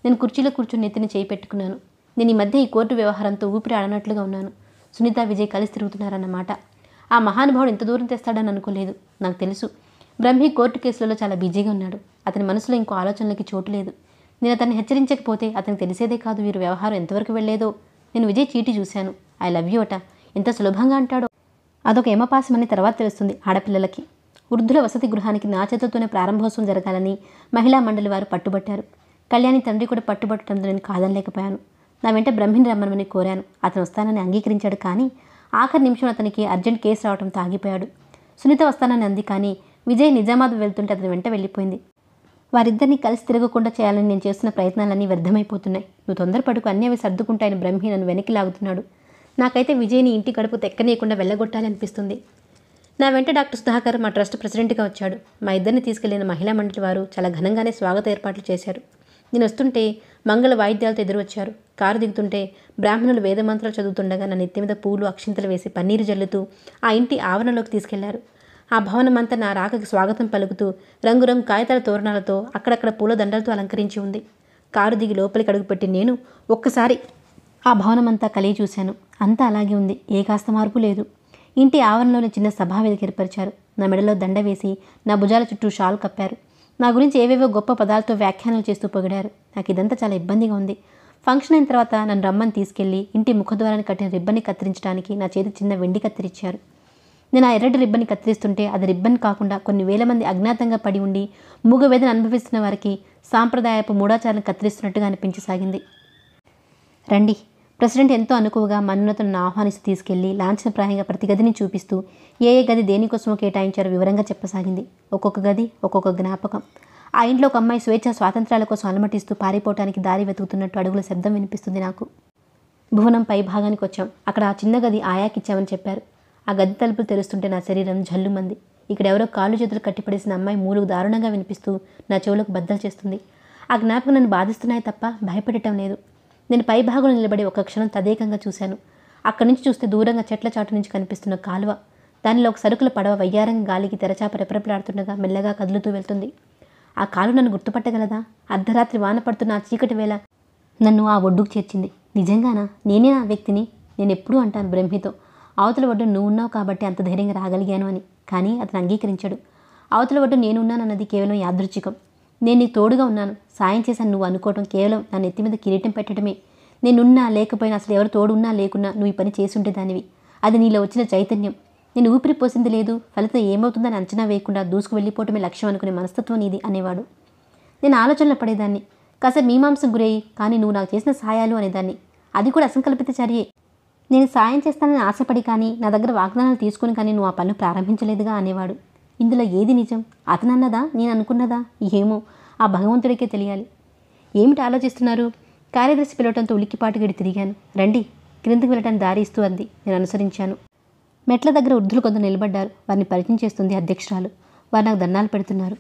నేను కుర్చీలో కూర్చుని నెత్తిని చేయి పెట్టుకున్నాను నేను ఈ మధ్య ఈ కోర్టు వ్యవహారంతో ఊపిరి ఆడనట్లుగా ఉన్నాను సునీత విజయ్ కలిసి తిరుగుతున్నారన్నమాట ఆ మహానుభావుడు ఎంత దూరం తెస్తాడని అనుకోలేదు నాకు తెలుసు బ్రహ్మి కోర్టు కేసులలో చాలా బిజీగా ఉన్నాడు అతని మనసులో ఇంకో ఆలోచనలకి చోటు లేదు నేను అతన్ని హెచ్చరించకపోతే అతనికి తెలిసేదే కాదు వీరు వ్యవహారం ఎంతవరకు వెళ్లేదో నేను విజయ్ చీటి చూశాను ఐ లవ్ యూ అట ఎంత సులభంగా అంటాడో అదొక ఏమపాసమని తర్వాత తెలుస్తుంది ఆడపిల్లలకి వృద్ధుల వసతి గృహానికి నా చేతులతోనే ప్రారంభోత్సవం జరగాలని మహిళా మండలి వారు పట్టుబట్టారు కళ్యాణి తండ్రి కూడా పట్టుబట్టడంతో నేను కాదనలేకపోయాను నా వెంట బ్రహ్మిని రమ్మనమని కోరాను అతను వస్తానని అంగీకరించాడు కానీ ఆఖరి నిమిషం అతనికి అర్జెంట్ కేసు రావడంతో ఆగిపోయాడు సునీత వస్తానని అంది కానీ విజయ్ నిజామాబాద్ వెళ్తుంటే అతని వెంట వెళ్ళిపోయింది వారిద్దరిని కలిసి తిరగకుండా చేయాలని నేను చేస్తున్న ప్రయత్నాలన్నీ వ్యర్థమైపోతున్నాయి నువ్వు తొందరపడుకు అన్నీ అవి సర్దుకుంటాయని బ్రహ్మి నన్ను వెనక్కి లాగుతున్నాడు నాకైతే విజయ్ని ఇంటి గడుపు తెక్కనీయకుండా వెళ్ళగొట్టాలి అనిపిస్తుంది నా వెంట డాక్టర్ సుధాకర్ మా ట్రస్ట్ ప్రెసిడెంట్గా వచ్చాడు మా ఇద్దరిని తీసుకెళ్లిన మహిళా మండలి వారు చాలా ఘనంగానే స్వాగత ఏర్పాట్లు చేశారు నేను వస్తుంటే మంగళ వాయిద్యాలతో ఎదురొచ్చారు కారు దిగుతుంటే బ్రాహ్మణులు వేదమంత్రాలు చదువుతుండగా నా నెత్తి మీద పూలు అక్షింతలు వేసి పన్నీరు జల్లుతూ ఆ ఇంటి ఆవరణలోకి తీసుకెళ్లారు ఆ భవనమంతా నా రాకకి స్వాగతం పలుకుతూ రంగురంగు కాగితాల తోరణాలతో అక్కడక్కడ పూల దండలతో అలంకరించి ఉంది కారు దిగి లోపలికి అడుగుపెట్టి నేను ఒక్కసారి ఆ భవనమంతా కలిగి చూశాను అంతా అలాగే ఉంది ఏ కాస్త మార్పు లేదు ఇంటి ఆవరణలోని చిన్న సభా వేదిక ఏర్పరిచారు నా మెడలో దండ వేసి నా భుజాల చుట్టూ షాల్ కప్పారు నా గురించి ఏవేవో గొప్ప పదాలతో వ్యాఖ్యానాలు చేస్తూ పొగిడారు నాకు ఇదంతా చాలా ఇబ్బందిగా ఉంది ఫంక్షన్ అయిన తర్వాత నన్ను రమ్మని తీసుకెళ్ళి ఇంటి ముఖద్వారాన్ని కట్టిన రిబ్బన్ని కత్తిరించడానికి నా చేతి చిన్న వెండి కత్తిరించారు నేను ఆ ఎర్రటి రిబ్బన్ని కత్తిరిస్తుంటే అది రిబ్బన్ కాకుండా కొన్ని వేల మంది అజ్ఞాతంగా పడి ఉండి మూగవేదన అనుభవిస్తున్న వారికి సాంప్రదాయపు మూడాచారాలను కత్తిరిస్తున్నట్టుగా అనిపించసాగింది రండి ప్రెసిడెంట్ ఎంతో అనుకువగా మన్నతను ఆహ్వానిస్తూ తీసుకెళ్లి లాంఛనప్రాయంగా ప్రతి గదిని చూపిస్తూ ఏ ఏ గది దేనికోసమో కేటాయించారో వివరంగా చెప్పసాగింది ఒక్కొక్క గది ఒక్కొక్క జ్ఞాపకం ఆ ఇంట్లో ఒక అమ్మాయి స్వేచ్ఛ స్వాతంత్రాల కోసం అలమటిస్తూ పారిపోవటానికి దారి వెతుకుతున్నట్టు అడుగుల శబ్దం వినిపిస్తుంది నాకు భువనం పై భాగానికి వచ్చాం అక్కడ ఆ చిన్న గది ఆయాకిచ్చామని చెప్పారు ఆ గది తలుపులు తెరుస్తుంటే నా శరీరం జల్లుమంది ఇక్కడెవరో కాళ్ళు చేతులు కట్టిపడేసిన అమ్మాయి మూలుగు దారుణంగా వినిపిస్తూ నా చెవులకు బద్దలు చేస్తుంది ఆ జ్ఞాపకం నన్ను బాధిస్తున్నాయి తప్ప భయపడటం లేదు నేను పైభాగంలో నిలబడి ఒక క్షణం తదేకంగా చూశాను అక్కడి నుంచి చూస్తే దూరంగా చెట్ల చాటు నుంచి కనిపిస్తున్న కాలువ దానిలో ఒక సరుకుల పడవ వయ్యారంగ గాలికి తెరచాప రెపరెపలాడుతుండగా మెల్లగా కదులుతూ వెళ్తుంది ఆ కాలు నన్ను గుర్తుపట్టగలదా అర్ధరాత్రి వాన పడుతున్న ఆ చీకటి వేళ నన్ను ఆ ఒడ్డుకు చేర్చింది నిజంగానా నేనే ఆ వ్యక్తిని నేను ఎప్పుడూ అంటాను బ్రహ్మితో అవతల ఒడ్డు నువ్వు ఉన్నావు కాబట్టి అంత ధైర్యంగా రాగలిగాను అని కానీ అతను అంగీకరించాడు అవతల ఒడ్డు నేనున్నానన్నది కేవలం యాదృచ్ఛికం నేను నీకు తోడుగా ఉన్నాను సాయం చేశాను నువ్వు అనుకోవడం కేవలం నా నెత్తి మీద కిరీటం పెట్టడమే నేనున్నా లేకపోయినా అసలు ఎవరు తోడున్నా లేకున్నా నువ్వు ఈ పని చేసుంటే దానివి అది నీలో వచ్చిన చైతన్యం నేను ఊపిరి పోసింది లేదు ఫలితం ఏమవుతుందని అంచనా వేయకుండా దూసుకు వెళ్ళిపోవటమే లక్ష్యం అనుకునే మనస్తత్వం నీది అనేవాడు నేను ఆలోచనలు పడేదాన్ని కాసేపు మీమాంసం గురయ్యి కానీ నువ్వు నాకు చేసిన సహాయాలు అనేదాన్ని అది కూడా అసంకల్పిత చర్యే నేను సాయం చేస్తానని ఆశపడి కానీ నా దగ్గర వాగ్దానాలు తీసుకుని కానీ నువ్వు ఆ పనులు ప్రారంభించలేదుగా అనేవాడు ఇందులో ఏది నిజం అతనన్నదా నేను అనుకున్నదా ఏమో ఆ భగవంతుడికే తెలియాలి ఏమిటి ఆలోచిస్తున్నారు కార్యదర్శి పిలవటంతో ఉలిక్కిపాటుగడి తిరిగాను రండి క్రిందకు వెళ్ళటానికి దారి ఇస్తూ అంది నేను అనుసరించాను మెట్ల దగ్గర వృద్ధులు కొంత నిలబడ్డారు వారిని పరిచయం చేస్తుంది అధ్యక్షురాలు వారు నాకు దండాలు పెడుతున్నారు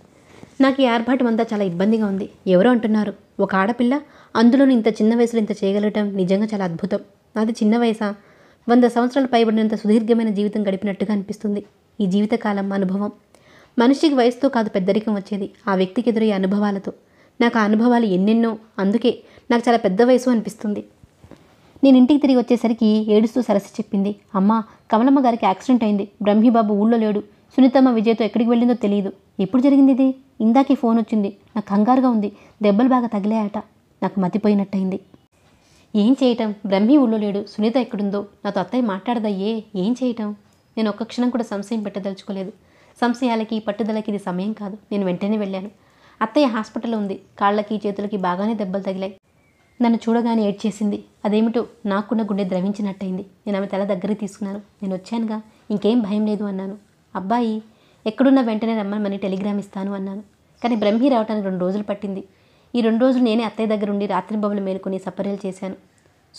నాకు ఈ ఏర్పాటు అంతా చాలా ఇబ్బందిగా ఉంది ఎవరో అంటున్నారు ఒక ఆడపిల్ల అందులోనూ ఇంత చిన్న వయసులో ఇంత చేయగలగటం నిజంగా చాలా అద్భుతం నాది చిన్న వయసా వంద సంవత్సరాలు పైబడినంత సుదీర్ఘమైన జీవితం గడిపినట్టుగా అనిపిస్తుంది ఈ జీవితకాలం అనుభవం మనిషికి వయసుతో కాదు పెద్దరికం వచ్చేది ఆ వ్యక్తికి ఎదురయ్యే అనుభవాలతో నాకు ఆ అనుభవాలు ఎన్నెన్నో అందుకే నాకు చాలా పెద్ద వయసు అనిపిస్తుంది నేను ఇంటికి తిరిగి వచ్చేసరికి ఏడుస్తూ సరస్సు చెప్పింది అమ్మా కమలమ్మ గారికి యాక్సిడెంట్ అయింది బ్రహ్మీబాబు ఊళ్ళో లేడు సునీతమ్మ విజయ్తో ఎక్కడికి వెళ్ళిందో తెలియదు ఎప్పుడు జరిగింది ఇది ఇందాకే ఫోన్ వచ్చింది నాకు కంగారుగా ఉంది దెబ్బలు బాగా తగిలాయట నాకు మతిపోయినట్టయింది ఏం చేయటం బ్రహ్మి ఊళ్ళో లేడు సునీత ఎక్కడుందో నాతో అత్తయ్య మాట్లాడదయ్యే ఏం చేయటం నేను ఒక్క క్షణం కూడా సంశయం పెట్టదలుచుకోలేదు సంశయాలకి పట్టుదలకి ఇది సమయం కాదు నేను వెంటనే వెళ్ళాను అత్తయ్య హాస్పిటల్ ఉంది కాళ్ళకి చేతులకి బాగానే దెబ్బలు తగిలాయి నన్ను చూడగానే ఏడ్చేసింది అదేమిటో నాకున్న గుండె ద్రవించినట్టయింది నేను ఆమె తల దగ్గర తీసుకున్నాను నేను వచ్చానుగా ఇంకేం భయం లేదు అన్నాను అబ్బాయి ఎక్కడున్నా వెంటనే రమ్మని టెలిగ్రామ్ ఇస్తాను అన్నాను కానీ బ్రహ్మి రావడానికి రెండు రోజులు పట్టింది ఈ రెండు రోజులు నేనే అత్తయ్య దగ్గర ఉండి బొమ్మలు మేలుకొని సపర్యలు చేశాను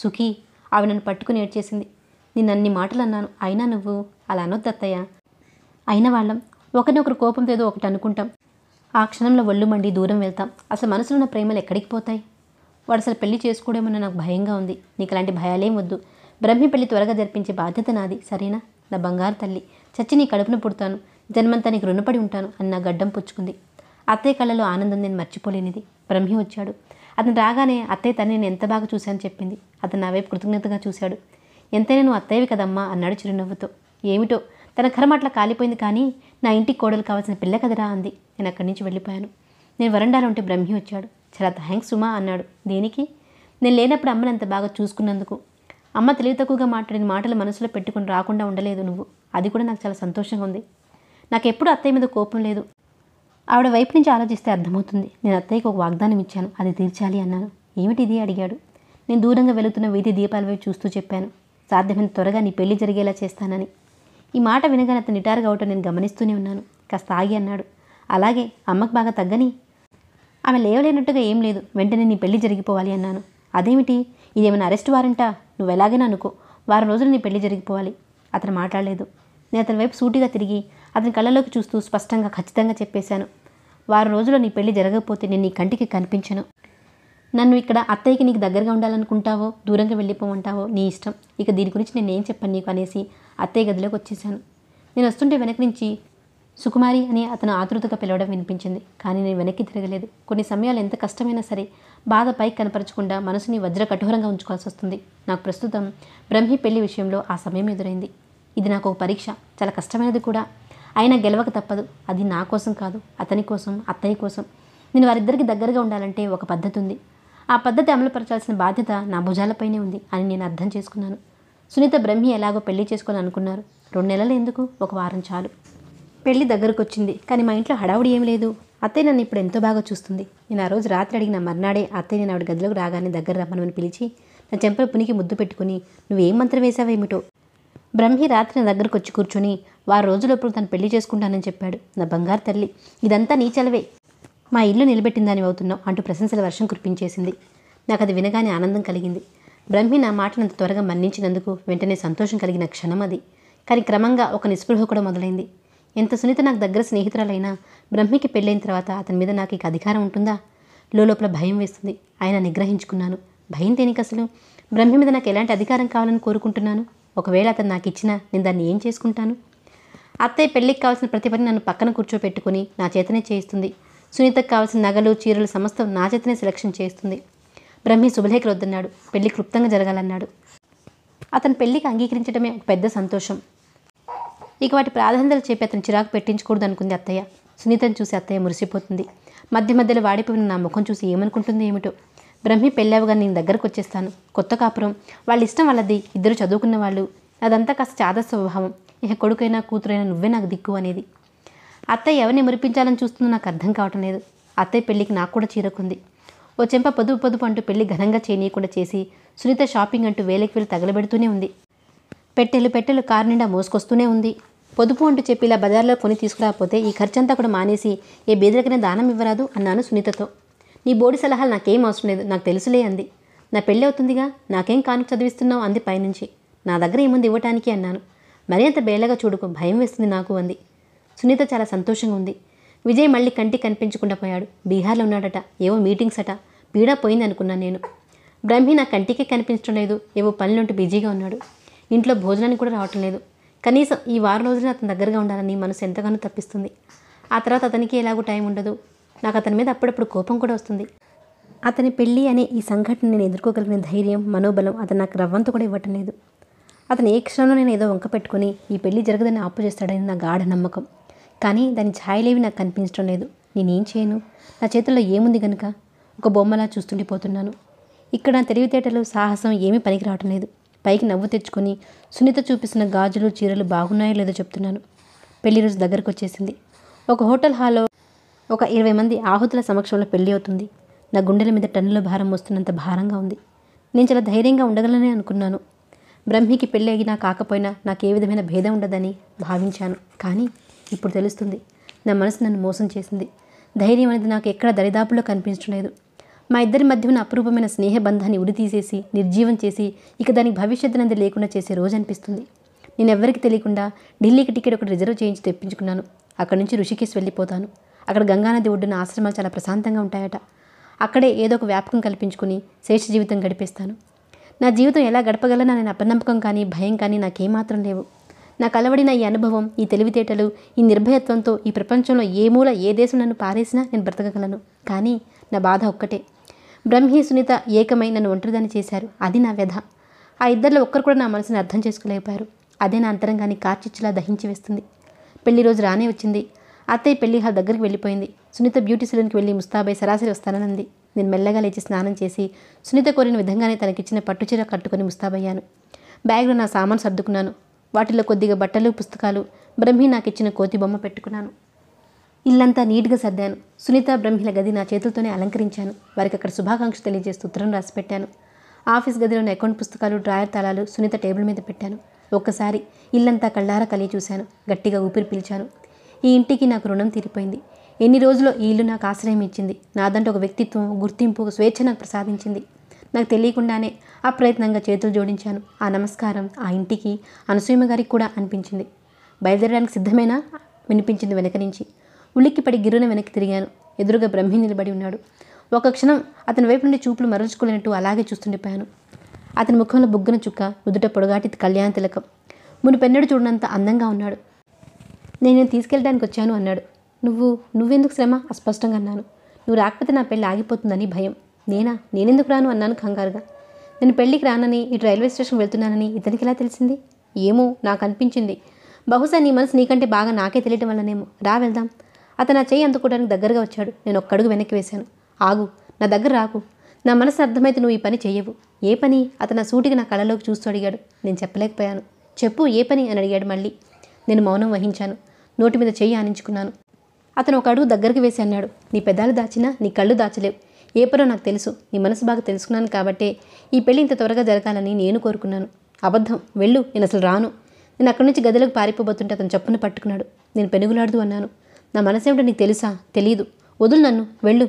సుఖీ ఆమె నన్ను పట్టుకుని ఏడ్చేసింది నేను అన్ని మాటలు అన్నాను అయినా నువ్వు అలా అనొద్దు అత్తయ్య అయిన వాళ్ళం ఒకరినొకరు కోపం ఏదో ఒకటి అనుకుంటాం ఆ క్షణంలో ఒళ్ళు మండి దూరం వెళ్తాం అసలు మనసులో ఉన్న ప్రేమలు ఎక్కడికి పోతాయి వాడు అసలు పెళ్లి చేసుకోవడమన్నా నాకు భయంగా ఉంది నీకు అలాంటి భయాలేం వద్దు బ్రహ్మి పెళ్లి త్వరగా జరిపించే బాధ్యత నాది సరేనా నా బంగారు తల్లి చచ్చి నీ కడుపున పుడతాను జన్మంతా నీకు రుణపడి ఉంటాను అని నా గడ్డం పుచ్చుకుంది అత్తయ్య కళ్ళలో ఆనందం నేను మర్చిపోలేనిది బ్రహ్మి వచ్చాడు అతను రాగానే అత్తయ్య తను నేను ఎంత బాగా చూశాను చెప్పింది అతను నా వైపు కృతజ్ఞతగా చూశాడు ఎంతైనా నువ్వు అత్తయ్యవి కదమ్మా అన్నాడు చిరునవ్వుతో ఏమిటో తన ఖరం అట్లా కాలిపోయింది కానీ నా ఇంటికి కోడలు కావాల్సిన పిల్ల కదరా అంది నేను అక్కడి నుంచి వెళ్ళిపోయాను నేను వరండాలో ఉంటే బ్రహ్మి వచ్చాడు చాలా థ్యాంక్స్ ఉమా అన్నాడు దేనికి నేను లేనప్పుడు అమ్మని అంత బాగా చూసుకున్నందుకు అమ్మ తెలివి తక్కువగా మాట్లాడిన మాటలు మనసులో పెట్టుకుని రాకుండా ఉండలేదు నువ్వు అది కూడా నాకు చాలా సంతోషంగా ఉంది నాకు ఎప్పుడు అత్తయ్య మీద కోపం లేదు ఆవిడ వైపు నుంచి ఆలోచిస్తే అర్థమవుతుంది నేను అత్తయ్యకి ఒక వాగ్దానం ఇచ్చాను అది తీర్చాలి అన్నాను ఏమిటిది అడిగాడు నేను దూరంగా వెళుతున్న వీధి దీపాల వైపు చూస్తూ చెప్పాను సాధ్యమైన త్వరగా నీ పెళ్లి జరిగేలా చేస్తానని ఈ మాట వినగానే అతను నిటారుగా అవటం నేను గమనిస్తూనే ఉన్నాను కాస్త ఆగి అన్నాడు అలాగే అమ్మకు బాగా తగ్గని ఆమె లేవలేనట్టుగా ఏం లేదు వెంటనే నీ పెళ్లి జరిగిపోవాలి అన్నాను అదేమిటి ఇదేమైనా అరెస్ట్ వారంటా నువ్వు ఎలాగైనా అనుకో వారం రోజులు నీ పెళ్లి జరిగిపోవాలి అతను మాట్లాడలేదు నేను అతని వైపు సూటిగా తిరిగి అతని కళ్ళలోకి చూస్తూ స్పష్టంగా ఖచ్చితంగా చెప్పేశాను వారం రోజుల్లో నీ పెళ్లి జరగకపోతే నేను నీ కంటికి కనిపించను నన్ను ఇక్కడ అత్తయ్యకి నీకు దగ్గరగా ఉండాలనుకుంటావో దూరంగా వెళ్ళిపోమంటావో నీ ఇష్టం ఇక దీని గురించి నేను ఏం చెప్పాను నీకు అనేసి అత్తయ్య గదిలోకి వచ్చేసాను నేను వస్తుంటే వెనక నుంచి సుకుమారి అని అతను ఆతృతగా పిలవడం వినిపించింది కానీ నేను వెనక్కి తిరగలేదు కొన్ని సమయాలు ఎంత కష్టమైనా సరే బాధ పైకి కనపరచకుండా మనసుని వజ్ర కఠోరంగా ఉంచుకోవాల్సి వస్తుంది నాకు ప్రస్తుతం బ్రహ్మి పెళ్లి విషయంలో ఆ సమయం ఎదురైంది ఇది నాకు ఒక పరీక్ష చాలా కష్టమైనది కూడా అయినా గెలవక తప్పదు అది నా కోసం కాదు అతని కోసం అత్తయ్య కోసం నేను వారిద్దరికి దగ్గరగా ఉండాలంటే ఒక పద్ధతి ఉంది ఆ పద్ధతి అమలుపరచాల్సిన బాధ్యత నా భుజాలపైనే ఉంది అని నేను అర్థం చేసుకున్నాను సునీత బ్రహ్మి ఎలాగో పెళ్లి చేసుకోవాలని అనుకున్నారు రెండు నెలలు ఎందుకు ఒక వారం చాలు పెళ్లి దగ్గరకు వచ్చింది కానీ మా ఇంట్లో హడావుడి ఏం లేదు అత్తయ్య నన్ను ఇప్పుడు ఎంతో బాగా చూస్తుంది నేను ఆ రోజు రాత్రి అడిగిన మర్నాడే అత్తయ్య నేను ఆవిడ గదిలోకి రాగానే దగ్గర రమ్మనమని పిలిచి నా చెంపల పునికి ముద్దు పెట్టుకుని నువ్వేం మంత్రం వేసావేమిటో బ్రహ్మి రాత్రి నా దగ్గరకు వచ్చి కూర్చుని వారు రోజులప్పుడు తను పెళ్లి చేసుకుంటానని చెప్పాడు నా బంగారు తల్లి ఇదంతా నీ చలవే మా ఇల్లు నిలబెట్టిందని అవుతున్నావు అంటూ ప్రశంసల వర్షం కురిపించేసింది నాకు అది వినగానే ఆనందం కలిగింది బ్రహ్మి నా మాటను అంత త్వరగా మన్నించినందుకు వెంటనే సంతోషం కలిగిన క్షణం అది కానీ క్రమంగా ఒక నిస్పృహ కూడా మొదలైంది ఎంత సునీత నాకు దగ్గర స్నేహితురాలైనా బ్రహ్మికి పెళ్ళైన తర్వాత అతని మీద నాకు ఇక అధికారం ఉంటుందా లోపల భయం వేస్తుంది ఆయన నిగ్రహించుకున్నాను భయం దేనికి అసలు బ్రహ్మి మీద నాకు ఎలాంటి అధికారం కావాలని కోరుకుంటున్నాను ఒకవేళ అతను నాకు ఇచ్చినా నేను దాన్ని ఏం చేసుకుంటాను అత్తయ్య పెళ్ళికి కావాల్సిన ప్రతి పని నన్ను పక్కన కూర్చోపెట్టుకుని నా చేతనే చేయిస్తుంది సునీతకు కావాల్సిన నగలు చీరలు సమస్తం నా చేతనే సెలక్షన్ చేస్తుంది బ్రహ్మి శుభలేఖలు వద్దన్నాడు పెళ్లి క్లుప్తంగా జరగాలన్నాడు అతను పెళ్లికి అంగీకరించడమే ఒక పెద్ద సంతోషం ఇక వాటి ప్రాధాన్యతలు చెప్పి అతను చిరాకు పెట్టించకూడదు అనుకుంది అత్తయ్య సునీతను చూసి అత్తయ్య మురిసిపోతుంది మధ్య మధ్యలో వాడిపోయిన నా ముఖం చూసి ఏమనుకుంటుంది ఏమిటో బ్రహ్మి పెళ్ళావుగా నేను దగ్గరకు వచ్చేస్తాను కొత్త కాపురం వాళ్ళ ఇష్టం వాళ్ళది ఇద్దరు చదువుకున్న వాళ్ళు అదంతా కాస్త చాదస్వభావం ఇక కొడుకైనా కూతురైనా నువ్వే నాకు దిక్కు అనేది అత్తయ్య ఎవరిని మురిపించాలని చూస్తుందో నాకు అర్థం కావటం లేదు అత్తయ్య పెళ్ళికి నాకు కూడా చీరకుంది ఓ చెంప పొదుపు పొదుపు అంటూ పెళ్లి ఘనంగా చేయనీయకుండా చేసి సునీత షాపింగ్ అంటూ వేలకి వేలు తగలబెడుతూనే ఉంది పెట్టెలు పెట్టెలు కారు నిండా మోసుకొస్తూనే ఉంది పొదుపు అంటూ చెప్పి ఇలా బజార్లో కొని తీసుకురాకపోతే ఈ ఖర్చంతా కూడా మానేసి ఏ బీదలకైనా దానం ఇవ్వరాదు అన్నాను సునీతతో నీ బోడి సలహాలు నాకేం అవసరం లేదు నాకు తెలుసులే అంది నా పెళ్ళి అవుతుందిగా నాకేం కానుక చదివిస్తున్నావు అంది పైనుంచి నా దగ్గర ఏముంది ఇవ్వటానికి అన్నాను మరింత బేలగా చూడుకు భయం వేస్తుంది నాకు అంది సునీత చాలా సంతోషంగా ఉంది విజయ్ మళ్ళీ కంటికి కనిపించకుండా పోయాడు బీహార్లో ఉన్నాడట ఏవో మీటింగ్స్ అట పీడా పోయింది అనుకున్నాను నేను బ్రహ్మి నా కంటికే కనిపించడం లేదు ఏవో పనులుంటూ బిజీగా ఉన్నాడు ఇంట్లో భోజనానికి కూడా రావటం లేదు కనీసం ఈ వారం రోజులు అతని దగ్గరగా ఉండాలని మనసు ఎంతగానో తప్పిస్తుంది ఆ తర్వాత అతనికి ఎలాగో టైం ఉండదు నాకు అతని మీద అప్పుడప్పుడు కోపం కూడా వస్తుంది అతని పెళ్ళి అనే ఈ సంఘటన నేను ఎదుర్కోగలిగిన ధైర్యం మనోబలం అతను నాకు రవ్వంత కూడా ఇవ్వటం లేదు అతను ఏ క్షణంలో నేను ఏదో వంక పెట్టుకుని ఈ పెళ్లి జరగదని ఆపు చేస్తాడని నా గాఢ నమ్మకం కానీ దాని ఛాయలేవి నాకు కనిపించడం లేదు నేనేం చేయను నా చేతుల్లో ఏముంది గనుక ఒక బొమ్మలా చూస్తుండిపోతున్నాను ఇక్కడ నా తెలివితేటలు సాహసం ఏమీ పనికి రావటం లేదు పైకి నవ్వు తెచ్చుకొని సునీత చూపిస్తున్న గాజులు చీరలు బాగున్నాయో లేదో చెప్తున్నాను పెళ్లి రోజు దగ్గరకు వచ్చేసింది ఒక హోటల్ హాల్లో ఒక ఇరవై మంది ఆహుతుల సమక్షంలో పెళ్లి అవుతుంది నా గుండెల మీద టన్నుల భారం వస్తున్నంత భారంగా ఉంది నేను చాలా ధైర్యంగా ఉండగలనే అనుకున్నాను బ్రహ్మికి పెళ్ళి అయినా కాకపోయినా నాకు ఏ విధమైన భేదం ఉండదని భావించాను కానీ ఇప్పుడు తెలుస్తుంది నా మనసు నన్ను మోసం చేసింది ధైర్యం అనేది నాకు ఎక్కడ దరిదాపులో కనిపించలేదు మా ఇద్దరి మధ్య ఉన్న అపురూపమైన స్నేహ బంధాన్ని ఉరితీసేసి నిర్జీవం చేసి ఇక దానికి అనేది లేకుండా చేసే రోజు అనిపిస్తుంది నేను ఎవ్వరికి తెలియకుండా ఢిల్లీకి టికెట్ ఒకటి రిజర్వ్ చేయించి తెప్పించుకున్నాను అక్కడి నుంచి ఋషికేశ్ వెళ్ళిపోతాను అక్కడ గంగానది ఒడ్డున ఆశ్రమాలు చాలా ప్రశాంతంగా ఉంటాయట అక్కడే ఏదో ఒక వ్యాపకం కల్పించుకుని శేష జీవితం గడిపేస్తాను నా జీవితం ఎలా గడపగలనా నేను అపనమ్మకం కానీ భయం కానీ నాకేమాత్రం లేవు నాకు అలవడిన ఈ అనుభవం ఈ తెలివితేటలు ఈ నిర్భయత్వంతో ఈ ప్రపంచంలో ఏ మూల ఏ దేశం నన్ను పారేసినా నేను బ్రతకగలను కానీ నా బాధ ఒక్కటే బ్రహ్మి సునీత ఏకమై నన్ను ఒంటరిదాన్ని చేశారు అది నా వ్యధ ఆ ఇద్దరిలో ఒక్కరు కూడా నా మనసుని అర్థం చేసుకోలేకపోయారు అదే నా అంతరంగాన్ని కార్చిచ్చులా దహించి వేస్తుంది పెళ్లి రోజు రానే వచ్చింది అత్తయ్య పెళ్లి హాల్ దగ్గరికి వెళ్ళిపోయింది సునీత బ్యూటీ సెలూన్కి వెళ్ళి ముస్తాబై సరాసరి వస్తానంది నేను మెల్లగా లేచి స్నానం చేసి సునీత కోరిన విధంగానే తనకిచ్చిన పట్టుచీర కట్టుకుని ముస్తాబయ్యాను బ్యాగ్లో నా సామాన్ సర్దుకున్నాను వాటిలో కొద్దిగా బట్టలు పుస్తకాలు బ్రహ్మి నాకు ఇచ్చిన కోతి బొమ్మ పెట్టుకున్నాను ఇల్లంతా నీట్గా సర్దాను సునీత బ్రహ్మిల గది నా చేతులతోనే అలంకరించాను వారికి అక్కడ శుభాకాంక్ష తెలియజేస్తూ ఉత్తరం రాసి పెట్టాను ఆఫీస్ ఉన్న అకౌంట్ పుస్తకాలు డ్రాయర్ తాళాలు సునీత టేబుల్ మీద పెట్టాను ఒక్కసారి ఇల్లంతా కళ్ళారా కలిగి చూశాను గట్టిగా ఊపిరి పిలిచాను ఈ ఇంటికి నాకు రుణం తీరిపోయింది ఎన్ని రోజుల్లో ఈ ఇల్లు నాకు ఆశ్రయం ఇచ్చింది నాదంటే ఒక వ్యక్తిత్వం గుర్తింపు స్వేచ్ఛ నాకు ప్రసాదించింది నాకు తెలియకుండానే అప్రయత్నంగా చేతులు జోడించాను ఆ నమస్కారం ఆ ఇంటికి అనసూయమ్మ గారికి కూడా అనిపించింది బయలుదేరడానికి సిద్ధమైన వినిపించింది వెనక నుంచి పడి గిరున వెనక్కి తిరిగాను ఎదురుగా బ్రహ్మి నిలబడి ఉన్నాడు ఒక క్షణం అతని వైపు నుండి చూపులు మరల్చుకోలేనట్టు అలాగే చూస్తుండిపోయాను అతని ముఖంలో బుగ్గన చుక్క నుదుట పొడగాటి కళ్యాణ తిలకం మునిపెన్నడు చూడనంత అందంగా ఉన్నాడు నేను తీసుకెళ్ళడానికి వచ్చాను అన్నాడు నువ్వు నువ్వెందుకు శ్రమ అస్పష్టంగా అన్నాను నువ్వు రాకపోతే నా పెళ్ళి ఆగిపోతుందని భయం నేనా నేనెందుకు రాను అన్నాను కంగారుగా నేను పెళ్ళికి రానని ఇటు రైల్వే స్టేషన్ వెళ్తున్నానని ఇతనికి ఎలా తెలిసింది ఏమో నాకు అనిపించింది బహుశా నీ మనసు నీకంటే బాగా నాకే తెలియటం వల్లనేమో రా వెళ్దాం అతను నా చెయ్యి అందుకోవడానికి దగ్గరగా వచ్చాడు నేను ఒక్కడుగు వెనక్కి వేశాను ఆగు నా దగ్గర రాకు నా మనసు అర్థమైతే నువ్వు ఈ పని చెయ్యవు ఏ పని అతను సూటిగా నా కళ్ళలోకి చూస్తూ అడిగాడు నేను చెప్పలేకపోయాను చెప్పు ఏ పని అని అడిగాడు మళ్ళీ నేను మౌనం వహించాను నోటి మీద చెయ్యి ఆనించుకున్నాను అతను ఒక అడుగు దగ్గరికి వేసి అన్నాడు నీ పెదాలు దాచినా నీ కళ్ళు దాచలేవు ఏ నాకు తెలుసు నీ మనసు బాగా తెలుసుకున్నాను కాబట్టే ఈ పెళ్ళి ఇంత త్వరగా జరగాలని నేను కోరుకున్నాను అబద్ధం వెళ్ళు నేను అసలు రాను నేను అక్కడి నుంచి గదిలోకి పారిపోబోతుంటే అతను చప్పున పట్టుకున్నాడు నేను పెనుగులాడదు అన్నాను నా మనసేమిటో నీకు తెలుసా తెలియదు వదులు నన్ను వెళ్ళు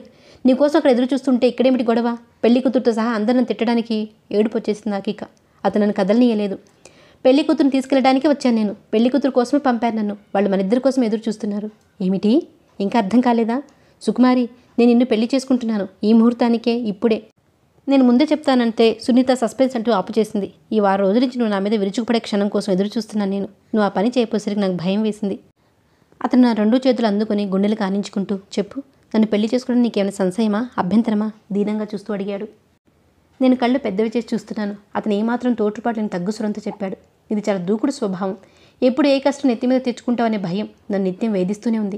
నీకోసం అక్కడ ఎదురు చూస్తుంటే ఇక్కడేమిటి గొడవ పెళ్లి కూతురుతో సహా అందరిని తిట్టడానికి ఏడుపు వచ్చేసింది నాకు ఇక అతను నన్ను కదలనీయలేదు పెళ్లి కూతురుని తీసుకెళ్ళడానికి వచ్చాను నేను పెళ్లి కూతురు కోసమే పంపారు నన్ను వాళ్ళు మన ఇద్దరి కోసం ఎదురు చూస్తున్నారు ఏమిటి ఇంకా అర్థం కాలేదా సుకుమారి నేను నిన్ను పెళ్లి చేసుకుంటున్నాను ఈ ముహూర్తానికే ఇప్పుడే నేను ముందే చెప్తానంటే సునీత సస్పెన్స్ అంటూ ఆపు చేసింది ఈ వారం రోజుల నుంచి నువ్వు నా మీద విరుచుకుపడే క్షణం కోసం ఎదురు చూస్తున్నాను నేను నువ్వు ఆ పని చేయపోసరికి నాకు భయం వేసింది అతను నా రెండు చేతులు అందుకొని గుండెలు కానించుకుంటూ చెప్పు నన్ను పెళ్లి చేసుకోవడం నీకేమైనా సంశయమా అభ్యంతరమా దీనంగా చూస్తూ అడిగాడు నేను కళ్ళు పెద్దవి చేసి చూస్తున్నాను అతను ఏమాత్రం తోటుపాట్లను తగ్గు స్వరంతో చెప్పాడు ఇది చాలా దూకుడు స్వభావం ఎప్పుడు ఏ కష్టం నెత్తి మీద తెచ్చుకుంటావనే భయం నన్ను నిత్యం వేధిస్తూనే ఉంది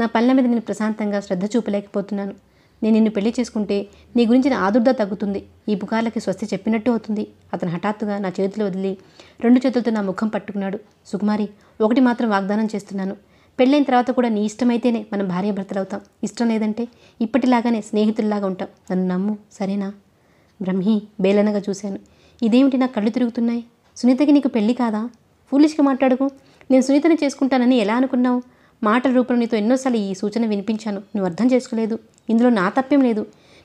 నా పనుల మీద నేను ప్రశాంతంగా శ్రద్ధ చూపలేకపోతున్నాను నేను నిన్ను పెళ్లి చేసుకుంటే నీ గురించిన ఆదుర్ద తగ్గుతుంది ఈ పుకార్లకి స్వస్తి చెప్పినట్టు అవుతుంది అతను హఠాత్తుగా నా చేతులు వదిలి రెండు చేతులతో నా ముఖం పట్టుకున్నాడు సుకుమారి ఒకటి మాత్రం వాగ్దానం చేస్తున్నాను పెళ్ళైన తర్వాత కూడా నీ ఇష్టమైతేనే మనం భార్యాభర్తలవుతాం ఇష్టం లేదంటే ఇప్పటిలాగానే స్నేహితుల్లాగా ఉంటాం నన్ను నమ్ము సరేనా బ్రహ్మి బేలనగా చూశాను ఇదేమిటి నా కళ్ళు తిరుగుతున్నాయి సునీతకి నీకు పెళ్ళి కాదా ఫూలిష్గా మాట్లాడుకు నేను సునీతని చేసుకుంటానని ఎలా అనుకున్నావు మాటల రూపంలో నీతో ఎన్నోసార్లు ఈ సూచన వినిపించాను నువ్వు అర్థం చేసుకోలేదు ఇందులో నా తప్యం లేదు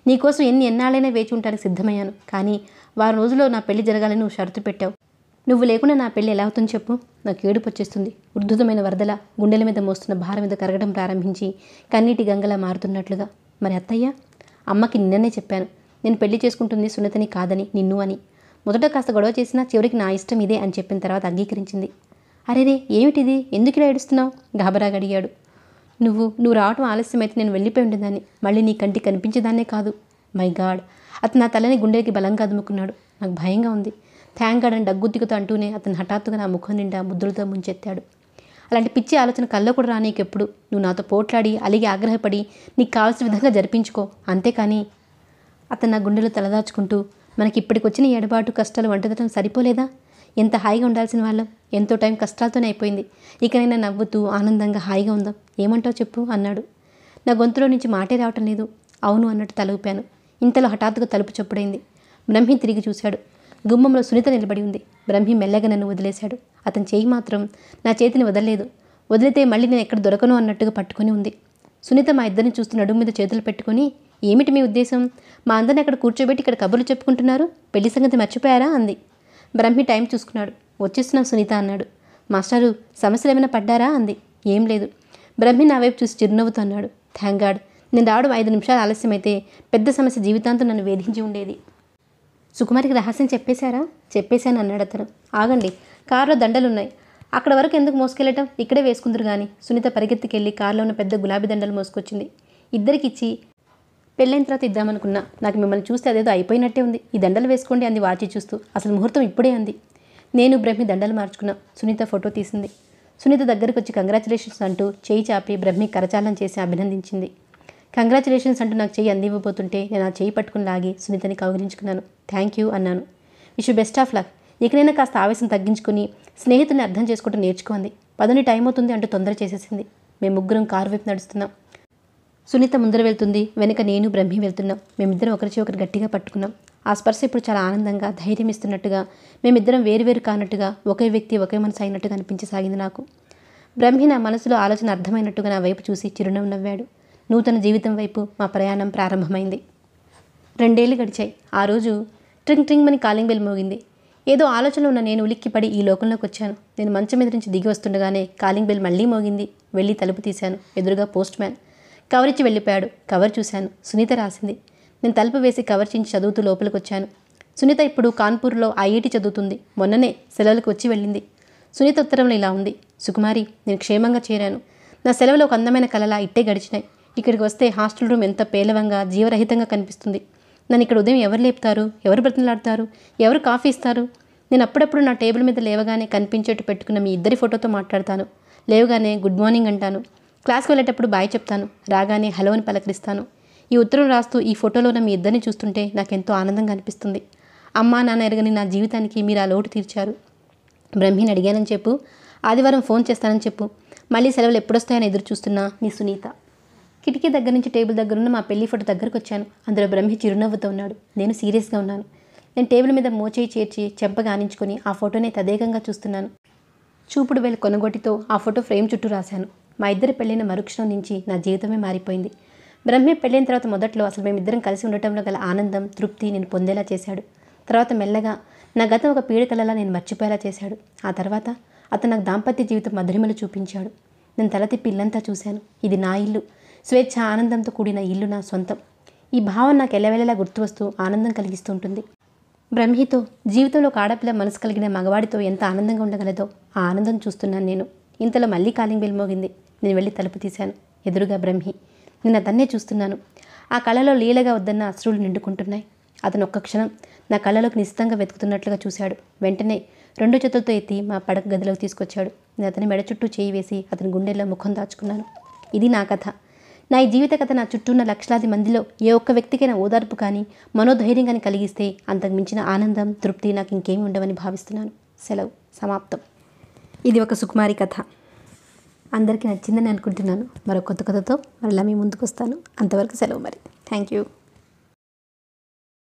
నీకోసం ఎన్ని ఎన్నాళ్ళైనా వేచి ఉంటానికి సిద్ధమయ్యాను కానీ వారం రోజుల్లో నా పెళ్లి జరగాలని నువ్వు షరతు పెట్టావు నువ్వు లేకుండా నా పెళ్ళి ఎలా అవుతుందో చెప్పు నాకు ఏడుపు వచ్చేస్తుంది ఉర్ధృతమైన వరదల గుండెల మీద మోస్తున్న భారం మీద కరగడం ప్రారంభించి కన్నీటి గంగలా మారుతున్నట్లుగా మరి అత్తయ్య అమ్మకి నిన్ననే చెప్పాను నేను పెళ్లి చేసుకుంటుంది సున్నతని కాదని నిన్ను అని మొదట కాస్త గొడవ చేసినా చివరికి నా ఇష్టం ఇదే అని చెప్పిన తర్వాత అంగీకరించింది అరేరే ఏమిటిది ఎందుకు ఇలా ఏడుస్తున్నావు గాబరాగా అడిగాడు నువ్వు నువ్వు రావటం ఆలస్యమైతే నేను వెళ్ళిపోయి ఉండేదాన్ని మళ్ళీ నీ కంటి కనిపించేదాన్నే కాదు మై గాడ్ అతను నా తలని గుండెకి బలంగా అదుముకున్నాడు నాకు భయంగా ఉంది థ్యాంక్ గాడ్ అని డగ్గుద్దిగుతూ అంటూనే అతను హఠాత్తుగా నా ముఖం నిండా ముద్దులతో ముంచెత్తాడు అలాంటి పిచ్చి ఆలోచన కల్లో కూడా రానీకెప్పుడు నువ్వు నాతో పోట్లాడి అలిగి ఆగ్రహపడి నీకు కావాల్సిన విధంగా జరిపించుకో అంతేకాని అతను నా గుండెలో తలదాచుకుంటూ మనకి ఇప్పటికొచ్చిన ఎడబాటు కష్టాలు వంటదటం సరిపోలేదా ఎంత హాయిగా ఉండాల్సిన వాళ్ళం ఎంతో టైం కష్టాలతోనే అయిపోయింది ఇకనైనా నవ్వుతూ ఆనందంగా హాయిగా ఉందాం ఏమంటావు చెప్పు అన్నాడు నా గొంతులో నుంచి మాటే రావటం లేదు అవును అన్నట్టు తల ఇంతలో హఠాత్తుగా తలుపు చప్పుడైంది బ్రహ్మి తిరిగి చూశాడు గుమ్మంలో సునీత నిలబడి ఉంది బ్రహ్మి మెల్లగా నన్ను వదిలేశాడు అతని చేయి మాత్రం నా చేతిని వదలలేదు వదిలితే మళ్ళీ నేను ఎక్కడ దొరకను అన్నట్టుగా పట్టుకొని ఉంది సునీత మా ఇద్దరిని చూస్తూ నడుము మీద చేతులు పెట్టుకుని ఏమిటి మీ ఉద్దేశం మా అందరిని అక్కడ కూర్చోబెట్టి ఇక్కడ కబుర్లు చెప్పుకుంటున్నారు పెళ్లి సంగతి మర్చిపోయారా అంది బ్రహ్మి టైం చూసుకున్నాడు వచ్చేస్తున్నాం సునీత అన్నాడు మాస్టారు సమస్యలు ఏమైనా పడ్డారా అంది ఏం లేదు బ్రహ్మి నా వైపు చూసి చిరునవ్వుతో అన్నాడు థ్యాంక్ గాడ్ నేను రావడం ఐదు నిమిషాలు ఆలస్యమైతే పెద్ద సమస్య జీవితాంతం నన్ను వేధించి ఉండేది సుకుమారికి రహస్యం చెప్పేశారా చెప్పేశాను అన్నాడు అతను ఆగండి కారులో దండలున్నాయి అక్కడ వరకు ఎందుకు మోసుకెళ్ళటం ఇక్కడే వేసుకుందరు కానీ సునీత పరిగెత్తికెళ్ళి కారులో ఉన్న పెద్ద గులాబీ దండలు మోసుకొచ్చింది ఇద్దరికిచ్చి పెళ్ళైన తర్వాత ఇద్దామనుకున్నా నాకు మిమ్మల్ని చూస్తే అదేదో అయిపోయినట్టే ఉంది ఈ దండలు వేసుకోండి అంది వాచి చూస్తూ అసలు ముహూర్తం ఇప్పుడే అంది నేను బ్రహ్మి దండలు మార్చుకున్నా సునీత ఫోటో తీసింది సునీత దగ్గరకు వచ్చి కంగ్రాచులేషన్స్ అంటూ చేయి చాపి బ్రహ్మి కరచాలం చేసి అభినందించింది కంగ్రాచులేషన్స్ అంటూ నాకు చేయి అందివ్వబోతుంటే నేను ఆ చేయి పట్టుకుని లాగి సునీతని కౌగిలించుకున్నాను థ్యాంక్ యూ అన్నాను విష్ బెస్ట్ ఆఫ్ లక్ ఇకనైనా కాస్త ఆవేశం తగ్గించుకుని స్నేహితుల్ని అర్థం చేసుకుంటూ నేర్చుకోండి పదని టైం అవుతుంది అంటూ తొందర చేసేసింది మేము ముగ్గురం కారు వైపు నడుస్తున్నాం సునీత ముందర వెళ్తుంది వెనుక నేను బ్రహ్మి వెళ్తున్నాం మేమిద్దరం ఒకరిచి ఒకరు గట్టిగా పట్టుకున్నాం ఆ స్పర్శ ఇప్పుడు చాలా ఆనందంగా ధైర్యం ఇస్తున్నట్టుగా మేమిద్దరం వేరువేరు కానట్టుగా ఒకే వ్యక్తి ఒకే మనసు అయినట్టుగా అనిపించసాగింది నాకు బ్రహ్మి నా మనసులో ఆలోచన అర్థమైనట్టుగా నా వైపు చూసి చిరునవ్వు నవ్వాడు నూతన జీవితం వైపు మా ప్రయాణం ప్రారంభమైంది రెండేళ్లు గడిచాయి ఆ రోజు ట్రింగ్ ట్రింగ్ అని కాలింగ్ బెల్ మోగింది ఏదో ఆలోచన ఉన్న నేను ఉలిక్కిపడి ఈ లోకంలోకి వచ్చాను నేను మంచం మీద నుంచి దిగి వస్తుండగానే కాలింగ్ బెల్ మళ్ళీ మోగింది వెళ్ళి తలుపు తీశాను ఎదురుగా పోస్ట్ మ్యాన్ కవరిచ్చి వెళ్ళిపోయాడు కవర్ చూశాను సునీత రాసింది నేను తలుపు వేసి కవర్ చించి చదువుతూ లోపలికొచ్చాను సునీత ఇప్పుడు కాన్పూర్లో ఐఐటి చదువుతుంది మొన్ననే సెలవులకు వచ్చి వెళ్ళింది సునీత ఉత్తరంలో ఇలా ఉంది సుకుమారి నేను క్షేమంగా చేరాను నా సెలవులు ఒక అందమైన కలలా ఇట్టే గడిచినాయి ఇక్కడికి వస్తే హాస్టల్ రూమ్ ఎంత పేలవంగా జీవరహితంగా కనిపిస్తుంది నన్ను ఇక్కడ ఉదయం ఎవరు లేపుతారు ఎవరు బ్రతనలాడతారు ఎవరు కాఫీ ఇస్తారు నేను అప్పుడప్పుడు నా టేబుల్ మీద లేవగానే కనిపించేట్టు పెట్టుకున్న మీ ఇద్దరి ఫోటోతో మాట్లాడతాను లేవగానే గుడ్ మార్నింగ్ అంటాను క్లాస్కి వెళ్ళేటప్పుడు బాయ్ చెప్తాను రాగానే హలో అని పలకరిస్తాను ఈ ఉత్తరం రాస్తూ ఈ ఫోటోలో మీ ఇద్దరిని చూస్తుంటే నాకెంతో ఆనందంగా అనిపిస్తుంది అమ్మా నాన్న ఎరగని నా జీవితానికి మీరు ఆ లోటు తీర్చారు బ్రహ్మిని అడిగానని చెప్పు ఆదివారం ఫోన్ చేస్తానని చెప్పు మళ్ళీ సెలవులు ఎప్పుడొస్తాయని ఎదురు చూస్తున్నా నీ సునీత కిటికీ దగ్గర నుంచి టేబుల్ దగ్గర ఉన్న మా పెళ్లి ఫోటో దగ్గరకు వచ్చాను అందులో బ్రహ్మి చిరునవ్వుతో ఉన్నాడు నేను సీరియస్గా ఉన్నాను నేను టేబుల్ మీద మోచేయి చేర్చి ఆనించుకొని ఆ ఫోటోనే తదేకంగా చూస్తున్నాను చూపుడు వేలు కొనగొట్టితో ఆ ఫోటో ఫ్రేమ్ చుట్టూ రాశాను మా ఇద్దరి పెళ్ళైన మరుక్షణం నుంచి నా జీవితమే మారిపోయింది బ్రహ్మే పెళ్ళైన తర్వాత మొదట్లో అసలు మేమిద్దరం కలిసి ఉండటంలో గల ఆనందం తృప్తి నేను పొందేలా చేశాడు తర్వాత మెల్లగా నా గతం ఒక పీడకలలా నేను మర్చిపోయేలా చేశాడు ఆ తర్వాత అతను నాకు దాంపత్య జీవితం మధురిమలు చూపించాడు నేను తలతి పిల్లంతా చూశాను ఇది నా ఇల్లు స్వేచ్ఛ ఆనందంతో కూడిన ఇల్లు నా సొంతం ఈ భావం నాకు గుర్తు గుర్తువస్తూ ఆనందం కలిగిస్తుంటుంది బ్రహ్మితో జీవితంలో ఒక ఆడపిల్ల మనసు కలిగిన మగవాడితో ఎంత ఆనందంగా ఉండగలదో ఆ ఆనందం చూస్తున్నాను నేను ఇంతలో మళ్ళీ కాలింగ్ బెల్ మోగింది నేను వెళ్ళి తలుపు తీశాను ఎదురుగా బ్రహ్మి నిన్న అతన్నే చూస్తున్నాను ఆ కళలో లీలగా వద్దన్న అశ్రువులు నిండుకుంటున్నాయి అతను ఒక్క క్షణం నా కళలోకి నిశ్చితంగా వెతుకుతున్నట్లుగా చూశాడు వెంటనే రెండు చేతులతో ఎత్తి మా పడక గదిలోకి తీసుకొచ్చాడు నేను అతని మెడ చుట్టూ చేయి వేసి అతని గుండెల్లో ముఖం దాచుకున్నాను ఇది నా కథ నా ఈ జీవిత కథ నా చుట్టూ ఉన్న లక్షలాది మందిలో ఏ ఒక్క వ్యక్తికైనా ఓదార్పు కానీ మనోధైర్యం కానీ కలిగిస్తే అంతకు మించిన ఆనందం తృప్తి నాకు ఇంకేమి ఉండవని భావిస్తున్నాను సెలవు సమాప్తం ఇది ఒక సుకుమారి కథ అందరికీ నచ్చిందని అనుకుంటున్నాను మరో కొత్త కథతో మరలా మీ ముందుకు వస్తాను అంతవరకు సెలవు మరి థ్యాంక్ యూ